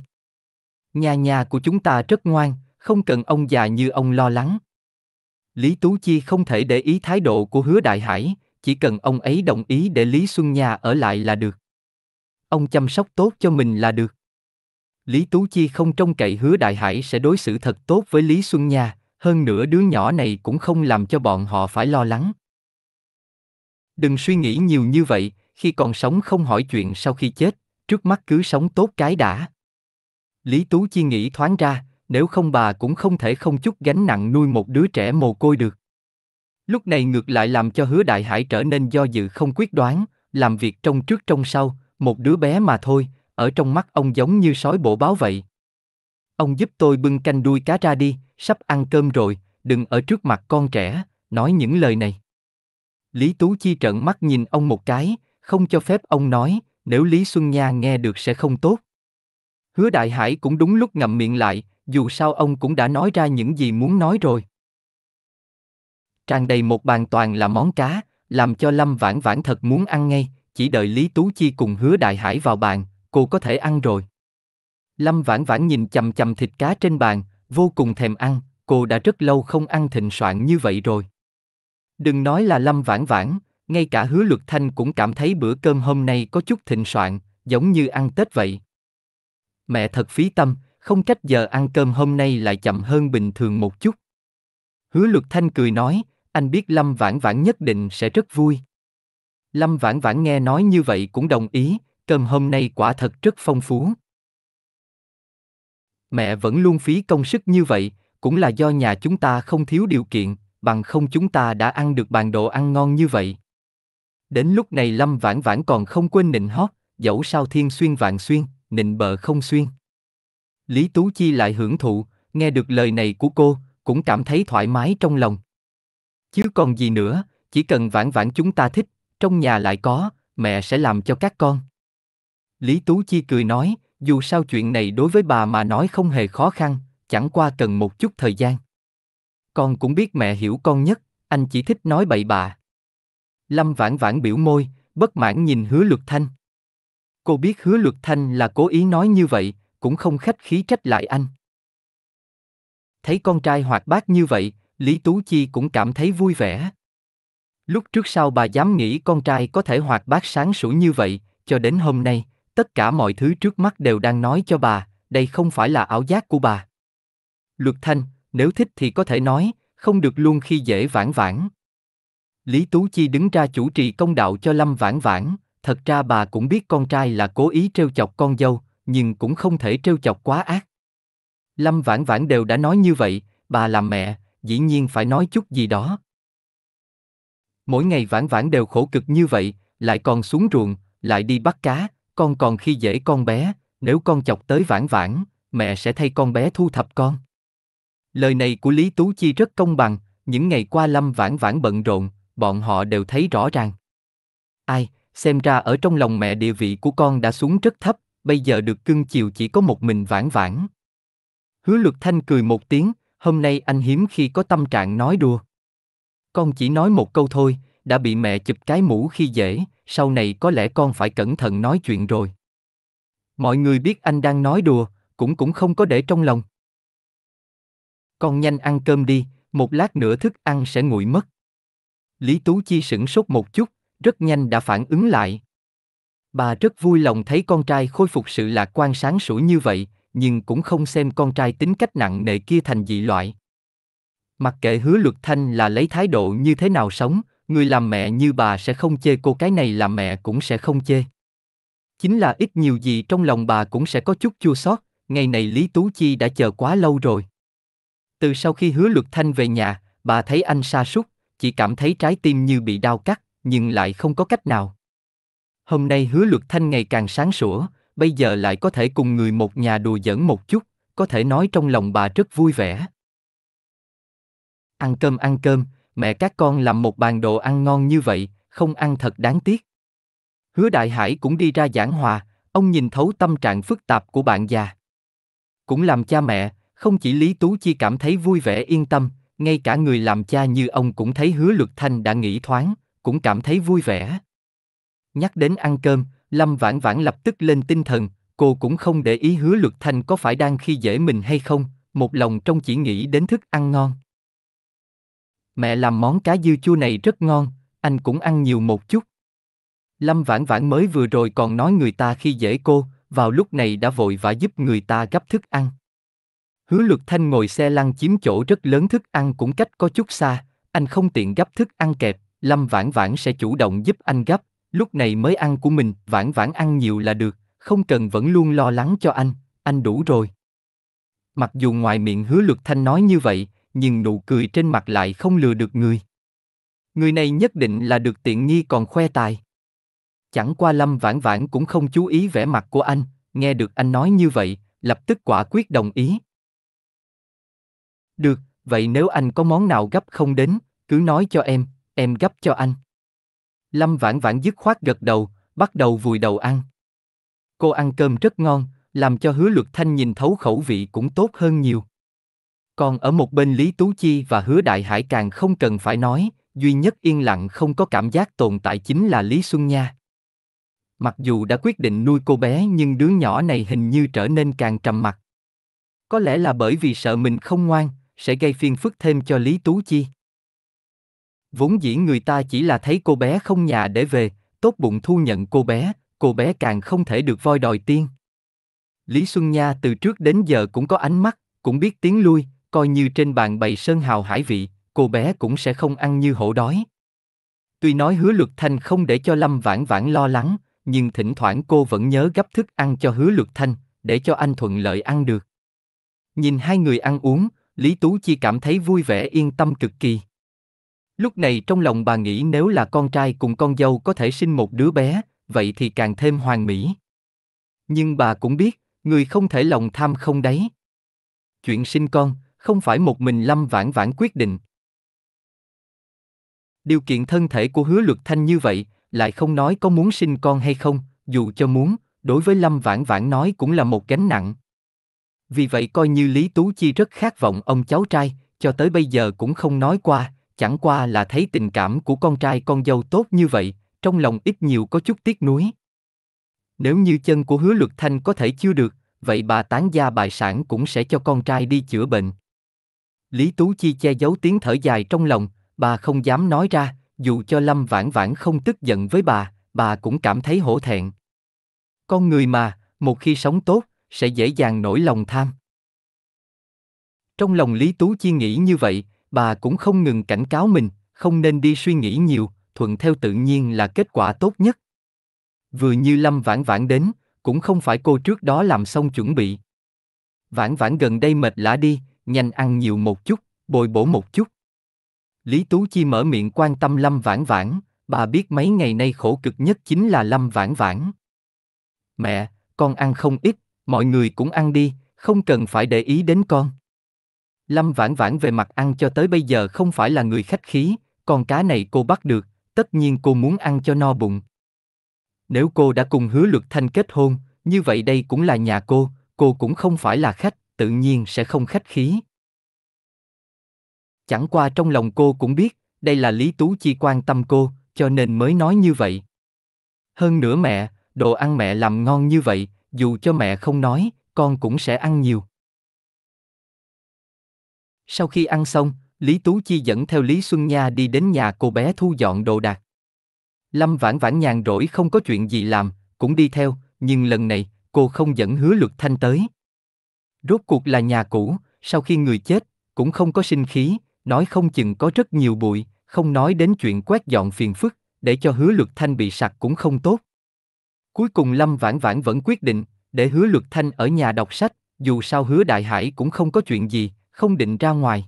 Nhà nhà của chúng ta rất ngoan, không cần ông già như ông lo lắng. Lý Tú Chi không thể để ý thái độ của Hứa Đại Hải, chỉ cần ông ấy đồng ý để Lý Xuân Nha ở lại là được. Ông chăm sóc tốt cho mình là được. Lý Tú Chi không trông cậy hứa Đại Hải sẽ đối xử thật tốt với Lý Xuân Nha, hơn nữa đứa nhỏ này cũng không làm cho bọn họ phải lo lắng. Đừng suy nghĩ nhiều như vậy, khi còn sống không hỏi chuyện sau khi chết, trước mắt cứ sống tốt cái đã. Lý Tú Chi nghĩ thoáng ra, nếu không bà cũng không thể không chút gánh nặng nuôi một đứa trẻ mồ côi được. Lúc này ngược lại làm cho hứa đại hải trở nên do dự không quyết đoán, làm việc trong trước trong sau, một đứa bé mà thôi, ở trong mắt ông giống như sói bổ báo vậy. Ông giúp tôi bưng canh đuôi cá ra đi, sắp ăn cơm rồi, đừng ở trước mặt con trẻ, nói những lời này. Lý Tú Chi trợn mắt nhìn ông một cái, không cho phép ông nói, nếu Lý Xuân Nha nghe được sẽ không tốt. Hứa Đại Hải cũng đúng lúc ngậm miệng lại, dù sao ông cũng đã nói ra những gì muốn nói rồi. Tràn đầy một bàn toàn là món cá, làm cho Lâm Vãn Vãn thật muốn ăn ngay, chỉ đợi Lý Tú Chi cùng Hứa Đại Hải vào bàn, cô có thể ăn rồi. Lâm Vãn Vãn nhìn chầm chầm thịt cá trên bàn, vô cùng thèm ăn, cô đã rất lâu không ăn thịnh soạn như vậy rồi. Đừng nói là Lâm Vãn Vãn, ngay cả Hứa Luật Thanh cũng cảm thấy bữa cơm hôm nay có chút thịnh soạn, giống như ăn Tết vậy. Mẹ thật phí tâm, không trách giờ ăn cơm hôm nay lại chậm hơn bình thường một chút. Hứa Luật Thanh cười nói, anh biết Lâm Vãn Vãn nhất định sẽ rất vui. Lâm Vãn Vãn nghe nói như vậy cũng đồng ý, cơm hôm nay quả thật rất phong phú. Mẹ vẫn luôn phí công sức như vậy, cũng là do nhà chúng ta không thiếu điều kiện, bằng không chúng ta đã ăn được bàn đồ ăn ngon như vậy. Đến lúc này Lâm Vãn Vãn còn không quên nịnh hót, dẫu sao thiên xuyên vạn xuyên, nịnh bợ không xuyên. Lý Tú Chi lại hưởng thụ, nghe được lời này của cô, cũng cảm thấy thoải mái trong lòng. Chứ còn gì nữa, chỉ cần vãn vãn chúng ta thích, trong nhà lại có, mẹ sẽ làm cho các con. Lý Tú Chi cười nói, dù sao chuyện này đối với bà mà nói không hề khó khăn, chẳng qua cần một chút thời gian. Con cũng biết mẹ hiểu con nhất, anh chỉ thích nói bậy bà. Lâm vãn vãn biểu môi, bất mãn nhìn hứa luật thanh. Cô biết hứa luật thanh là cố ý nói như vậy, cũng không khách khí trách lại anh. Thấy con trai hoạt bát như vậy, Lý Tú Chi cũng cảm thấy vui vẻ. Lúc trước sau bà dám nghĩ con trai có thể hoạt bát sáng sủa như vậy, cho đến hôm nay, tất cả mọi thứ trước mắt đều đang nói cho bà, đây không phải là ảo giác của bà. Luật Thanh, nếu thích thì có thể nói, không được luôn khi dễ vãn vãn. Lý Tú Chi đứng ra chủ trì công đạo cho Lâm Vãn Vãn, thật ra bà cũng biết con trai là cố ý trêu chọc con dâu, nhưng cũng không thể trêu chọc quá ác. Lâm Vãn Vãn đều đã nói như vậy, bà làm mẹ, dĩ nhiên phải nói chút gì đó. Mỗi ngày Vãn Vãn đều khổ cực như vậy, lại còn xuống ruộng, lại đi bắt cá, con còn khi dễ con bé, nếu con chọc tới vãn vãn, mẹ sẽ thay con bé thu thập con. Lời này của Lý Tú Chi rất công bằng, những ngày qua Lâm vãn vãn bận rộn, bọn họ đều thấy rõ ràng. Ai, xem ra ở trong lòng mẹ địa vị của con đã xuống rất thấp, bây giờ được cưng chiều chỉ có một mình vãn vãn. Hứa luật thanh cười một tiếng, hôm nay anh hiếm khi có tâm trạng nói đùa. Con chỉ nói một câu thôi, đã bị mẹ chụp cái mũ khi dễ, sau này có lẽ con phải cẩn thận nói chuyện rồi. Mọi người biết anh đang nói đùa, cũng cũng không có để trong lòng. Con nhanh ăn cơm đi, một lát nữa thức ăn sẽ nguội mất. Lý Tú Chi sửng sốt một chút, rất nhanh đã phản ứng lại. Bà rất vui lòng thấy con trai khôi phục sự lạc quan sáng sủa như vậy, nhưng cũng không xem con trai tính cách nặng nề kia thành dị loại. Mặc kệ hứa luật thanh là lấy thái độ như thế nào sống, người làm mẹ như bà sẽ không chê cô cái này làm mẹ cũng sẽ không chê. Chính là ít nhiều gì trong lòng bà cũng sẽ có chút chua xót, ngày này Lý Tú Chi đã chờ quá lâu rồi. Từ sau khi hứa luật thanh về nhà, bà thấy anh sa sút, chỉ cảm thấy trái tim như bị đau cắt, nhưng lại không có cách nào. Hôm nay hứa luật thanh ngày càng sáng sủa, bây giờ lại có thể cùng người một nhà đùa giỡn một chút, có thể nói trong lòng bà rất vui vẻ. Ăn cơm ăn cơm, mẹ các con làm một bàn đồ ăn ngon như vậy, không ăn thật đáng tiếc. Hứa Đại Hải cũng đi ra giảng hòa, ông nhìn thấu tâm trạng phức tạp của bạn già. Cũng làm cha mẹ, không chỉ Lý Tú Chi cảm thấy vui vẻ yên tâm, ngay cả người làm cha như ông cũng thấy hứa luật thanh đã nghĩ thoáng, cũng cảm thấy vui vẻ. Nhắc đến ăn cơm, Lâm Vãn Vãn lập tức lên tinh thần, cô cũng không để ý hứa luật thanh có phải đang khi dễ mình hay không, một lòng trong chỉ nghĩ đến thức ăn ngon. Mẹ làm món cá dư chua này rất ngon, anh cũng ăn nhiều một chút. Lâm Vãn Vãn mới vừa rồi còn nói người ta khi dễ cô, vào lúc này đã vội vã giúp người ta gấp thức ăn. Hứa Lực Thanh ngồi xe lăn chiếm chỗ rất lớn thức ăn cũng cách có chút xa, anh không tiện gấp thức ăn kẹp, Lâm Vãn Vãn sẽ chủ động giúp anh gấp, lúc này mới ăn của mình, Vãn Vãn ăn nhiều là được, không cần vẫn luôn lo lắng cho anh, anh đủ rồi. Mặc dù ngoài miệng Hứa Lực Thanh nói như vậy, nhưng nụ cười trên mặt lại không lừa được người. Người này nhất định là được tiện nghi còn khoe tài. Chẳng qua Lâm Vãn Vãn cũng không chú ý vẻ mặt của anh, nghe được anh nói như vậy, lập tức quả quyết đồng ý. Được, vậy nếu anh có món nào gấp không đến, cứ nói cho em, em gấp cho anh. Lâm Vãn Vãn dứt khoát gật đầu, bắt đầu vùi đầu ăn. Cô ăn cơm rất ngon, làm cho hứa luật thanh nhìn thấu khẩu vị cũng tốt hơn nhiều. Còn ở một bên Lý Tú Chi và Hứa Đại Hải càng không cần phải nói, duy nhất yên lặng không có cảm giác tồn tại chính là Lý Xuân Nha. Mặc dù đã quyết định nuôi cô bé nhưng đứa nhỏ này hình như trở nên càng trầm mặc. Có lẽ là bởi vì sợ mình không ngoan, sẽ gây phiền phức thêm cho Lý Tú Chi. Vốn dĩ người ta chỉ là thấy cô bé không nhà để về, tốt bụng thu nhận cô bé, cô bé càng không thể được voi đòi tiên. Lý Xuân Nha từ trước đến giờ cũng có ánh mắt, cũng biết tiếng lui, coi như trên bàn bày sơn hào hải vị, cô bé cũng sẽ không ăn như hổ đói. Tuy nói hứa luật thanh không để cho Lâm Vãn Vãn lo lắng, nhưng thỉnh thoảng cô vẫn nhớ gấp thức ăn cho hứa luật thanh, để cho anh thuận lợi ăn được. Nhìn hai người ăn uống, Lý Tú Chi cảm thấy vui vẻ yên tâm cực kỳ. Lúc này trong lòng bà nghĩ nếu là con trai cùng con dâu có thể sinh một đứa bé, vậy thì càng thêm hoàn mỹ. Nhưng bà cũng biết, người không thể lòng tham không đấy. Chuyện sinh con, không phải một mình Lâm Vãn Vãn quyết định. Điều kiện thân thể của hứa luật thanh như vậy, lại không nói có muốn sinh con hay không, dù cho muốn, đối với Lâm Vãn Vãn nói cũng là một gánh nặng. Vì vậy coi như Lý Tú Chi rất khát vọng ông cháu trai, cho tới bây giờ cũng không nói qua, chẳng qua là thấy tình cảm của con trai con dâu tốt như vậy, trong lòng ít nhiều có chút tiếc nuối. Nếu như chân của hứa luật thanh có thể chưa được, vậy bà tán gia bài sản cũng sẽ cho con trai đi chữa bệnh. Lý Tú Chi che giấu tiếng thở dài trong lòng, bà không dám nói ra, dù cho Lâm Vãn Vãn không tức giận với bà, bà cũng cảm thấy hổ thẹn. Con người mà, một khi sống tốt, sẽ dễ dàng nổi lòng tham. Trong lòng Lý Tú Chi nghĩ như vậy, bà cũng không ngừng cảnh cáo mình, không nên đi suy nghĩ nhiều, thuận theo tự nhiên là kết quả tốt nhất. Vừa như Lâm Vãn Vãn đến, cũng không phải cô trước đó làm xong chuẩn bị. Vãn Vãn gần đây mệt lã đi, nhanh ăn nhiều một chút, bồi bổ một chút. Lý Tú Chi mở miệng quan tâm Lâm Vãn Vãn, bà biết mấy ngày nay khổ cực nhất chính là Lâm Vãn Vãn. Mẹ, con ăn không ít, mọi người cũng ăn đi, không cần phải để ý đến con. Lâm Vãn Vãn về mặt ăn cho tới bây giờ không phải là người khách khí, con cá này cô bắt được, tất nhiên cô muốn ăn cho no bụng. Nếu cô đã cùng hứa luật thanh kết hôn, như vậy đây cũng là nhà cô, cô cũng không phải là khách tự nhiên sẽ không khách khí. Chẳng qua trong lòng cô cũng biết, đây là Lý Tú Chi quan tâm cô, cho nên mới nói như vậy. Hơn nữa mẹ, đồ ăn mẹ làm ngon như vậy, dù cho mẹ không nói, con cũng sẽ ăn nhiều. Sau khi ăn xong, Lý Tú Chi dẫn theo Lý Xuân Nha đi đến nhà cô bé thu dọn đồ đạc. Lâm Vãn Vãn nhàn rỗi không có chuyện gì làm, cũng đi theo, nhưng lần này, cô không dẫn hứa luật thanh tới rốt cuộc là nhà cũ, sau khi người chết, cũng không có sinh khí, nói không chừng có rất nhiều bụi, không nói đến chuyện quét dọn phiền phức, để cho hứa luật thanh bị sặc cũng không tốt. Cuối cùng Lâm Vãn Vãn vẫn quyết định, để hứa luật thanh ở nhà đọc sách, dù sao hứa đại hải cũng không có chuyện gì, không định ra ngoài.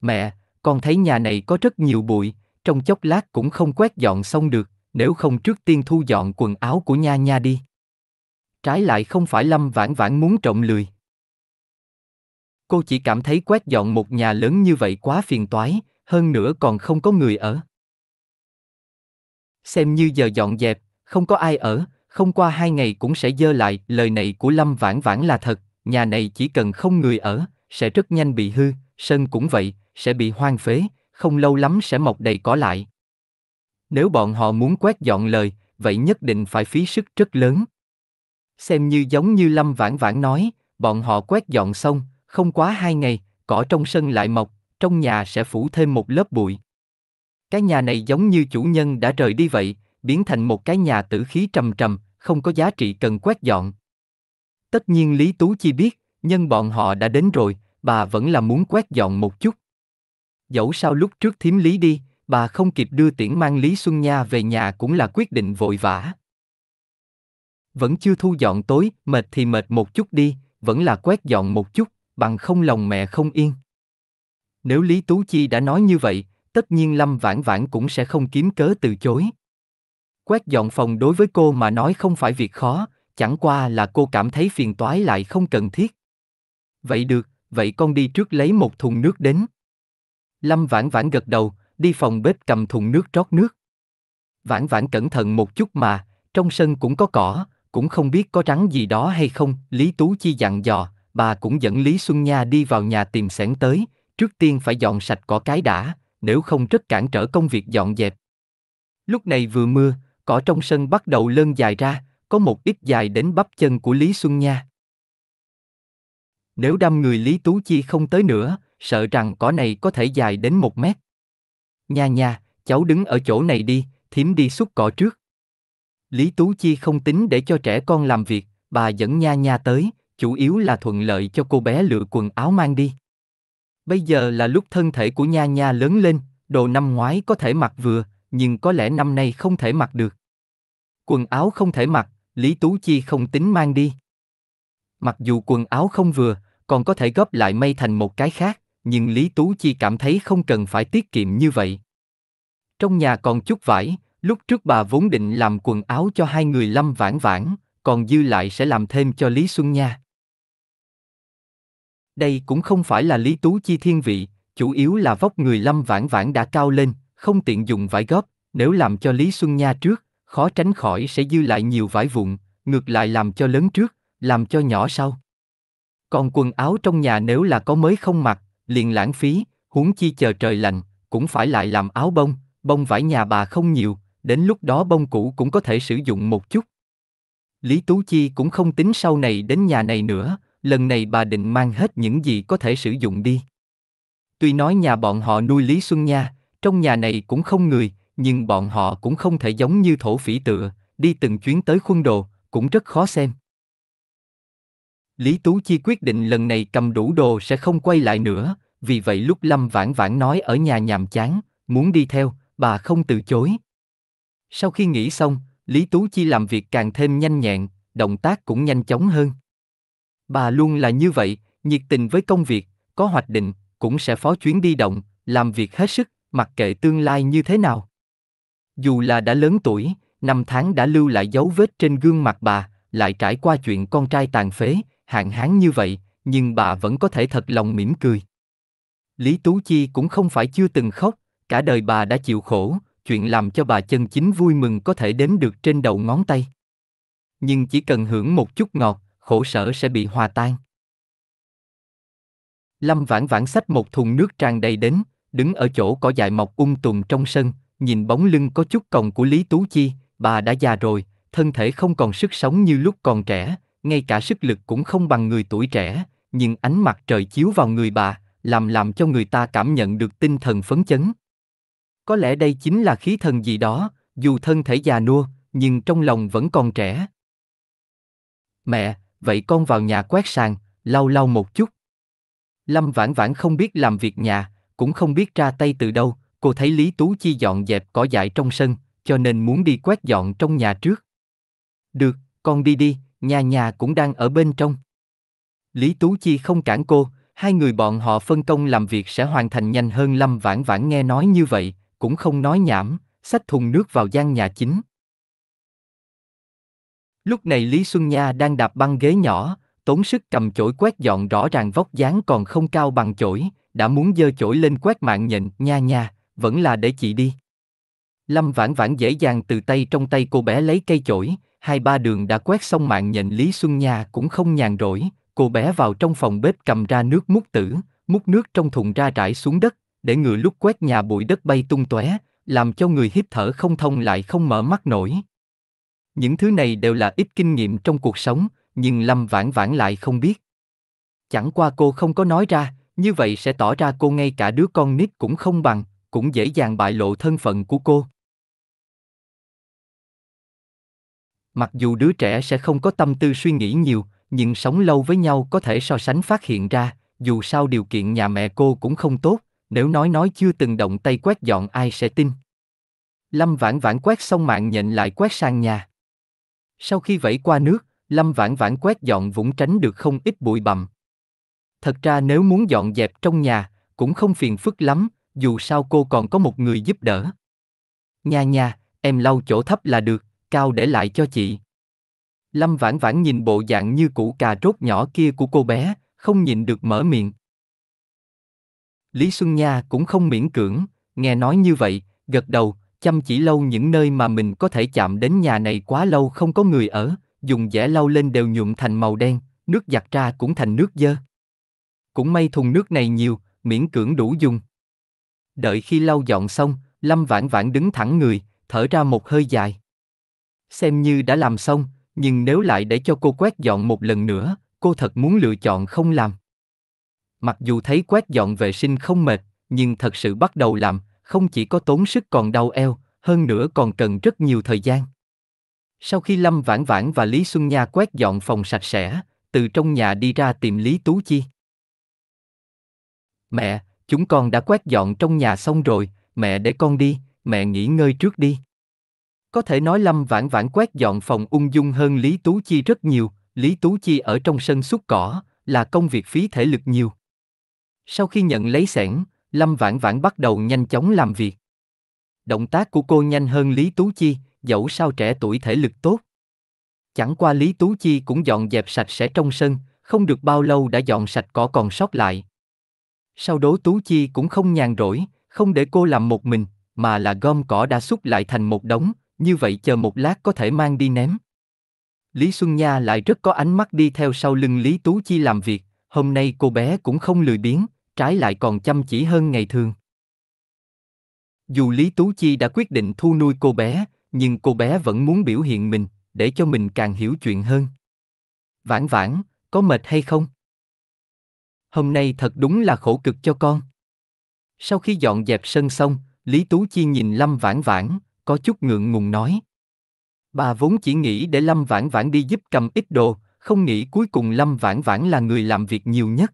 Mẹ, con thấy nhà này có rất nhiều bụi, trong chốc lát cũng không quét dọn xong được, nếu không trước tiên thu dọn quần áo của nha nha đi. Trái lại không phải Lâm Vãn Vãn muốn trộm lười cô chỉ cảm thấy quét dọn một nhà lớn như vậy quá phiền toái, hơn nữa còn không có người ở. Xem như giờ dọn dẹp, không có ai ở, không qua hai ngày cũng sẽ dơ lại, lời này của Lâm Vãn Vãn là thật, nhà này chỉ cần không người ở, sẽ rất nhanh bị hư, sân cũng vậy, sẽ bị hoang phế, không lâu lắm sẽ mọc đầy cỏ lại. Nếu bọn họ muốn quét dọn lời, vậy nhất định phải phí sức rất lớn. Xem như giống như Lâm Vãn Vãn nói, bọn họ quét dọn xong, không quá hai ngày, cỏ trong sân lại mọc, trong nhà sẽ phủ thêm một lớp bụi. Cái nhà này giống như chủ nhân đã rời đi vậy, biến thành một cái nhà tử khí trầm trầm, không có giá trị cần quét dọn. Tất nhiên Lý Tú Chi biết, nhân bọn họ đã đến rồi, bà vẫn là muốn quét dọn một chút. Dẫu sao lúc trước thím Lý đi, bà không kịp đưa tiễn mang Lý Xuân Nha về nhà cũng là quyết định vội vã. Vẫn chưa thu dọn tối, mệt thì mệt một chút đi, vẫn là quét dọn một chút bằng không lòng mẹ không yên. Nếu Lý Tú Chi đã nói như vậy, tất nhiên Lâm Vãn Vãn cũng sẽ không kiếm cớ từ chối. Quét dọn phòng đối với cô mà nói không phải việc khó, chẳng qua là cô cảm thấy phiền toái lại không cần thiết. Vậy được, vậy con đi trước lấy một thùng nước đến. Lâm Vãn Vãn gật đầu, đi phòng bếp cầm thùng nước trót nước. Vãn Vãn cẩn thận một chút mà, trong sân cũng có cỏ, cũng không biết có rắn gì đó hay không, Lý Tú Chi dặn dò, bà cũng dẫn Lý Xuân Nha đi vào nhà tìm sẻn tới, trước tiên phải dọn sạch cỏ cái đã, nếu không rất cản trở công việc dọn dẹp. Lúc này vừa mưa, cỏ trong sân bắt đầu lơn dài ra, có một ít dài đến bắp chân của Lý Xuân Nha. Nếu đâm người Lý Tú Chi không tới nữa, sợ rằng cỏ này có thể dài đến một mét. Nha nha, cháu đứng ở chỗ này đi, thím đi xúc cỏ trước. Lý Tú Chi không tính để cho trẻ con làm việc, bà dẫn nha nha tới, chủ yếu là thuận lợi cho cô bé lựa quần áo mang đi. Bây giờ là lúc thân thể của Nha Nha lớn lên, đồ năm ngoái có thể mặc vừa, nhưng có lẽ năm nay không thể mặc được. Quần áo không thể mặc, Lý Tú Chi không tính mang đi. Mặc dù quần áo không vừa, còn có thể góp lại may thành một cái khác, nhưng Lý Tú Chi cảm thấy không cần phải tiết kiệm như vậy. Trong nhà còn chút vải, lúc trước bà vốn định làm quần áo cho hai người Lâm Vãn Vãn, còn dư lại sẽ làm thêm cho Lý Xuân Nha. Đây cũng không phải là Lý Tú Chi thiên vị, chủ yếu là vóc người Lâm Vãn Vãn đã cao lên, không tiện dùng vải góp, nếu làm cho Lý Xuân Nha trước, khó tránh khỏi sẽ dư lại nhiều vải vụn, ngược lại làm cho lớn trước, làm cho nhỏ sau. Còn quần áo trong nhà nếu là có mới không mặc, liền lãng phí, huống chi chờ trời lạnh, cũng phải lại làm áo bông, bông vải nhà bà không nhiều, đến lúc đó bông cũ cũng có thể sử dụng một chút. Lý Tú Chi cũng không tính sau này đến nhà này nữa, lần này bà định mang hết những gì có thể sử dụng đi. Tuy nói nhà bọn họ nuôi Lý Xuân Nha, trong nhà này cũng không người, nhưng bọn họ cũng không thể giống như thổ phỉ tựa, đi từng chuyến tới khuôn đồ, cũng rất khó xem. Lý Tú Chi quyết định lần này cầm đủ đồ sẽ không quay lại nữa, vì vậy lúc Lâm Vãn Vãn nói ở nhà nhàm chán, muốn đi theo, bà không từ chối. Sau khi nghỉ xong, Lý Tú Chi làm việc càng thêm nhanh nhẹn, động tác cũng nhanh chóng hơn. Bà luôn là như vậy, nhiệt tình với công việc, có hoạch định, cũng sẽ phó chuyến đi động, làm việc hết sức, mặc kệ tương lai như thế nào. Dù là đã lớn tuổi, năm tháng đã lưu lại dấu vết trên gương mặt bà, lại trải qua chuyện con trai tàn phế, hạn hán như vậy, nhưng bà vẫn có thể thật lòng mỉm cười. Lý Tú Chi cũng không phải chưa từng khóc, cả đời bà đã chịu khổ, chuyện làm cho bà chân chính vui mừng có thể đếm được trên đầu ngón tay. Nhưng chỉ cần hưởng một chút ngọt, khổ sở sẽ bị hòa tan. Lâm vãn vãn xách một thùng nước tràn đầy đến, đứng ở chỗ có dại mọc ung um tùm trong sân, nhìn bóng lưng có chút còng của Lý Tú Chi, bà đã già rồi, thân thể không còn sức sống như lúc còn trẻ, ngay cả sức lực cũng không bằng người tuổi trẻ, nhưng ánh mặt trời chiếu vào người bà, làm làm cho người ta cảm nhận được tinh thần phấn chấn. Có lẽ đây chính là khí thần gì đó, dù thân thể già nua, nhưng trong lòng vẫn còn trẻ. Mẹ, vậy con vào nhà quét sàn, lau lau một chút. Lâm vãn vãn không biết làm việc nhà, cũng không biết ra tay từ đâu, cô thấy Lý Tú Chi dọn dẹp cỏ dại trong sân, cho nên muốn đi quét dọn trong nhà trước. Được, con đi đi, nhà nhà cũng đang ở bên trong. Lý Tú Chi không cản cô, hai người bọn họ phân công làm việc sẽ hoàn thành nhanh hơn Lâm Vãn Vãn nghe nói như vậy, cũng không nói nhảm, xách thùng nước vào gian nhà chính. Lúc này Lý Xuân Nha đang đạp băng ghế nhỏ, tốn sức cầm chổi quét dọn rõ ràng vóc dáng còn không cao bằng chổi, đã muốn dơ chổi lên quét mạng nhện, nha nha, vẫn là để chị đi. Lâm vãn vãn dễ dàng từ tay trong tay cô bé lấy cây chổi, hai ba đường đã quét xong mạng nhện Lý Xuân Nha cũng không nhàn rỗi, cô bé vào trong phòng bếp cầm ra nước múc tử, múc nước trong thùng ra trải xuống đất, để ngừa lúc quét nhà bụi đất bay tung tóe, làm cho người hít thở không thông lại không mở mắt nổi. Những thứ này đều là ít kinh nghiệm trong cuộc sống, nhưng Lâm Vãn Vãn lại không biết. Chẳng qua cô không có nói ra, như vậy sẽ tỏ ra cô ngay cả đứa con nít cũng không bằng, cũng dễ dàng bại lộ thân phận của cô. Mặc dù đứa trẻ sẽ không có tâm tư suy nghĩ nhiều, nhưng sống lâu với nhau có thể so sánh phát hiện ra, dù sao điều kiện nhà mẹ cô cũng không tốt, nếu nói nói chưa từng động tay quét dọn ai sẽ tin. Lâm vãn vãn quét xong mạng nhện lại quét sang nhà. Sau khi vẫy qua nước, Lâm Vãn Vãn quét dọn vũng tránh được không ít bụi bặm. Thật ra nếu muốn dọn dẹp trong nhà, cũng không phiền phức lắm, dù sao cô còn có một người giúp đỡ. Nha nha, em lau chỗ thấp là được, cao để lại cho chị. Lâm Vãn Vãn nhìn bộ dạng như củ cà rốt nhỏ kia của cô bé, không nhìn được mở miệng. Lý Xuân Nha cũng không miễn cưỡng, nghe nói như vậy, gật đầu, chăm chỉ lâu những nơi mà mình có thể chạm đến nhà này quá lâu không có người ở, dùng dẻ lau lên đều nhuộm thành màu đen, nước giặt ra cũng thành nước dơ. Cũng may thùng nước này nhiều, miễn cưỡng đủ dùng. Đợi khi lau dọn xong, Lâm Vãn Vãn đứng thẳng người, thở ra một hơi dài. Xem như đã làm xong, nhưng nếu lại để cho cô quét dọn một lần nữa, cô thật muốn lựa chọn không làm. Mặc dù thấy quét dọn vệ sinh không mệt, nhưng thật sự bắt đầu làm, không chỉ có tốn sức còn đau eo, hơn nữa còn cần rất nhiều thời gian. Sau khi Lâm Vãn Vãn và Lý Xuân Nha quét dọn phòng sạch sẽ, từ trong nhà đi ra tìm Lý Tú Chi. Mẹ, chúng con đã quét dọn trong nhà xong rồi, mẹ để con đi, mẹ nghỉ ngơi trước đi. Có thể nói Lâm Vãn Vãn quét dọn phòng ung dung hơn Lý Tú Chi rất nhiều, Lý Tú Chi ở trong sân xúc cỏ, là công việc phí thể lực nhiều. Sau khi nhận lấy sẻn, Lâm Vãn Vãn bắt đầu nhanh chóng làm việc. Động tác của cô nhanh hơn Lý Tú Chi, dẫu sao trẻ tuổi thể lực tốt. Chẳng qua Lý Tú Chi cũng dọn dẹp sạch sẽ trong sân, không được bao lâu đã dọn sạch cỏ còn sót lại. Sau đó Tú Chi cũng không nhàn rỗi, không để cô làm một mình, mà là gom cỏ đã xúc lại thành một đống, như vậy chờ một lát có thể mang đi ném. Lý Xuân Nha lại rất có ánh mắt đi theo sau lưng Lý Tú Chi làm việc, hôm nay cô bé cũng không lười biếng, trái lại còn chăm chỉ hơn ngày thường. Dù Lý Tú Chi đã quyết định thu nuôi cô bé, nhưng cô bé vẫn muốn biểu hiện mình, để cho mình càng hiểu chuyện hơn. Vãn vãn, có mệt hay không? Hôm nay thật đúng là khổ cực cho con. Sau khi dọn dẹp sân xong, Lý Tú Chi nhìn Lâm Vãn Vãn, có chút ngượng ngùng nói. Bà vốn chỉ nghĩ để Lâm Vãn Vãn đi giúp cầm ít đồ, không nghĩ cuối cùng Lâm Vãn Vãn là người làm việc nhiều nhất.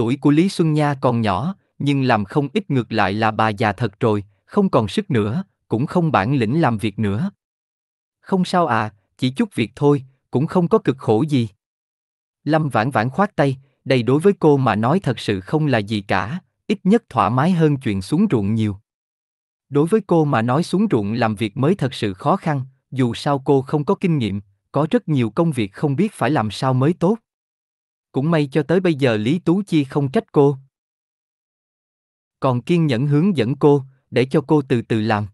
Tuổi của Lý Xuân Nha còn nhỏ, nhưng làm không ít ngược lại là bà già thật rồi, không còn sức nữa, cũng không bản lĩnh làm việc nữa. Không sao à, chỉ chút việc thôi, cũng không có cực khổ gì. Lâm vãn vãn khoát tay, đây đối với cô mà nói thật sự không là gì cả, ít nhất thoải mái hơn chuyện xuống ruộng nhiều. Đối với cô mà nói xuống ruộng làm việc mới thật sự khó khăn, dù sao cô không có kinh nghiệm, có rất nhiều công việc không biết phải làm sao mới tốt cũng may cho tới bây giờ Lý Tú Chi không trách cô. Còn kiên nhẫn hướng dẫn cô, để cho cô từ từ làm.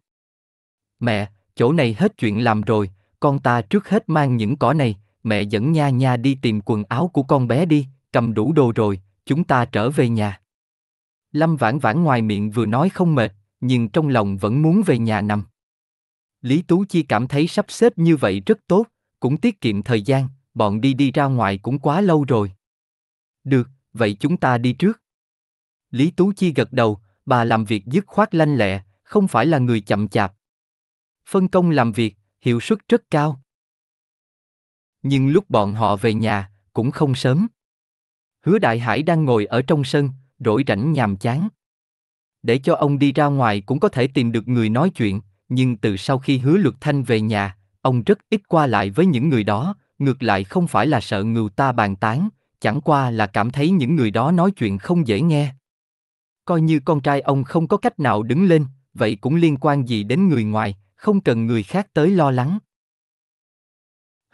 Mẹ, chỗ này hết chuyện làm rồi, con ta trước hết mang những cỏ này, mẹ dẫn nha nha đi tìm quần áo của con bé đi, cầm đủ đồ rồi, chúng ta trở về nhà. Lâm vãn vãn ngoài miệng vừa nói không mệt, nhưng trong lòng vẫn muốn về nhà nằm. Lý Tú Chi cảm thấy sắp xếp như vậy rất tốt, cũng tiết kiệm thời gian, bọn đi đi ra ngoài cũng quá lâu rồi. Được, vậy chúng ta đi trước. Lý Tú Chi gật đầu, bà làm việc dứt khoát lanh lẹ, không phải là người chậm chạp. Phân công làm việc, hiệu suất rất cao. Nhưng lúc bọn họ về nhà, cũng không sớm. Hứa Đại Hải đang ngồi ở trong sân, rỗi rảnh nhàm chán. Để cho ông đi ra ngoài cũng có thể tìm được người nói chuyện, nhưng từ sau khi Hứa Luật Thanh về nhà, ông rất ít qua lại với những người đó, ngược lại không phải là sợ người ta bàn tán, chẳng qua là cảm thấy những người đó nói chuyện không dễ nghe. Coi như con trai ông không có cách nào đứng lên, vậy cũng liên quan gì đến người ngoài, không cần người khác tới lo lắng.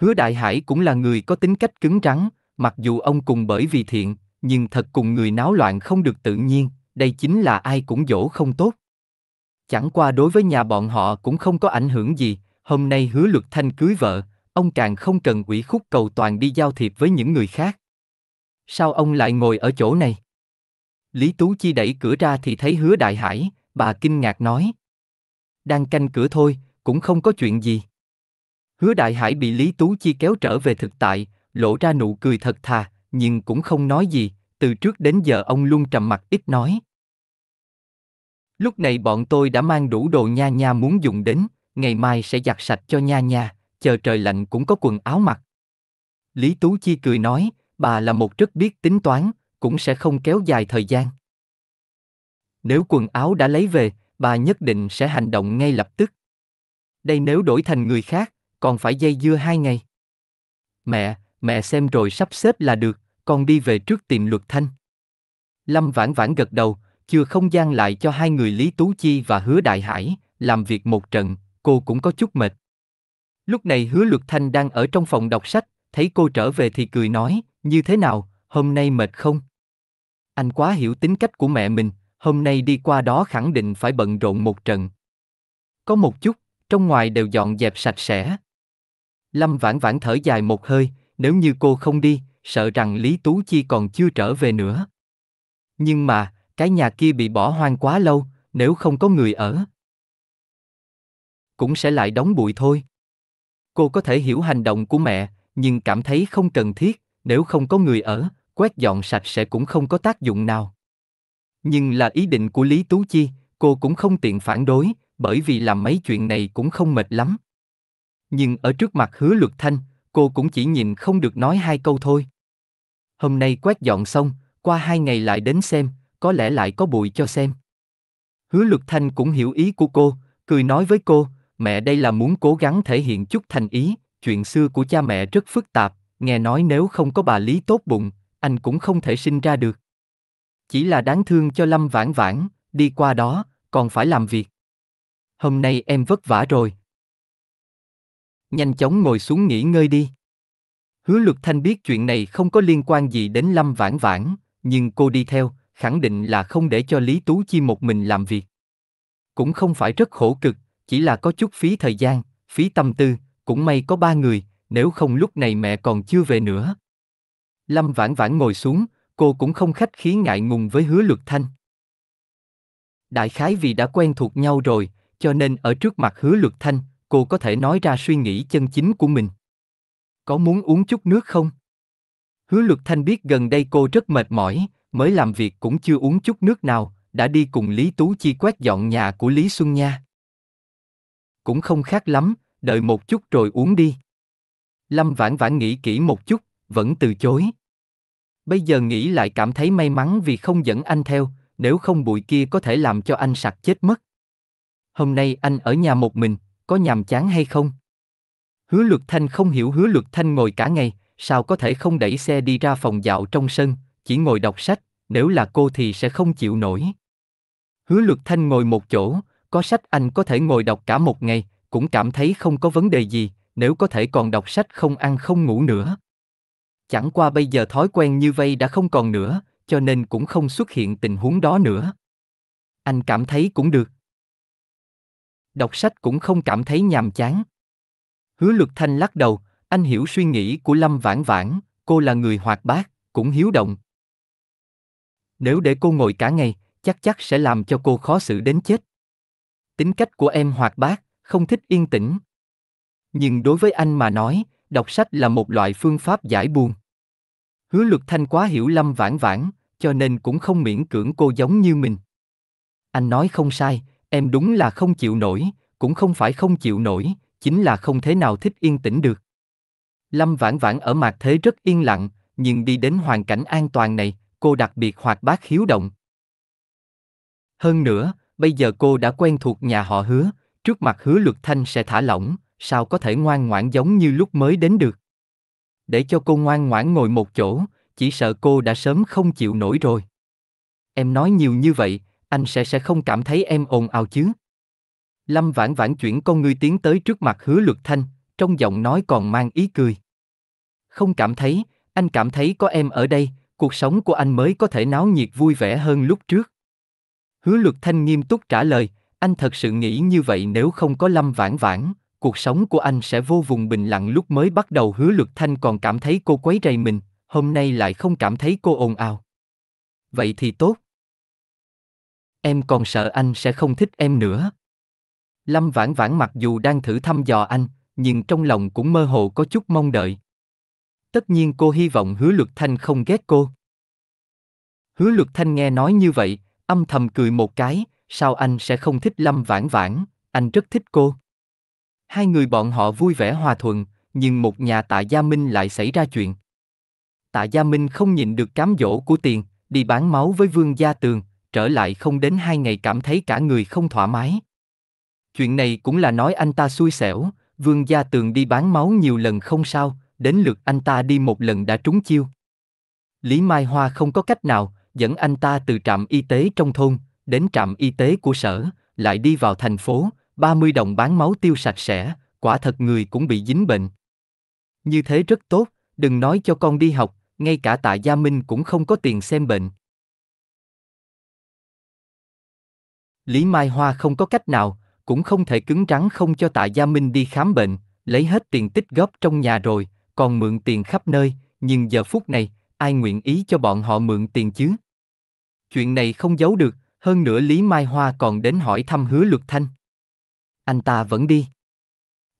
Hứa Đại Hải cũng là người có tính cách cứng rắn, mặc dù ông cùng bởi vì thiện, nhưng thật cùng người náo loạn không được tự nhiên, đây chính là ai cũng dỗ không tốt. Chẳng qua đối với nhà bọn họ cũng không có ảnh hưởng gì, hôm nay hứa luật thanh cưới vợ, ông càng không cần quỷ khúc cầu toàn đi giao thiệp với những người khác. Sao ông lại ngồi ở chỗ này? Lý Tú Chi đẩy cửa ra thì thấy hứa đại hải, bà kinh ngạc nói. Đang canh cửa thôi, cũng không có chuyện gì. Hứa đại hải bị Lý Tú Chi kéo trở về thực tại, lộ ra nụ cười thật thà, nhưng cũng không nói gì, từ trước đến giờ ông luôn trầm mặc ít nói. Lúc này bọn tôi đã mang đủ đồ nha nha muốn dùng đến, ngày mai sẽ giặt sạch cho nha nha, chờ trời lạnh cũng có quần áo mặc. Lý Tú Chi cười nói, bà là một rất biết tính toán, cũng sẽ không kéo dài thời gian. Nếu quần áo đã lấy về, bà nhất định sẽ hành động ngay lập tức. Đây nếu đổi thành người khác, còn phải dây dưa hai ngày. Mẹ, mẹ xem rồi sắp xếp là được, con đi về trước tìm luật thanh. Lâm vãn vãn gật đầu, chưa không gian lại cho hai người Lý Tú Chi và Hứa Đại Hải, làm việc một trận, cô cũng có chút mệt. Lúc này Hứa Luật Thanh đang ở trong phòng đọc sách, thấy cô trở về thì cười nói, như thế nào, hôm nay mệt không? Anh quá hiểu tính cách của mẹ mình, hôm nay đi qua đó khẳng định phải bận rộn một trận. Có một chút, trong ngoài đều dọn dẹp sạch sẽ. Lâm vãn vãn thở dài một hơi, nếu như cô không đi, sợ rằng Lý Tú Chi còn chưa trở về nữa. Nhưng mà, cái nhà kia bị bỏ hoang quá lâu, nếu không có người ở. Cũng sẽ lại đóng bụi thôi. Cô có thể hiểu hành động của mẹ, nhưng cảm thấy không cần thiết nếu không có người ở, quét dọn sạch sẽ cũng không có tác dụng nào. Nhưng là ý định của Lý Tú Chi, cô cũng không tiện phản đối, bởi vì làm mấy chuyện này cũng không mệt lắm. Nhưng ở trước mặt hứa luật thanh, cô cũng chỉ nhìn không được nói hai câu thôi. Hôm nay quét dọn xong, qua hai ngày lại đến xem, có lẽ lại có bụi cho xem. Hứa luật thanh cũng hiểu ý của cô, cười nói với cô, mẹ đây là muốn cố gắng thể hiện chút thành ý, chuyện xưa của cha mẹ rất phức tạp, nghe nói nếu không có bà Lý tốt bụng, anh cũng không thể sinh ra được. Chỉ là đáng thương cho Lâm Vãn Vãn, đi qua đó, còn phải làm việc. Hôm nay em vất vả rồi. Nhanh chóng ngồi xuống nghỉ ngơi đi. Hứa Luật Thanh biết chuyện này không có liên quan gì đến Lâm Vãn Vãn, nhưng cô đi theo, khẳng định là không để cho Lý Tú Chi một mình làm việc. Cũng không phải rất khổ cực, chỉ là có chút phí thời gian, phí tâm tư, cũng may có ba người, nếu không lúc này mẹ còn chưa về nữa. Lâm vãn vãn ngồi xuống, cô cũng không khách khí ngại ngùng với hứa luật thanh. Đại khái vì đã quen thuộc nhau rồi, cho nên ở trước mặt hứa luật thanh, cô có thể nói ra suy nghĩ chân chính của mình. Có muốn uống chút nước không? Hứa luật thanh biết gần đây cô rất mệt mỏi, mới làm việc cũng chưa uống chút nước nào, đã đi cùng Lý Tú Chi quét dọn nhà của Lý Xuân Nha. Cũng không khác lắm, đợi một chút rồi uống đi. Lâm Vãn Vãn nghĩ kỹ một chút, vẫn từ chối. Bây giờ nghĩ lại cảm thấy may mắn vì không dẫn anh theo, nếu không bụi kia có thể làm cho anh sặc chết mất. Hôm nay anh ở nhà một mình, có nhàm chán hay không? Hứa Luật Thanh không hiểu Hứa Luật Thanh ngồi cả ngày, sao có thể không đẩy xe đi ra phòng dạo trong sân, chỉ ngồi đọc sách, nếu là cô thì sẽ không chịu nổi. Hứa Luật Thanh ngồi một chỗ, có sách anh có thể ngồi đọc cả một ngày, cũng cảm thấy không có vấn đề gì, nếu có thể còn đọc sách không ăn không ngủ nữa. Chẳng qua bây giờ thói quen như vây đã không còn nữa, cho nên cũng không xuất hiện tình huống đó nữa. Anh cảm thấy cũng được. Đọc sách cũng không cảm thấy nhàm chán. Hứa Lực Thanh lắc đầu, anh hiểu suy nghĩ của Lâm Vãn Vãn, cô là người hoạt bát, cũng hiếu động. Nếu để cô ngồi cả ngày, chắc chắn sẽ làm cho cô khó xử đến chết. Tính cách của em hoạt bát, không thích yên tĩnh nhưng đối với anh mà nói đọc sách là một loại phương pháp giải buồn hứa luật thanh quá hiểu lâm vãn vãn cho nên cũng không miễn cưỡng cô giống như mình anh nói không sai em đúng là không chịu nổi cũng không phải không chịu nổi chính là không thế nào thích yên tĩnh được lâm vãn vãn ở mặt thế rất yên lặng nhưng đi đến hoàn cảnh an toàn này cô đặc biệt hoạt bát hiếu động hơn nữa bây giờ cô đã quen thuộc nhà họ hứa trước mặt hứa luật thanh sẽ thả lỏng sao có thể ngoan ngoãn giống như lúc mới đến được. Để cho cô ngoan ngoãn ngồi một chỗ, chỉ sợ cô đã sớm không chịu nổi rồi. Em nói nhiều như vậy, anh sẽ sẽ không cảm thấy em ồn ào chứ. Lâm vãn vãn chuyển con ngươi tiến tới trước mặt hứa luật thanh, trong giọng nói còn mang ý cười. Không cảm thấy, anh cảm thấy có em ở đây, cuộc sống của anh mới có thể náo nhiệt vui vẻ hơn lúc trước. Hứa luật thanh nghiêm túc trả lời, anh thật sự nghĩ như vậy nếu không có lâm vãn vãn, cuộc sống của anh sẽ vô vùng bình lặng lúc mới bắt đầu hứa luật thanh còn cảm thấy cô quấy rầy mình hôm nay lại không cảm thấy cô ồn ào vậy thì tốt em còn sợ anh sẽ không thích em nữa lâm vãn vãn mặc dù đang thử thăm dò anh nhưng trong lòng cũng mơ hồ có chút mong đợi tất nhiên cô hy vọng hứa luật thanh không ghét cô hứa luật thanh nghe nói như vậy âm thầm cười một cái sao anh sẽ không thích lâm vãn vãn anh rất thích cô hai người bọn họ vui vẻ hòa thuận, nhưng một nhà tạ Gia Minh lại xảy ra chuyện. Tạ Gia Minh không nhịn được cám dỗ của tiền, đi bán máu với Vương Gia Tường, trở lại không đến hai ngày cảm thấy cả người không thoải mái. Chuyện này cũng là nói anh ta xui xẻo, Vương Gia Tường đi bán máu nhiều lần không sao, đến lượt anh ta đi một lần đã trúng chiêu. Lý Mai Hoa không có cách nào, dẫn anh ta từ trạm y tế trong thôn, đến trạm y tế của sở, lại đi vào thành phố, 30 đồng bán máu tiêu sạch sẽ, quả thật người cũng bị dính bệnh. Như thế rất tốt, đừng nói cho con đi học, ngay cả tại Gia Minh cũng không có tiền xem bệnh. Lý Mai Hoa không có cách nào, cũng không thể cứng rắn không cho tại Gia Minh đi khám bệnh, lấy hết tiền tích góp trong nhà rồi, còn mượn tiền khắp nơi, nhưng giờ phút này, ai nguyện ý cho bọn họ mượn tiền chứ? Chuyện này không giấu được, hơn nữa Lý Mai Hoa còn đến hỏi thăm hứa luật thanh anh ta vẫn đi.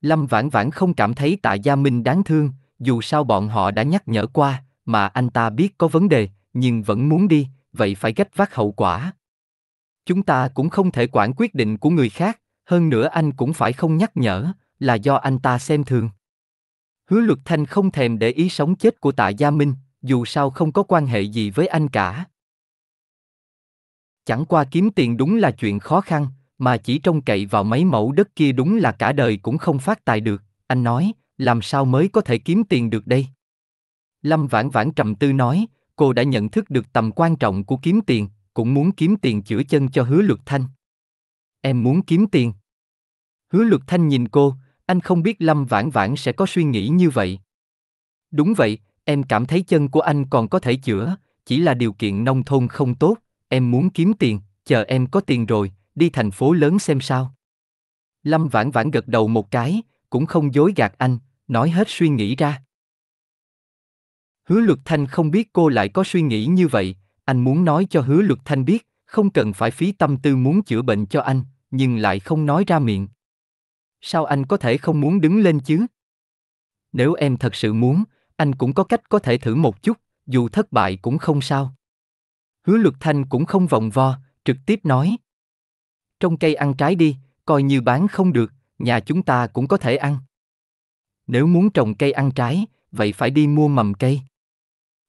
Lâm Vãn Vãn không cảm thấy Tạ Gia Minh đáng thương, dù sao bọn họ đã nhắc nhở qua, mà anh ta biết có vấn đề, nhưng vẫn muốn đi, vậy phải gánh vác hậu quả. Chúng ta cũng không thể quản quyết định của người khác, hơn nữa anh cũng phải không nhắc nhở, là do anh ta xem thường. Hứa Luật Thanh không thèm để ý sống chết của Tạ Gia Minh, dù sao không có quan hệ gì với anh cả. Chẳng qua kiếm tiền đúng là chuyện khó khăn, mà chỉ trông cậy vào mấy mẫu đất kia đúng là cả đời cũng không phát tài được, anh nói, làm sao mới có thể kiếm tiền được đây? Lâm Vãn Vãn trầm tư nói, cô đã nhận thức được tầm quan trọng của kiếm tiền, cũng muốn kiếm tiền chữa chân cho hứa luật thanh. Em muốn kiếm tiền. Hứa luật thanh nhìn cô, anh không biết Lâm Vãn Vãn sẽ có suy nghĩ như vậy. Đúng vậy, em cảm thấy chân của anh còn có thể chữa, chỉ là điều kiện nông thôn không tốt, em muốn kiếm tiền, chờ em có tiền rồi, đi thành phố lớn xem sao. Lâm vãn vãn gật đầu một cái, cũng không dối gạt anh, nói hết suy nghĩ ra. Hứa Luật Thanh không biết cô lại có suy nghĩ như vậy, anh muốn nói cho Hứa Luật Thanh biết, không cần phải phí tâm tư muốn chữa bệnh cho anh, nhưng lại không nói ra miệng. Sao anh có thể không muốn đứng lên chứ? Nếu em thật sự muốn, anh cũng có cách có thể thử một chút, dù thất bại cũng không sao. Hứa Luật Thanh cũng không vòng vo, trực tiếp nói trong cây ăn trái đi, coi như bán không được, nhà chúng ta cũng có thể ăn. Nếu muốn trồng cây ăn trái, vậy phải đi mua mầm cây.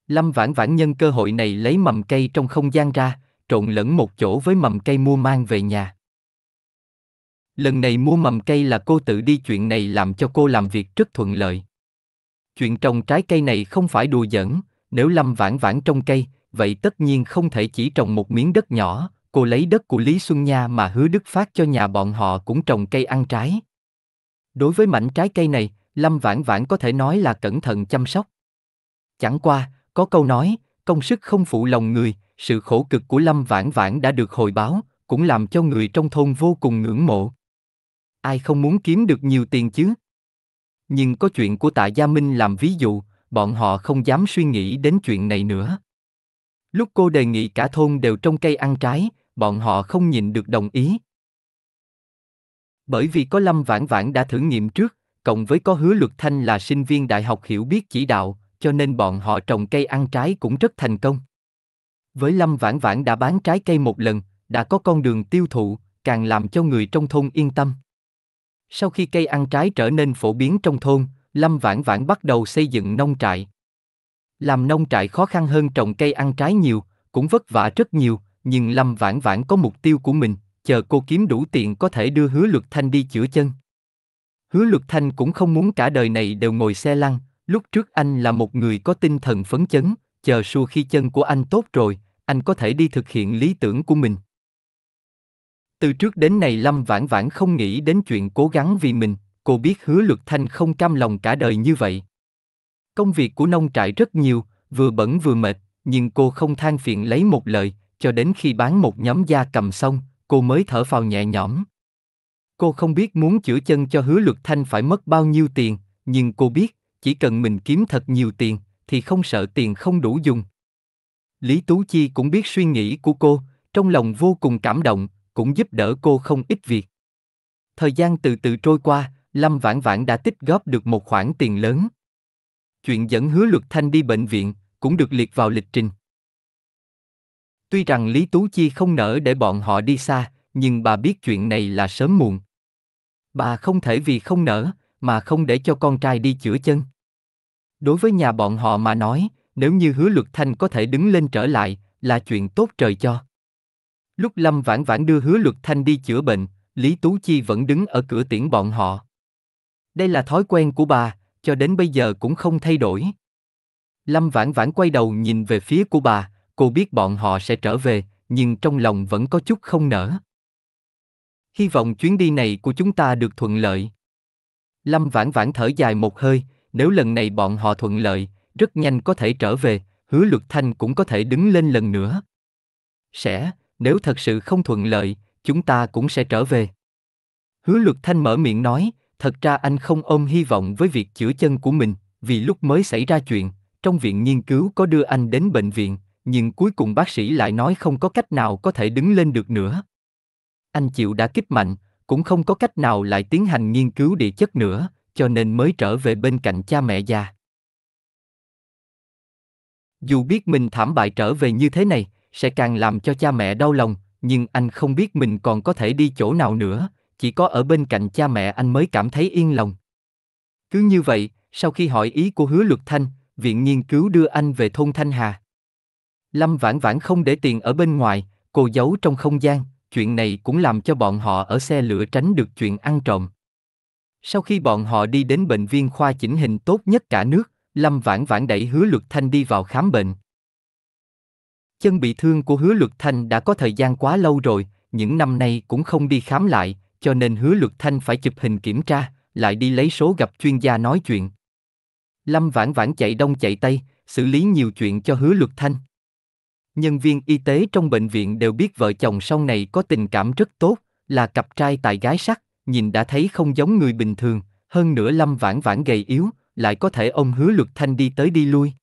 Lâm Vãn Vãn nhân cơ hội này lấy mầm cây trong không gian ra, trộn lẫn một chỗ với mầm cây mua mang về nhà. Lần này mua mầm cây là cô tự đi chuyện này làm cho cô làm việc rất thuận lợi. Chuyện trồng trái cây này không phải đùa giỡn, nếu Lâm Vãn Vãn trong cây, vậy tất nhiên không thể chỉ trồng một miếng đất nhỏ, cô lấy đất của Lý Xuân Nha mà hứa Đức phát cho nhà bọn họ cũng trồng cây ăn trái. Đối với mảnh trái cây này, Lâm Vãn Vãn có thể nói là cẩn thận chăm sóc. Chẳng qua, có câu nói, công sức không phụ lòng người, sự khổ cực của Lâm Vãn Vãn đã được hồi báo, cũng làm cho người trong thôn vô cùng ngưỡng mộ. Ai không muốn kiếm được nhiều tiền chứ? Nhưng có chuyện của Tạ Gia Minh làm ví dụ, bọn họ không dám suy nghĩ đến chuyện này nữa. Lúc cô đề nghị cả thôn đều trong cây ăn trái, bọn họ không nhìn được đồng ý. Bởi vì có Lâm Vãn Vãn đã thử nghiệm trước, cộng với có hứa luật thanh là sinh viên đại học hiểu biết chỉ đạo, cho nên bọn họ trồng cây ăn trái cũng rất thành công. Với Lâm Vãn Vãn đã bán trái cây một lần, đã có con đường tiêu thụ, càng làm cho người trong thôn yên tâm. Sau khi cây ăn trái trở nên phổ biến trong thôn, Lâm Vãn Vãn bắt đầu xây dựng nông trại. Làm nông trại khó khăn hơn trồng cây ăn trái nhiều, cũng vất vả rất nhiều, nhưng Lâm Vãn Vãn có mục tiêu của mình, chờ cô kiếm đủ tiền có thể đưa Hứa Luật Thanh đi chữa chân. Hứa Luật Thanh cũng không muốn cả đời này đều ngồi xe lăn, lúc trước anh là một người có tinh thần phấn chấn, chờ xua khi chân của anh tốt rồi, anh có thể đi thực hiện lý tưởng của mình. Từ trước đến nay Lâm Vãn Vãn không nghĩ đến chuyện cố gắng vì mình, cô biết Hứa Luật Thanh không cam lòng cả đời như vậy. Công việc của nông trại rất nhiều, vừa bẩn vừa mệt, nhưng cô không than phiền lấy một lời, cho đến khi bán một nhóm da cầm xong, cô mới thở phào nhẹ nhõm. Cô không biết muốn chữa chân cho hứa luật thanh phải mất bao nhiêu tiền, nhưng cô biết, chỉ cần mình kiếm thật nhiều tiền, thì không sợ tiền không đủ dùng. Lý Tú Chi cũng biết suy nghĩ của cô, trong lòng vô cùng cảm động, cũng giúp đỡ cô không ít việc. Thời gian từ từ trôi qua, Lâm Vãn Vãn đã tích góp được một khoản tiền lớn. Chuyện dẫn hứa luật thanh đi bệnh viện cũng được liệt vào lịch trình. Tuy rằng Lý Tú Chi không nỡ để bọn họ đi xa, nhưng bà biết chuyện này là sớm muộn. Bà không thể vì không nỡ, mà không để cho con trai đi chữa chân. Đối với nhà bọn họ mà nói, nếu như hứa luật thanh có thể đứng lên trở lại, là chuyện tốt trời cho. Lúc Lâm Vãn Vãn đưa hứa luật thanh đi chữa bệnh, Lý Tú Chi vẫn đứng ở cửa tiễn bọn họ. Đây là thói quen của bà, cho đến bây giờ cũng không thay đổi. Lâm Vãn Vãn quay đầu nhìn về phía của bà, cô biết bọn họ sẽ trở về, nhưng trong lòng vẫn có chút không nở. Hy vọng chuyến đi này của chúng ta được thuận lợi. Lâm vãn vãn thở dài một hơi, nếu lần này bọn họ thuận lợi, rất nhanh có thể trở về, hứa luật thanh cũng có thể đứng lên lần nữa. Sẽ, nếu thật sự không thuận lợi, chúng ta cũng sẽ trở về. Hứa luật thanh mở miệng nói, thật ra anh không ôm hy vọng với việc chữa chân của mình, vì lúc mới xảy ra chuyện, trong viện nghiên cứu có đưa anh đến bệnh viện, nhưng cuối cùng bác sĩ lại nói không có cách nào có thể đứng lên được nữa. Anh chịu đã kích mạnh, cũng không có cách nào lại tiến hành nghiên cứu địa chất nữa, cho nên mới trở về bên cạnh cha mẹ già. Dù biết mình thảm bại trở về như thế này, sẽ càng làm cho cha mẹ đau lòng, nhưng anh không biết mình còn có thể đi chỗ nào nữa, chỉ có ở bên cạnh cha mẹ anh mới cảm thấy yên lòng. Cứ như vậy, sau khi hỏi ý của Hứa Luật Thanh, viện nghiên cứu đưa anh về thôn Thanh Hà. Lâm Vãn Vãn không để tiền ở bên ngoài, cô giấu trong không gian, chuyện này cũng làm cho bọn họ ở xe lửa tránh được chuyện ăn trộm. Sau khi bọn họ đi đến bệnh viện khoa chỉnh hình tốt nhất cả nước, Lâm Vãn Vãn đẩy Hứa Luật Thanh đi vào khám bệnh. Chân bị thương của Hứa Luật Thanh đã có thời gian quá lâu rồi, những năm nay cũng không đi khám lại, cho nên Hứa Luật Thanh phải chụp hình kiểm tra, lại đi lấy số gặp chuyên gia nói chuyện. Lâm Vãn Vãn chạy đông chạy tây, xử lý nhiều chuyện cho Hứa Luật Thanh nhân viên y tế trong bệnh viện đều biết vợ chồng sau này có tình cảm rất tốt, là cặp trai tài gái sắc, nhìn đã thấy không giống người bình thường, hơn nữa lâm vãn vãn gầy yếu, lại có thể ông hứa luật thanh đi tới đi lui.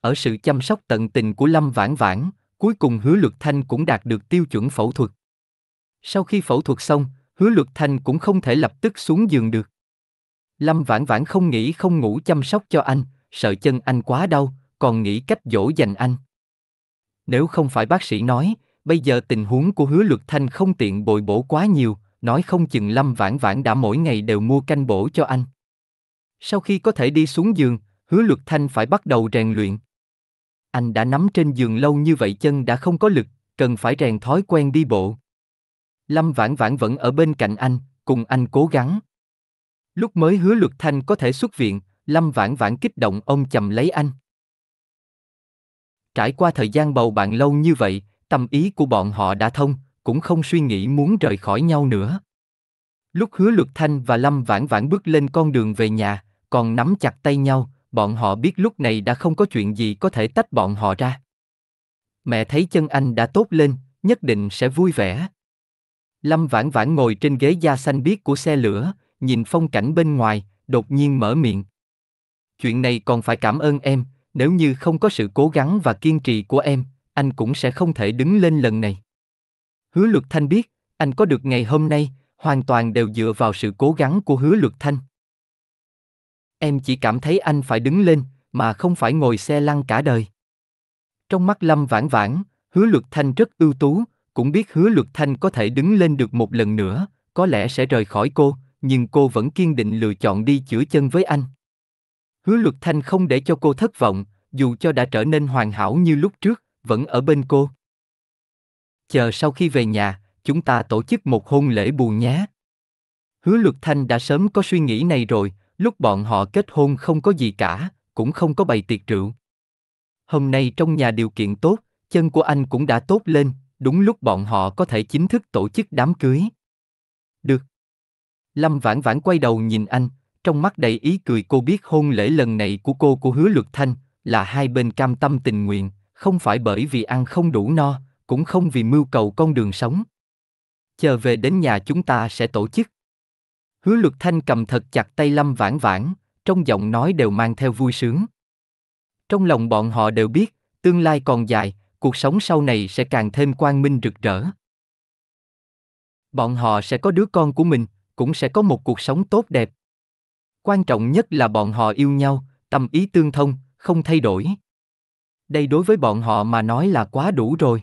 Ở sự chăm sóc tận tình của lâm vãn vãn, cuối cùng hứa luật thanh cũng đạt được tiêu chuẩn phẫu thuật. Sau khi phẫu thuật xong, hứa luật thanh cũng không thể lập tức xuống giường được. Lâm vãn vãn không nghĩ không ngủ chăm sóc cho anh, sợ chân anh quá đau, còn nghĩ cách dỗ dành anh nếu không phải bác sĩ nói, bây giờ tình huống của hứa luật thanh không tiện bồi bổ quá nhiều, nói không chừng lâm vãn vãn đã mỗi ngày đều mua canh bổ cho anh. Sau khi có thể đi xuống giường, hứa luật thanh phải bắt đầu rèn luyện. Anh đã nắm trên giường lâu như vậy chân đã không có lực, cần phải rèn thói quen đi bộ. Lâm vãn vãn vẫn ở bên cạnh anh, cùng anh cố gắng. Lúc mới hứa luật thanh có thể xuất viện, Lâm vãn vãn kích động ông chầm lấy anh. Trải qua thời gian bầu bạn lâu như vậy, tâm ý của bọn họ đã thông, cũng không suy nghĩ muốn rời khỏi nhau nữa. Lúc hứa luật thanh và Lâm vãn vãn bước lên con đường về nhà, còn nắm chặt tay nhau, bọn họ biết lúc này đã không có chuyện gì có thể tách bọn họ ra. Mẹ thấy chân anh đã tốt lên, nhất định sẽ vui vẻ. Lâm vãn vãn ngồi trên ghế da xanh biếc của xe lửa, nhìn phong cảnh bên ngoài, đột nhiên mở miệng. Chuyện này còn phải cảm ơn em, nếu như không có sự cố gắng và kiên trì của em, anh cũng sẽ không thể đứng lên lần này. Hứa Luật Thanh biết, anh có được ngày hôm nay, hoàn toàn đều dựa vào sự cố gắng của Hứa Luật Thanh. Em chỉ cảm thấy anh phải đứng lên, mà không phải ngồi xe lăn cả đời. Trong mắt Lâm Vãn Vãn, Hứa Luật Thanh rất ưu tú, cũng biết Hứa Luật Thanh có thể đứng lên được một lần nữa, có lẽ sẽ rời khỏi cô, nhưng cô vẫn kiên định lựa chọn đi chữa chân với anh. Hứa Luật Thanh không để cho cô thất vọng, dù cho đã trở nên hoàn hảo như lúc trước, vẫn ở bên cô. Chờ sau khi về nhà, chúng ta tổ chức một hôn lễ buồn nhé. Hứa Luật Thanh đã sớm có suy nghĩ này rồi, lúc bọn họ kết hôn không có gì cả, cũng không có bày tiệc rượu. Hôm nay trong nhà điều kiện tốt, chân của anh cũng đã tốt lên, đúng lúc bọn họ có thể chính thức tổ chức đám cưới. Được. Lâm Vãn Vãn quay đầu nhìn anh, trong mắt đầy ý cười cô biết hôn lễ lần này của cô của hứa luật thanh là hai bên cam tâm tình nguyện, không phải bởi vì ăn không đủ no, cũng không vì mưu cầu con đường sống. Chờ về đến nhà chúng ta sẽ tổ chức. Hứa luật thanh cầm thật chặt tay Lâm Vãn Vãn, trong giọng nói đều mang theo vui sướng. Trong lòng bọn họ đều biết, tương lai còn dài, cuộc sống sau này sẽ càng thêm quang minh rực rỡ. Bọn họ sẽ có đứa con của mình, cũng sẽ có một cuộc sống tốt đẹp quan trọng nhất là bọn họ yêu nhau tâm ý tương thông không thay đổi đây đối với bọn họ mà nói là quá đủ rồi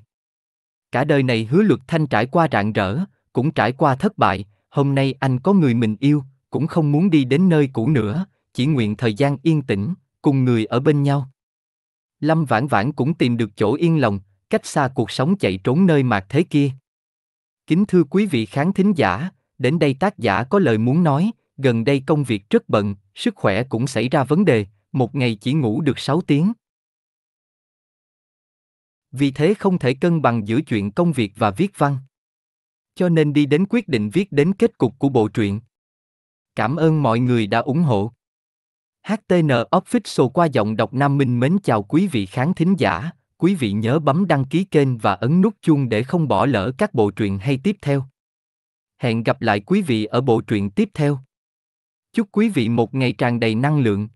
cả đời này hứa luật thanh trải qua rạng rỡ cũng trải qua thất bại hôm nay anh có người mình yêu cũng không muốn đi đến nơi cũ nữa chỉ nguyện thời gian yên tĩnh cùng người ở bên nhau lâm vãn vãn cũng tìm được chỗ yên lòng cách xa cuộc sống chạy trốn nơi mạc thế kia kính thưa quý vị khán thính giả đến đây tác giả có lời muốn nói gần đây công việc rất bận, sức khỏe cũng xảy ra vấn đề, một ngày chỉ ngủ được 6 tiếng. Vì thế không thể cân bằng giữa chuyện công việc và viết văn. Cho nên đi đến quyết định viết đến kết cục của bộ truyện. Cảm ơn mọi người đã ủng hộ. HTN Official qua giọng đọc Nam Minh mến chào quý vị khán thính giả, quý vị nhớ bấm đăng ký kênh và ấn nút chuông để không bỏ lỡ các bộ truyện hay tiếp theo. Hẹn gặp lại quý vị ở bộ truyện tiếp theo. Chúc quý vị một ngày tràn đầy năng lượng.